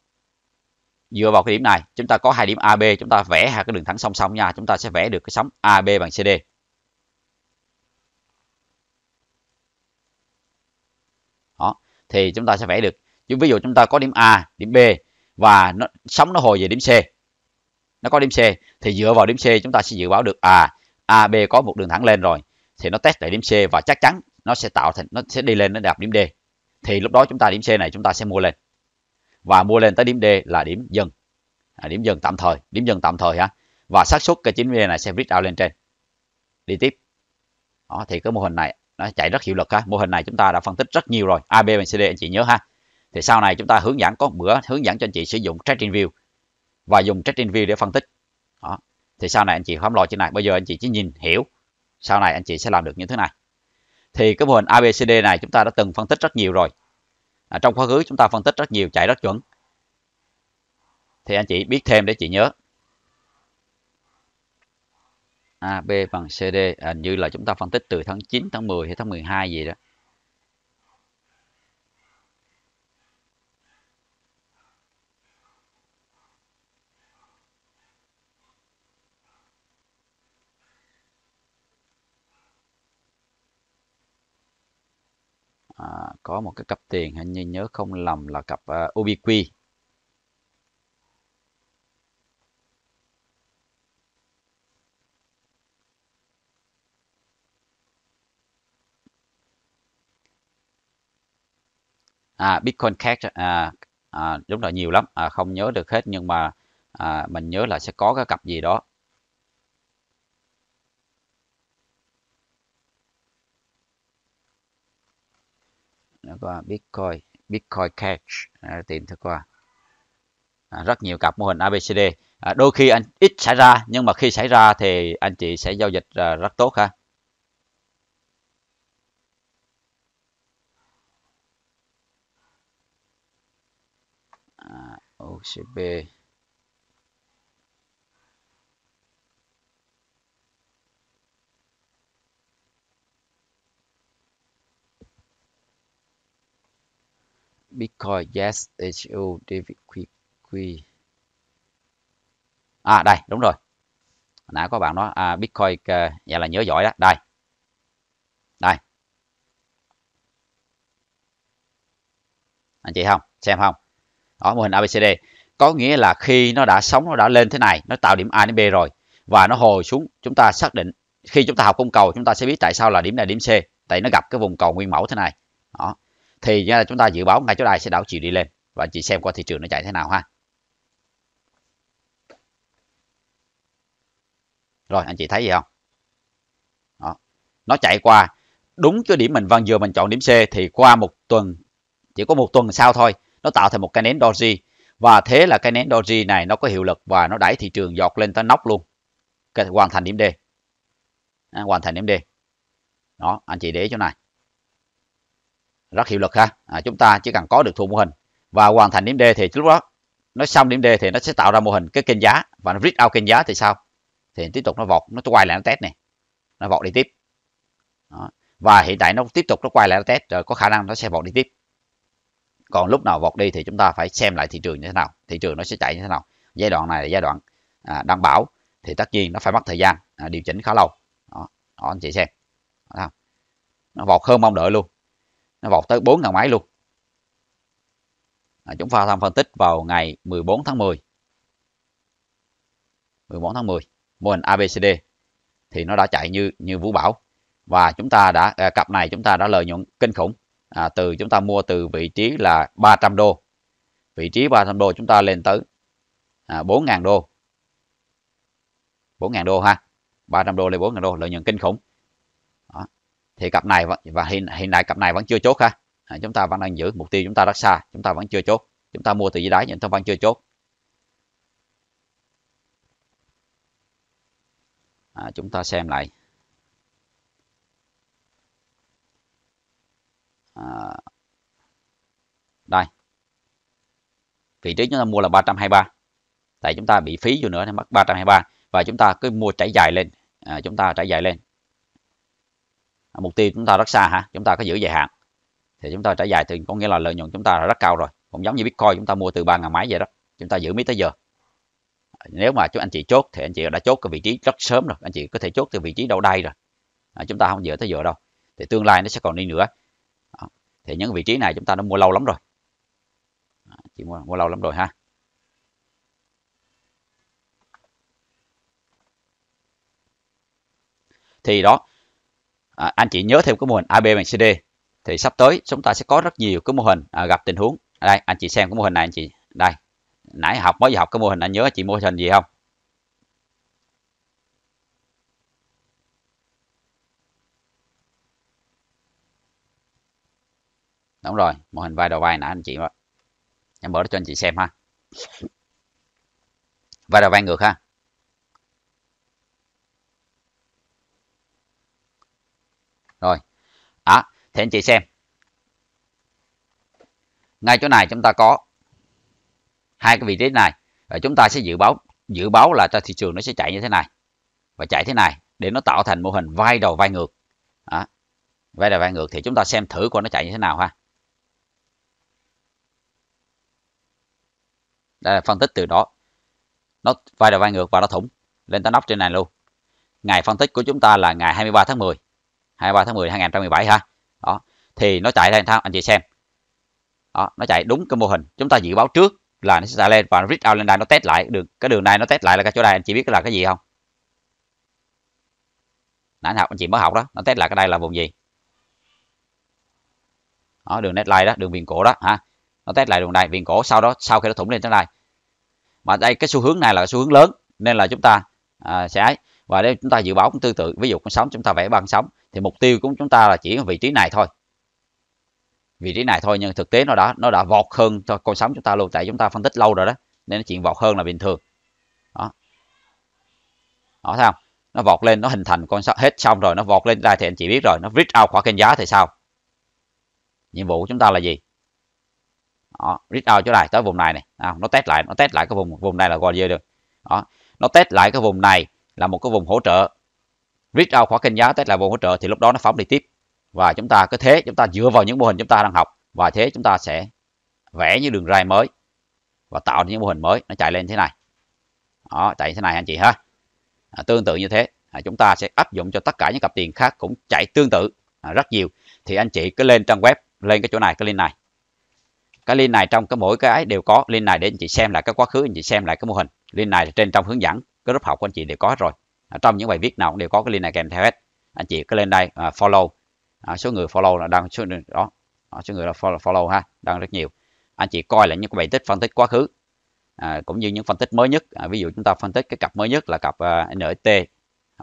dựa vào cái điểm này chúng ta có hai điểm AB chúng ta vẽ hai cái đường thẳng song song nha chúng ta sẽ vẽ được cái sóng AB bằng CD đó thì chúng ta sẽ vẽ được nhưng ví dụ chúng ta có điểm A điểm B và nó, sóng nó hồi về điểm C nó có điểm C thì dựa vào điểm C chúng ta sẽ dự báo được à AB có một đường thẳng lên rồi thì nó test lại điểm C và chắc chắn nó sẽ tạo thành nó sẽ đi lên nó đạp điểm D thì lúc đó chúng ta điểm C này chúng ta sẽ mua lên và mua lên tới điểm D là điểm dừng, à, điểm dừng tạm thời điểm dừng tạm thời ha, và xác suất cái chính D này sẽ viết out lên trên đi tiếp đó thì cái mô hình này nó chạy rất hiệu lực ha mô hình này chúng ta đã phân tích rất nhiều rồi AB và CD anh chị nhớ ha thì sau này chúng ta hướng dẫn có một bữa hướng dẫn cho anh chị sử dụng trading view và dùng trading view để phân tích đó. thì sau này anh chị không lo chuyện này bây giờ anh chị chỉ nhìn hiểu sau này anh chị sẽ làm được những thứ này thì cái mô hình ABCD này chúng ta đã từng phân tích rất nhiều rồi à, trong quá khứ chúng ta phân tích rất nhiều chạy rất chuẩn thì anh chị biết thêm để chị nhớ AB bằng CD à, như là chúng ta phân tích từ tháng 9, tháng 10 hay tháng 12 gì đó à, có một cái cặp tiền hình như nhớ không lầm là cặp à, ubiqui à, Bitcoin Cash à, à, đúng là nhiều lắm à, không nhớ được hết nhưng mà à, mình nhớ là sẽ có cái cặp gì đó qua Bitcoin Bitcoin Cash à, tìm thử qua à, rất nhiều cặp mô hình ABCD à, đôi khi anh ít xảy ra nhưng mà khi xảy ra thì anh chị sẽ giao dịch à, rất tốt ha à, OCB Bitcoin Yes HU David Quick À đây đúng rồi nãy có bạn nói à, Bitcoin à, vậy dạ là nhớ giỏi đó đây đây anh chị không xem không đó mô hình ABCD có nghĩa là khi nó đã sống nó đã lên thế này nó tạo điểm A đến B rồi và nó hồi xuống chúng ta xác định khi chúng ta học cung cầu chúng ta sẽ biết tại sao là điểm này điểm C tại nó gặp cái vùng cầu nguyên mẫu thế này thì chúng ta dự báo ngay chỗ này sẽ đảo chiều đi lên và anh chị xem qua thị trường nó chạy thế nào ha rồi anh chị thấy gì không Đó. nó chạy qua đúng cái điểm mình văn vâng, vừa mình chọn điểm C thì qua một tuần chỉ có một tuần sau thôi nó tạo thành một cái nến doji và thế là cái nến doji này nó có hiệu lực và nó đẩy thị trường giọt lên tới nóc luôn hoàn thành điểm D à, hoàn thành điểm D đó anh chị để chỗ này rất hiệu lực ha à, chúng ta chỉ cần có được thuộc mô hình và hoàn thành điểm D thì lúc đó nó xong điểm D thì nó sẽ tạo ra mô hình cái kênh giá và nó read out kênh giá thì sao thì tiếp tục nó vọt nó quay lại nó test này nó vọt đi tiếp đó. và hiện tại nó tiếp tục nó quay lại nó test rồi có khả năng nó sẽ vọt đi tiếp còn lúc nào vọt đi thì chúng ta phải xem lại thị trường như thế nào thị trường nó sẽ chạy như thế nào giai đoạn này là giai đoạn à, đảm bảo thì tất nhiên nó phải mất thời gian à, điều chỉnh khá lâu đó, đó anh chị xem đó, nó vọt hơn mong đợi luôn nó vọt tới 4.000 mấy luôn à, chúng ta tham phân tích vào ngày 14 tháng 10 14 tháng 10 mô hình ABCD thì nó đã chạy như như vũ bảo và chúng ta đã à, cặp này chúng ta đã lợi nhuận kinh khủng à, từ chúng ta mua từ vị trí là 300 đô vị trí 300 đô chúng ta lên tới à, 4.000 đô 4.000 đô ha 300 đô lên 4.000 đô lợi nhuận kinh khủng thì cặp này và hiện hiện tại cặp này vẫn chưa chốt ha à, chúng ta vẫn đang giữ mục tiêu chúng ta rất xa chúng ta vẫn chưa chốt chúng ta mua từ dưới đáy nhưng ta vẫn chưa chốt à, chúng ta xem lại à, đây vị trí chúng ta mua là 323 tại chúng ta bị phí vô nữa nên mất 323 và chúng ta cứ mua trải dài lên à, chúng ta trải dài lên À, mục tiêu chúng ta rất xa hả chúng ta có giữ dài hạn thì chúng ta trả dài thì có nghĩa là lợi nhuận chúng ta là rất cao rồi cũng giống như bitcoin chúng ta mua từ ba ngàn máy vậy đó chúng ta giữ mấy tới giờ à, nếu mà chúng anh chị chốt thì anh chị đã chốt cái vị trí rất sớm rồi anh chị có thể chốt từ vị trí đâu đây rồi à, chúng ta không giữ tới giờ đâu thì tương lai nó sẽ còn đi nữa à, thì những vị trí này chúng ta đã mua lâu lắm rồi à, chị mua, mua lâu lắm rồi ha thì đó à, anh chị nhớ thêm cái mô hình AB bằng CD thì sắp tới chúng ta sẽ có rất nhiều cái mô hình à, gặp tình huống đây anh chị xem cái mô hình này anh chị đây nãy học mới học cái mô hình anh nhớ chị mô hình gì không đúng rồi mô hình vai đầu vai nãy anh chị em mở cho anh chị xem ha vai đầu vai ngược ha rồi đó à, thì anh chị xem ngay chỗ này chúng ta có hai cái vị trí này và chúng ta sẽ dự báo dự báo là cho thị trường nó sẽ chạy như thế này và chạy thế này để nó tạo thành mô hình vai đầu vai ngược đó. vai đầu vai ngược thì chúng ta xem thử coi nó chạy như thế nào ha đây là phân tích từ đó nó vai đầu vai ngược và nó thủng lên tới nóc trên này luôn ngày phân tích của chúng ta là ngày 23 tháng 10 23 tháng 10 2017 ha đó thì nó chạy lên thang anh chị xem đó, nó chạy đúng cái mô hình chúng ta dự báo trước là nó sẽ chạy lên và nó out lên đây nó test lại được cái đường này nó test lại là cái chỗ này anh chị biết là cái gì không nãy học anh chị mới học đó nó test lại cái đây là vùng gì đó, đường neckline đó đường viền cổ đó ha nó test lại đường này viền cổ sau đó sau khi nó thủng lên tới này mà đây cái xu hướng này là xu hướng lớn nên là chúng ta à, sẽ và đây chúng ta dự báo cũng tương tự ví dụ con sóng chúng ta vẽ băng sóng thì mục tiêu của chúng ta là chỉ ở vị trí này thôi vị trí này thôi nhưng thực tế nó đã nó đã vọt hơn cho con sóng chúng ta luôn tại chúng ta phân tích lâu rồi đó nên chuyện vọt hơn là bình thường đó đó thấy không nó vọt lên nó hình thành con sóng hết xong rồi nó vọt lên đây thì anh chị biết rồi nó reach out khỏi kênh giá thì sao nhiệm vụ của chúng ta là gì đó, reach out chỗ này tới vùng này này à, nó test lại nó test lại cái vùng vùng này là gọi gì được đó nó test lại cái vùng này là một cái vùng hỗ trợ reach ra khỏi kênh giá tức là vùng hỗ trợ thì lúc đó nó phóng đi tiếp và chúng ta cứ thế chúng ta dựa vào những mô hình chúng ta đang học và thế chúng ta sẽ vẽ những đường ray mới và tạo những mô hình mới nó chạy lên thế này đó chạy thế này anh chị ha à, tương tự như thế à, chúng ta sẽ áp dụng cho tất cả những cặp tiền khác cũng chạy tương tự à, rất nhiều thì anh chị cứ lên trang web lên cái chỗ này cái link này cái link này trong cái mỗi cái đều có link này để anh chị xem lại cái quá khứ anh chị xem lại cái mô hình link này trên trong hướng dẫn cái lớp học của anh chị đều có rồi trong những bài viết nào cũng đều có cái link này kèm theo hết anh chị cứ lên đây à, follow à, số người follow là đang số đó à, số người là follow, follow ha đang rất nhiều anh chị coi lại những cái bài tích phân tích quá khứ à, cũng như những phân tích mới nhất à, ví dụ chúng ta phân tích cái cặp mới nhất là cặp à, NT à,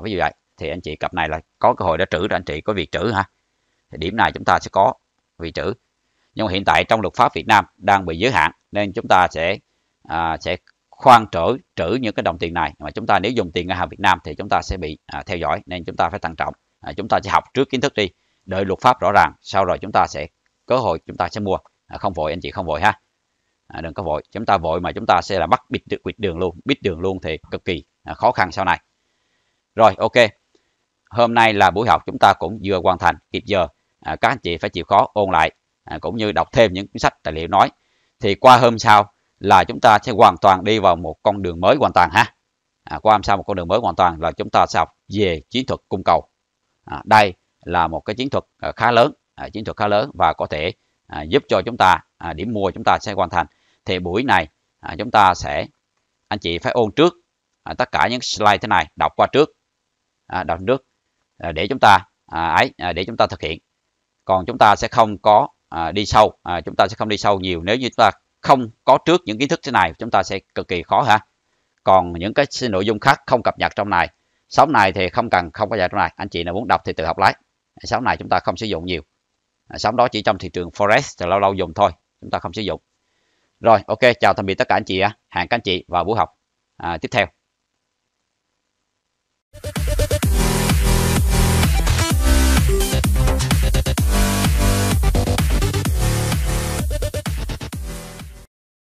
ví dụ vậy thì anh chị cặp này là có cơ hội đã trữ anh chị có việc trữ ha thì điểm này chúng ta sẽ có vị trữ nhưng mà hiện tại trong luật pháp Việt Nam đang bị giới hạn nên chúng ta sẽ à, sẽ khoan trở trữ những cái đồng tiền này mà chúng ta nếu dùng tiền ngân hàng Việt Nam thì chúng ta sẽ bị à, theo dõi nên chúng ta phải thận trọng à, chúng ta sẽ học trước kiến thức đi đợi luật pháp rõ ràng sau rồi chúng ta sẽ cơ hội chúng ta sẽ mua à, không vội anh chị không vội ha à, đừng có vội chúng ta vội mà chúng ta sẽ là bắt bịt được quỵt đường luôn bịt đường luôn thì cực kỳ à, khó khăn sau này rồi ok hôm nay là buổi học chúng ta cũng vừa hoàn thành kịp giờ à, các anh chị phải chịu khó ôn lại à, cũng như đọc thêm những cuốn sách tài liệu nói thì qua hôm sau là chúng ta sẽ hoàn toàn đi vào một con đường mới hoàn toàn ha à, qua làm sao một con đường mới hoàn toàn là chúng ta sẽ học về chiến thuật cung cầu à, đây là một cái chiến thuật à, khá lớn à, chiến thuật khá lớn và có thể à, giúp cho chúng ta à, điểm mua chúng ta sẽ hoàn thành thì buổi này à, chúng ta sẽ anh chị phải ôn trước à, tất cả những slide thế này đọc qua trước à, đọc trước à, để chúng ta à, ấy à, để chúng ta thực hiện còn chúng ta sẽ không có à, đi sâu à, chúng ta sẽ không đi sâu nhiều nếu như chúng ta không có trước những kiến thức thế này chúng ta sẽ cực kỳ khó hả còn những cái nội dung khác không cập nhật trong này sóng này thì không cần không có dạy trong này anh chị nào muốn đọc thì tự học lấy sóng này chúng ta không sử dụng nhiều sóng à, đó chỉ trong thị trường forex thì lâu lâu dùng thôi chúng ta không sử dụng rồi ok chào tạm biệt tất cả anh chị hẹn các anh chị vào buổi học à, tiếp theo